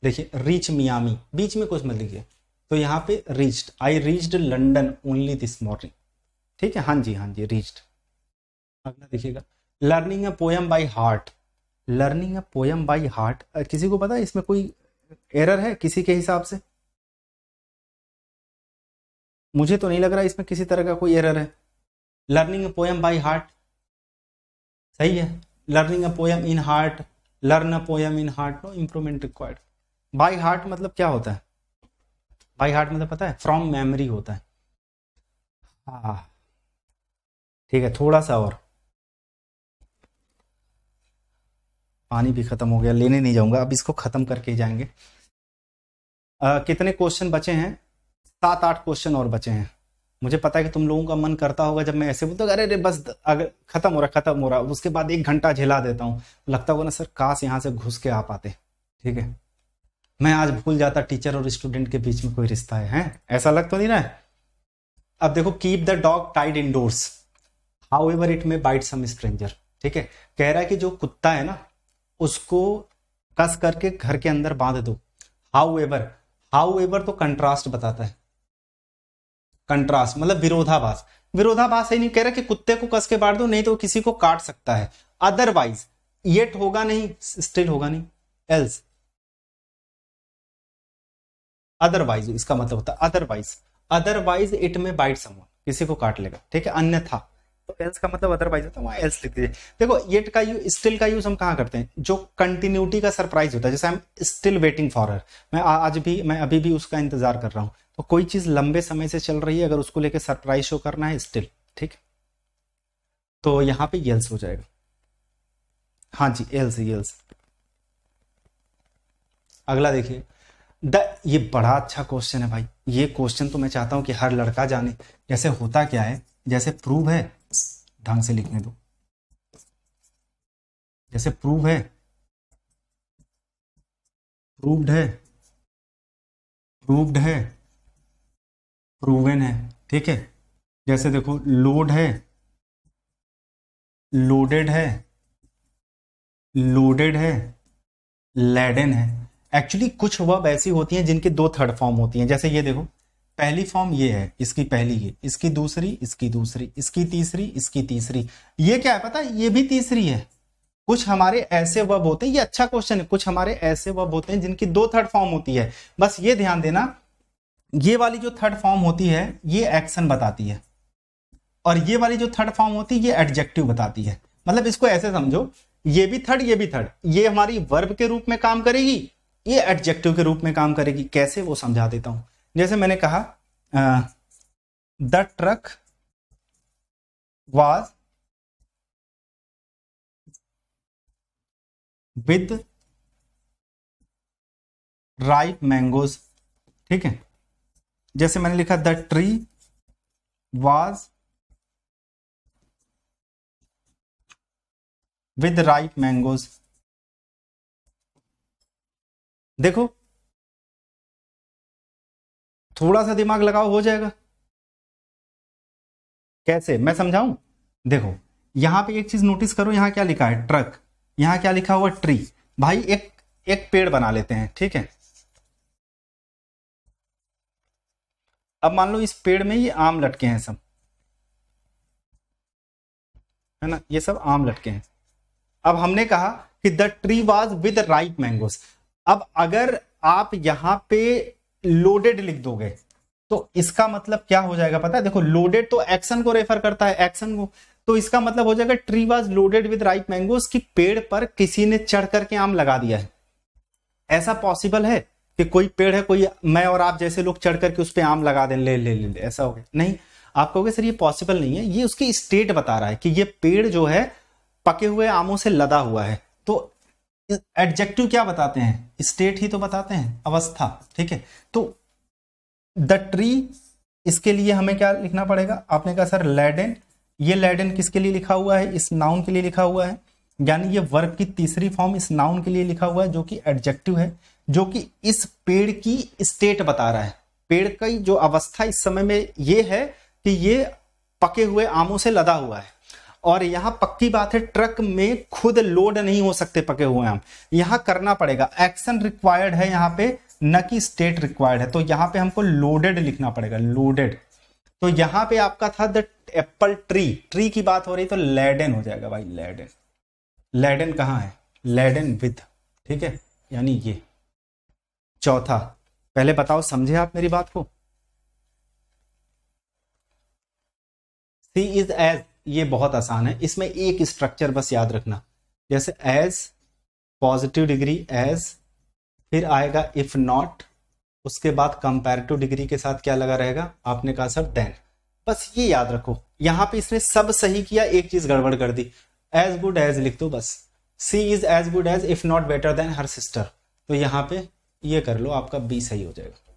Speaker 1: देखिए रीच मियामी बीच में कुछ मत लिखिए तो यहाँ पे reached I reached London only this morning ठीक है हाँ जी हाँ जी रीच्ड अगला देखिएगा learning a poem by heart learning a poem by heart किसी को पता है इसमें कोई एरर है किसी के हिसाब से मुझे तो नहीं लग रहा इसमें किसी तरह का कोई एरर है learning a poem by heart सही है learning a poem in heart learn a poem in heart no improvement required by heart मतलब क्या होता है बाई हार्ट मतलब पता है फ्रॉम मेमोरी होता है हा ठीक है थोड़ा सा और पानी भी खत्म हो गया लेने नहीं जाऊंगा अब इसको खत्म करके जाएंगे आ, कितने क्वेश्चन बचे हैं सात आठ क्वेश्चन और बचे हैं मुझे पता है कि तुम लोगों का मन करता होगा जब मैं ऐसे बोलता हूँ अरे अरे बस अगर खत्म हो रहा खत्म हो रहा उसके बाद एक घंटा झेला देता हूँ लगता होगा ना सर काश यहाँ से घुस के आ पाते ठीक है मैं आज भूल जाता टीचर और स्टूडेंट के बीच में कोई रिश्ता है, है? ऐसा लग तो नहीं रहा है अब देखो keep the dog tied indoors however it may bite some stranger ठीक है कह रहा है कि जो कुत्ता है ना उसको कस करके घर के अंदर बांध दो हाउ एवर हाउ एवर तो कंट्रास्ट बताता है कंट्रास्ट मतलब विरोधाभास विरोधाभास ही नहीं कह रहा कि कुत्ते को कस के बांट दो नहीं तो किसी को काट सकता है अदरवाइज येट होगा नहीं स्टिल होगा नहीं एल्स अदरवाइज इसका मतलब होता है otherwise otherwise it may bite some किसी को काट लेगा ठीक है अन्यथा तो एल्स का मतलब अदरवाइज होता है वहां एल्स लिख दीजिए देखो येट का यू स्टिल का यूज हम कहाँ करते हैं जो कंटिन्यूटी का सरप्राइज होता है जैसे I am still waiting for her मैं आज भी मैं अभी भी उसका इंतजार कर रहा हूँ तो कोई चीज लंबे समय से चल रही है अगर उसको लेकर सरप्राइज शो करना है स्टिल ठीक तो यहाँ पे येल्स हो जाएगा हाँ जी एल्स एल्स अगला देखिए द ये बड़ा अच्छा क्वेश्चन है भाई ये क्वेश्चन तो मैं चाहता हूं कि हर लड़का जाने जैसे होता क्या है जैसे प्रूव है ढंग से लिखने दो जैसे प्रूव है प्रूव्ड है प्रूव्ड है प्रूवन है ठीक है जैसे देखो लोड है लोडेड है लोडेड है लेडन है एक्चुअली कुछ वर्ब ऐसी होती हैं जिनके दो थर्ड फॉर्म होती हैं जैसे ये देखो पहली फॉर्म ये है इसकी पहली ये इसकी दूसरी इसकी दूसरी इसकी तीसरी इसकी तीसरी ये क्या है पता ये भी तीसरी है कुछ हमारे ऐसे वर्ब होते हैं ये अच्छा क्वेश्चन है कुछ हमारे ऐसे वर्ब होते हैं जिनकी दो थर्ड फॉर्म होती है बस ये ध्यान देना ये वाली जो थर्ड फॉर्म होती है ये एक्शन बताती है और ये वाली जो थर्ड फॉर्म होती है ये एडजेक्टिव बताती है मतलब इसको ऐसे समझो ये भी थर्ड ये भी थर्ड ये हमारी वर्ब के रूप में काम करेगी ये एडजेक्टिव के रूप में काम करेगी कैसे वो समझा देता हूं जैसे मैंने कहा the truck was with ripe mangoes ठीक है जैसे मैंने लिखा the tree was with ripe mangoes देखो थोड़ा सा दिमाग लगाओ हो जाएगा कैसे मैं समझाऊं देखो यहां पे एक चीज नोटिस करो यहां क्या लिखा है ट्रक यहां क्या लिखा हुआ ट्री भाई एक एक पेड़ बना लेते हैं ठीक है अब मान लो इस पेड़ में ये आम लटके हैं सब है ना ये सब आम लटके हैं अब हमने कहा कि the tree was with ripe mangoes अब अगर आप यहां पे लोडेड लिख दोगे तो इसका मतलब क्या हो जाएगा पता है देखो लोडेड तो एक्शन को रेफर करता है एक्शन को तो इसका मतलब हो जाएगा tree was loaded with ripe mangoes की पेड़ पर किसी ने चढ़ करके आम लगा दिया है ऐसा पॉसिबल है कि कोई पेड़ है कोई मैं और आप जैसे लोग चढ़ करके उस पर आम लगा दें ले ले ले, ले ऐसा हो गया नहीं आप कहोगे सर ये पॉसिबल नहीं है ये उसकी स्टेट बता रहा है कि ये पेड़ जो है पके हुए आमों से लदा हुआ है एडजेक्टिव क्या बताते हैं स्टेट ही तो बताते हैं अवस्था ठीक है तो द ट्री इसके लिए हमें क्या लिखना पड़ेगा आपने कहा सर लेडन ये लेडन किसके लिए लिखा हुआ है इस नाउन के लिए लिखा हुआ है यानी ये वर्ग की तीसरी फॉर्म इस नाउन के लिए लिखा हुआ है जो कि एडजेक्टिव है जो कि इस पेड़ की स्टेट बता रहा है पेड़ का जो अवस्था इस समय में ये है कि ये पके हुए आमों से लदा हुआ है और यहां पक्की बात है ट्रक में खुद लोड नहीं हो सकते पके हुए हम यहां करना पड़ेगा एक्शन रिक्वायर्ड है यहां पे न कि स्टेट रिक्वायर्ड है तो यहां पे हमको लोडेड लिखना पड़ेगा लोडेड तो यहां पे आपका था द एप्पल ट्री ट्री की बात हो रही तो लेडन हो जाएगा भाई लेडन लेडन कहां है लेडन विद ठीक है यानी ये चौथा पहले बताओ समझे आप मेरी बात को सी इज एज ये बहुत आसान है इसमें एक स्ट्रक्चर बस याद रखना जैसे एज पॉजिटिव डिग्री एज फिर आएगा इफ नॉट उसके बाद कंपेरेटिव डिग्री के साथ क्या लगा रहेगा आपने कहा सर टेन बस ये याद रखो यहां पे इसने सब सही किया एक चीज गड़बड़ कर दी एज गुड एज लिख दो बस she is as good as if not better than her sister तो यहां पे ये कर लो आपका बी सही हो जाएगा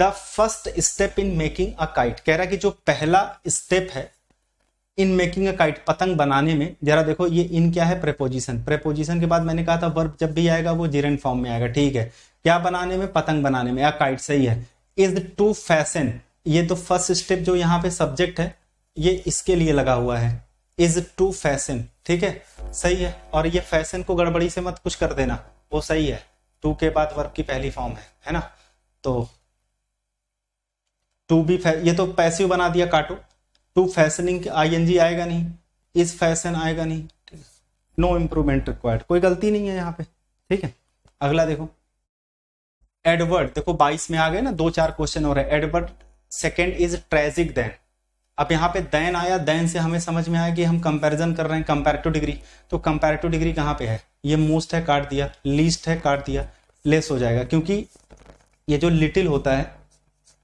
Speaker 1: the first step in making a kite कह रहा है कि जो पहला स्टेप है इन मेकिंग अ काइट पतंग बनाने में जरा देखो ये इन क्या है प्रेपोजिशन प्रेपोजिशन के बाद मैंने कहा था वर्ब जब भी आएगा वो जीरेन फॉर्म में आएगा ठीक है क्या बनाने में पतंग बनाने में या काइट सही है इज टू फैशन ये तो फर्स्ट स्टेप जो यहाँ पे सब्जेक्ट है ये इसके लिए लगा हुआ है इज टू फैशन ठीक है सही है और ये फैशन को गड़बड़ी से मत कुछ कर देना वो सही है टू के बाद वर्ब की पहली फॉर्म है है ना तो टू बी ये तो पैसिव बना दिया काटो to fashioning I N G आएगा नहीं इस फैशन आएगा नहीं ठीक नो इम्प्रूवमेंट रिक्वायर्ड कोई गलती नहीं है यहाँ पे ठीक है अगला देखो एडवर्ड देखो 22 में आ गए ना दो चार क्वेश्चन हो रहे हैं Edward second is tragic than अब यहाँ पे दैन आया दैन से हमें समझ में आया कि हम कंपेरिजन कर रहे हैं कंपेरेटिव डिग्री तो कंपेरेटिव डिग्री कहाँ पे है ये मोस्ट है काट दिया लीस्ट है काट दिया लेस हो जाएगा क्योंकि ये जो लिटिल होता है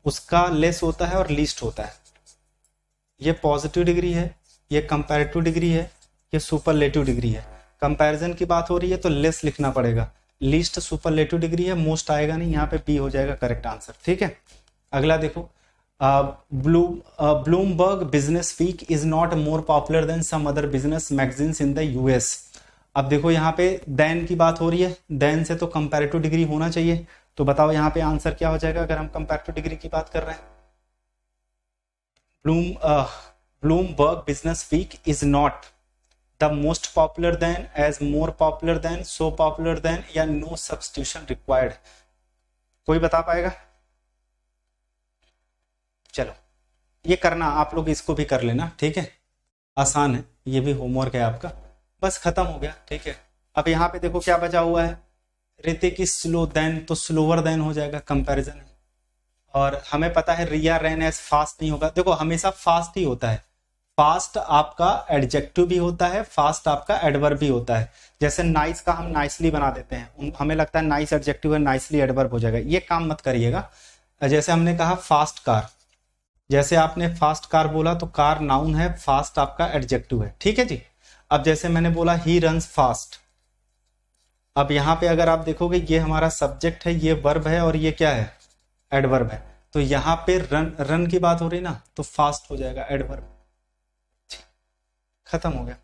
Speaker 1: उसका लेस होता है और लीस्ट होता है ये पॉजिटिव डिग्री है ये कंपेरेटिव डिग्री है ये सुपरलेटिव डिग्री है कंपैरिजन की बात हो रही है तो लेस लिखना पड़ेगा लीस्ट सुपरलेटिव डिग्री है मोस्ट आएगा नहीं यहाँ पे बी हो जाएगा करेक्ट आंसर ठीक है अगला देखो blue Bloomberg business week is not more popular than some other business magazines in the US अब देखो यहाँ पे दैन की बात हो रही है दैन से तो कंपेरेटिव डिग्री होना चाहिए तो बताओ यहाँ पे आंसर क्या हो जाएगा अगर हम टू डिग्री की बात कर रहे हैं Bloomberg business week is not the most popular than as more popular than so popular than या नो सब्सटीट्यूशन रिक्वायर्ड कोई बता पाएगा चलो ये करना आप लोग इसको भी कर लेना ठीक है आसान है ये भी होमवर्क है आपका बस खत्म हो गया ठीक है अब यहाँ पे देखो क्या बचा हुआ है ऋतिक इज स्लो देन तो स्लोअर देन हो जाएगा कंपैरिजन और हमें पता है रिया रैन एज फास्ट नहीं होगा देखो हमेशा फास्ट ही होता है फास्ट आपका एडजेक्टिव भी होता है फास्ट आपका एडवर्ब भी होता है जैसे नाइस का हम नाइसली बना देते हैं हमें लगता है नाइस एडजेक्टिव है नाइसली एडवर्ब हो जाएगा ये काम मत करिएगा जैसे हमने कहा फास्ट कार जैसे आपने फास्ट कार बोला तो कार नाउन है फास्ट आपका एडजेक्टिव है ठीक है जी अब जैसे मैंने बोला ही रन फास्ट अब यहाँ पे अगर आप देखोगे ये हमारा सब्जेक्ट है ये वर्ब है और ये क्या है एडवर्ब है तो यहाँ पे रन रन की बात हो रही ना तो फास्ट हो जाएगा एडवर्ब खत्म हो गया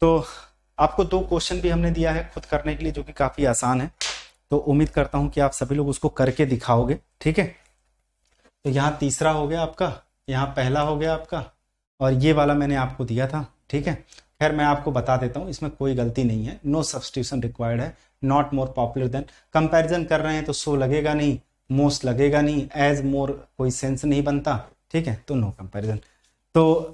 Speaker 1: तो आपको दो क्वेश्चन भी हमने दिया है खुद करने के लिए जो कि काफी आसान है तो उम्मीद करता हूं कि आप सभी लोग उसको करके दिखाओगे ठीक है तो यहाँ तीसरा हो गया आपका यहाँ पहला हो गया आपका और ये वाला मैंने आपको दिया था ठीक है खैर मैं आपको बता देता हूँ इसमें कोई गलती नहीं है नो सब्सटीट्यूशन रिक्वायर्ड है not more popular than comparison कर रहे हैं तो सो लगेगा नहीं मोस्ट लगेगा नहीं एज मोर कोई सेंस नहीं बनता ठीक है तो नो कंपैरिजन
Speaker 3: तो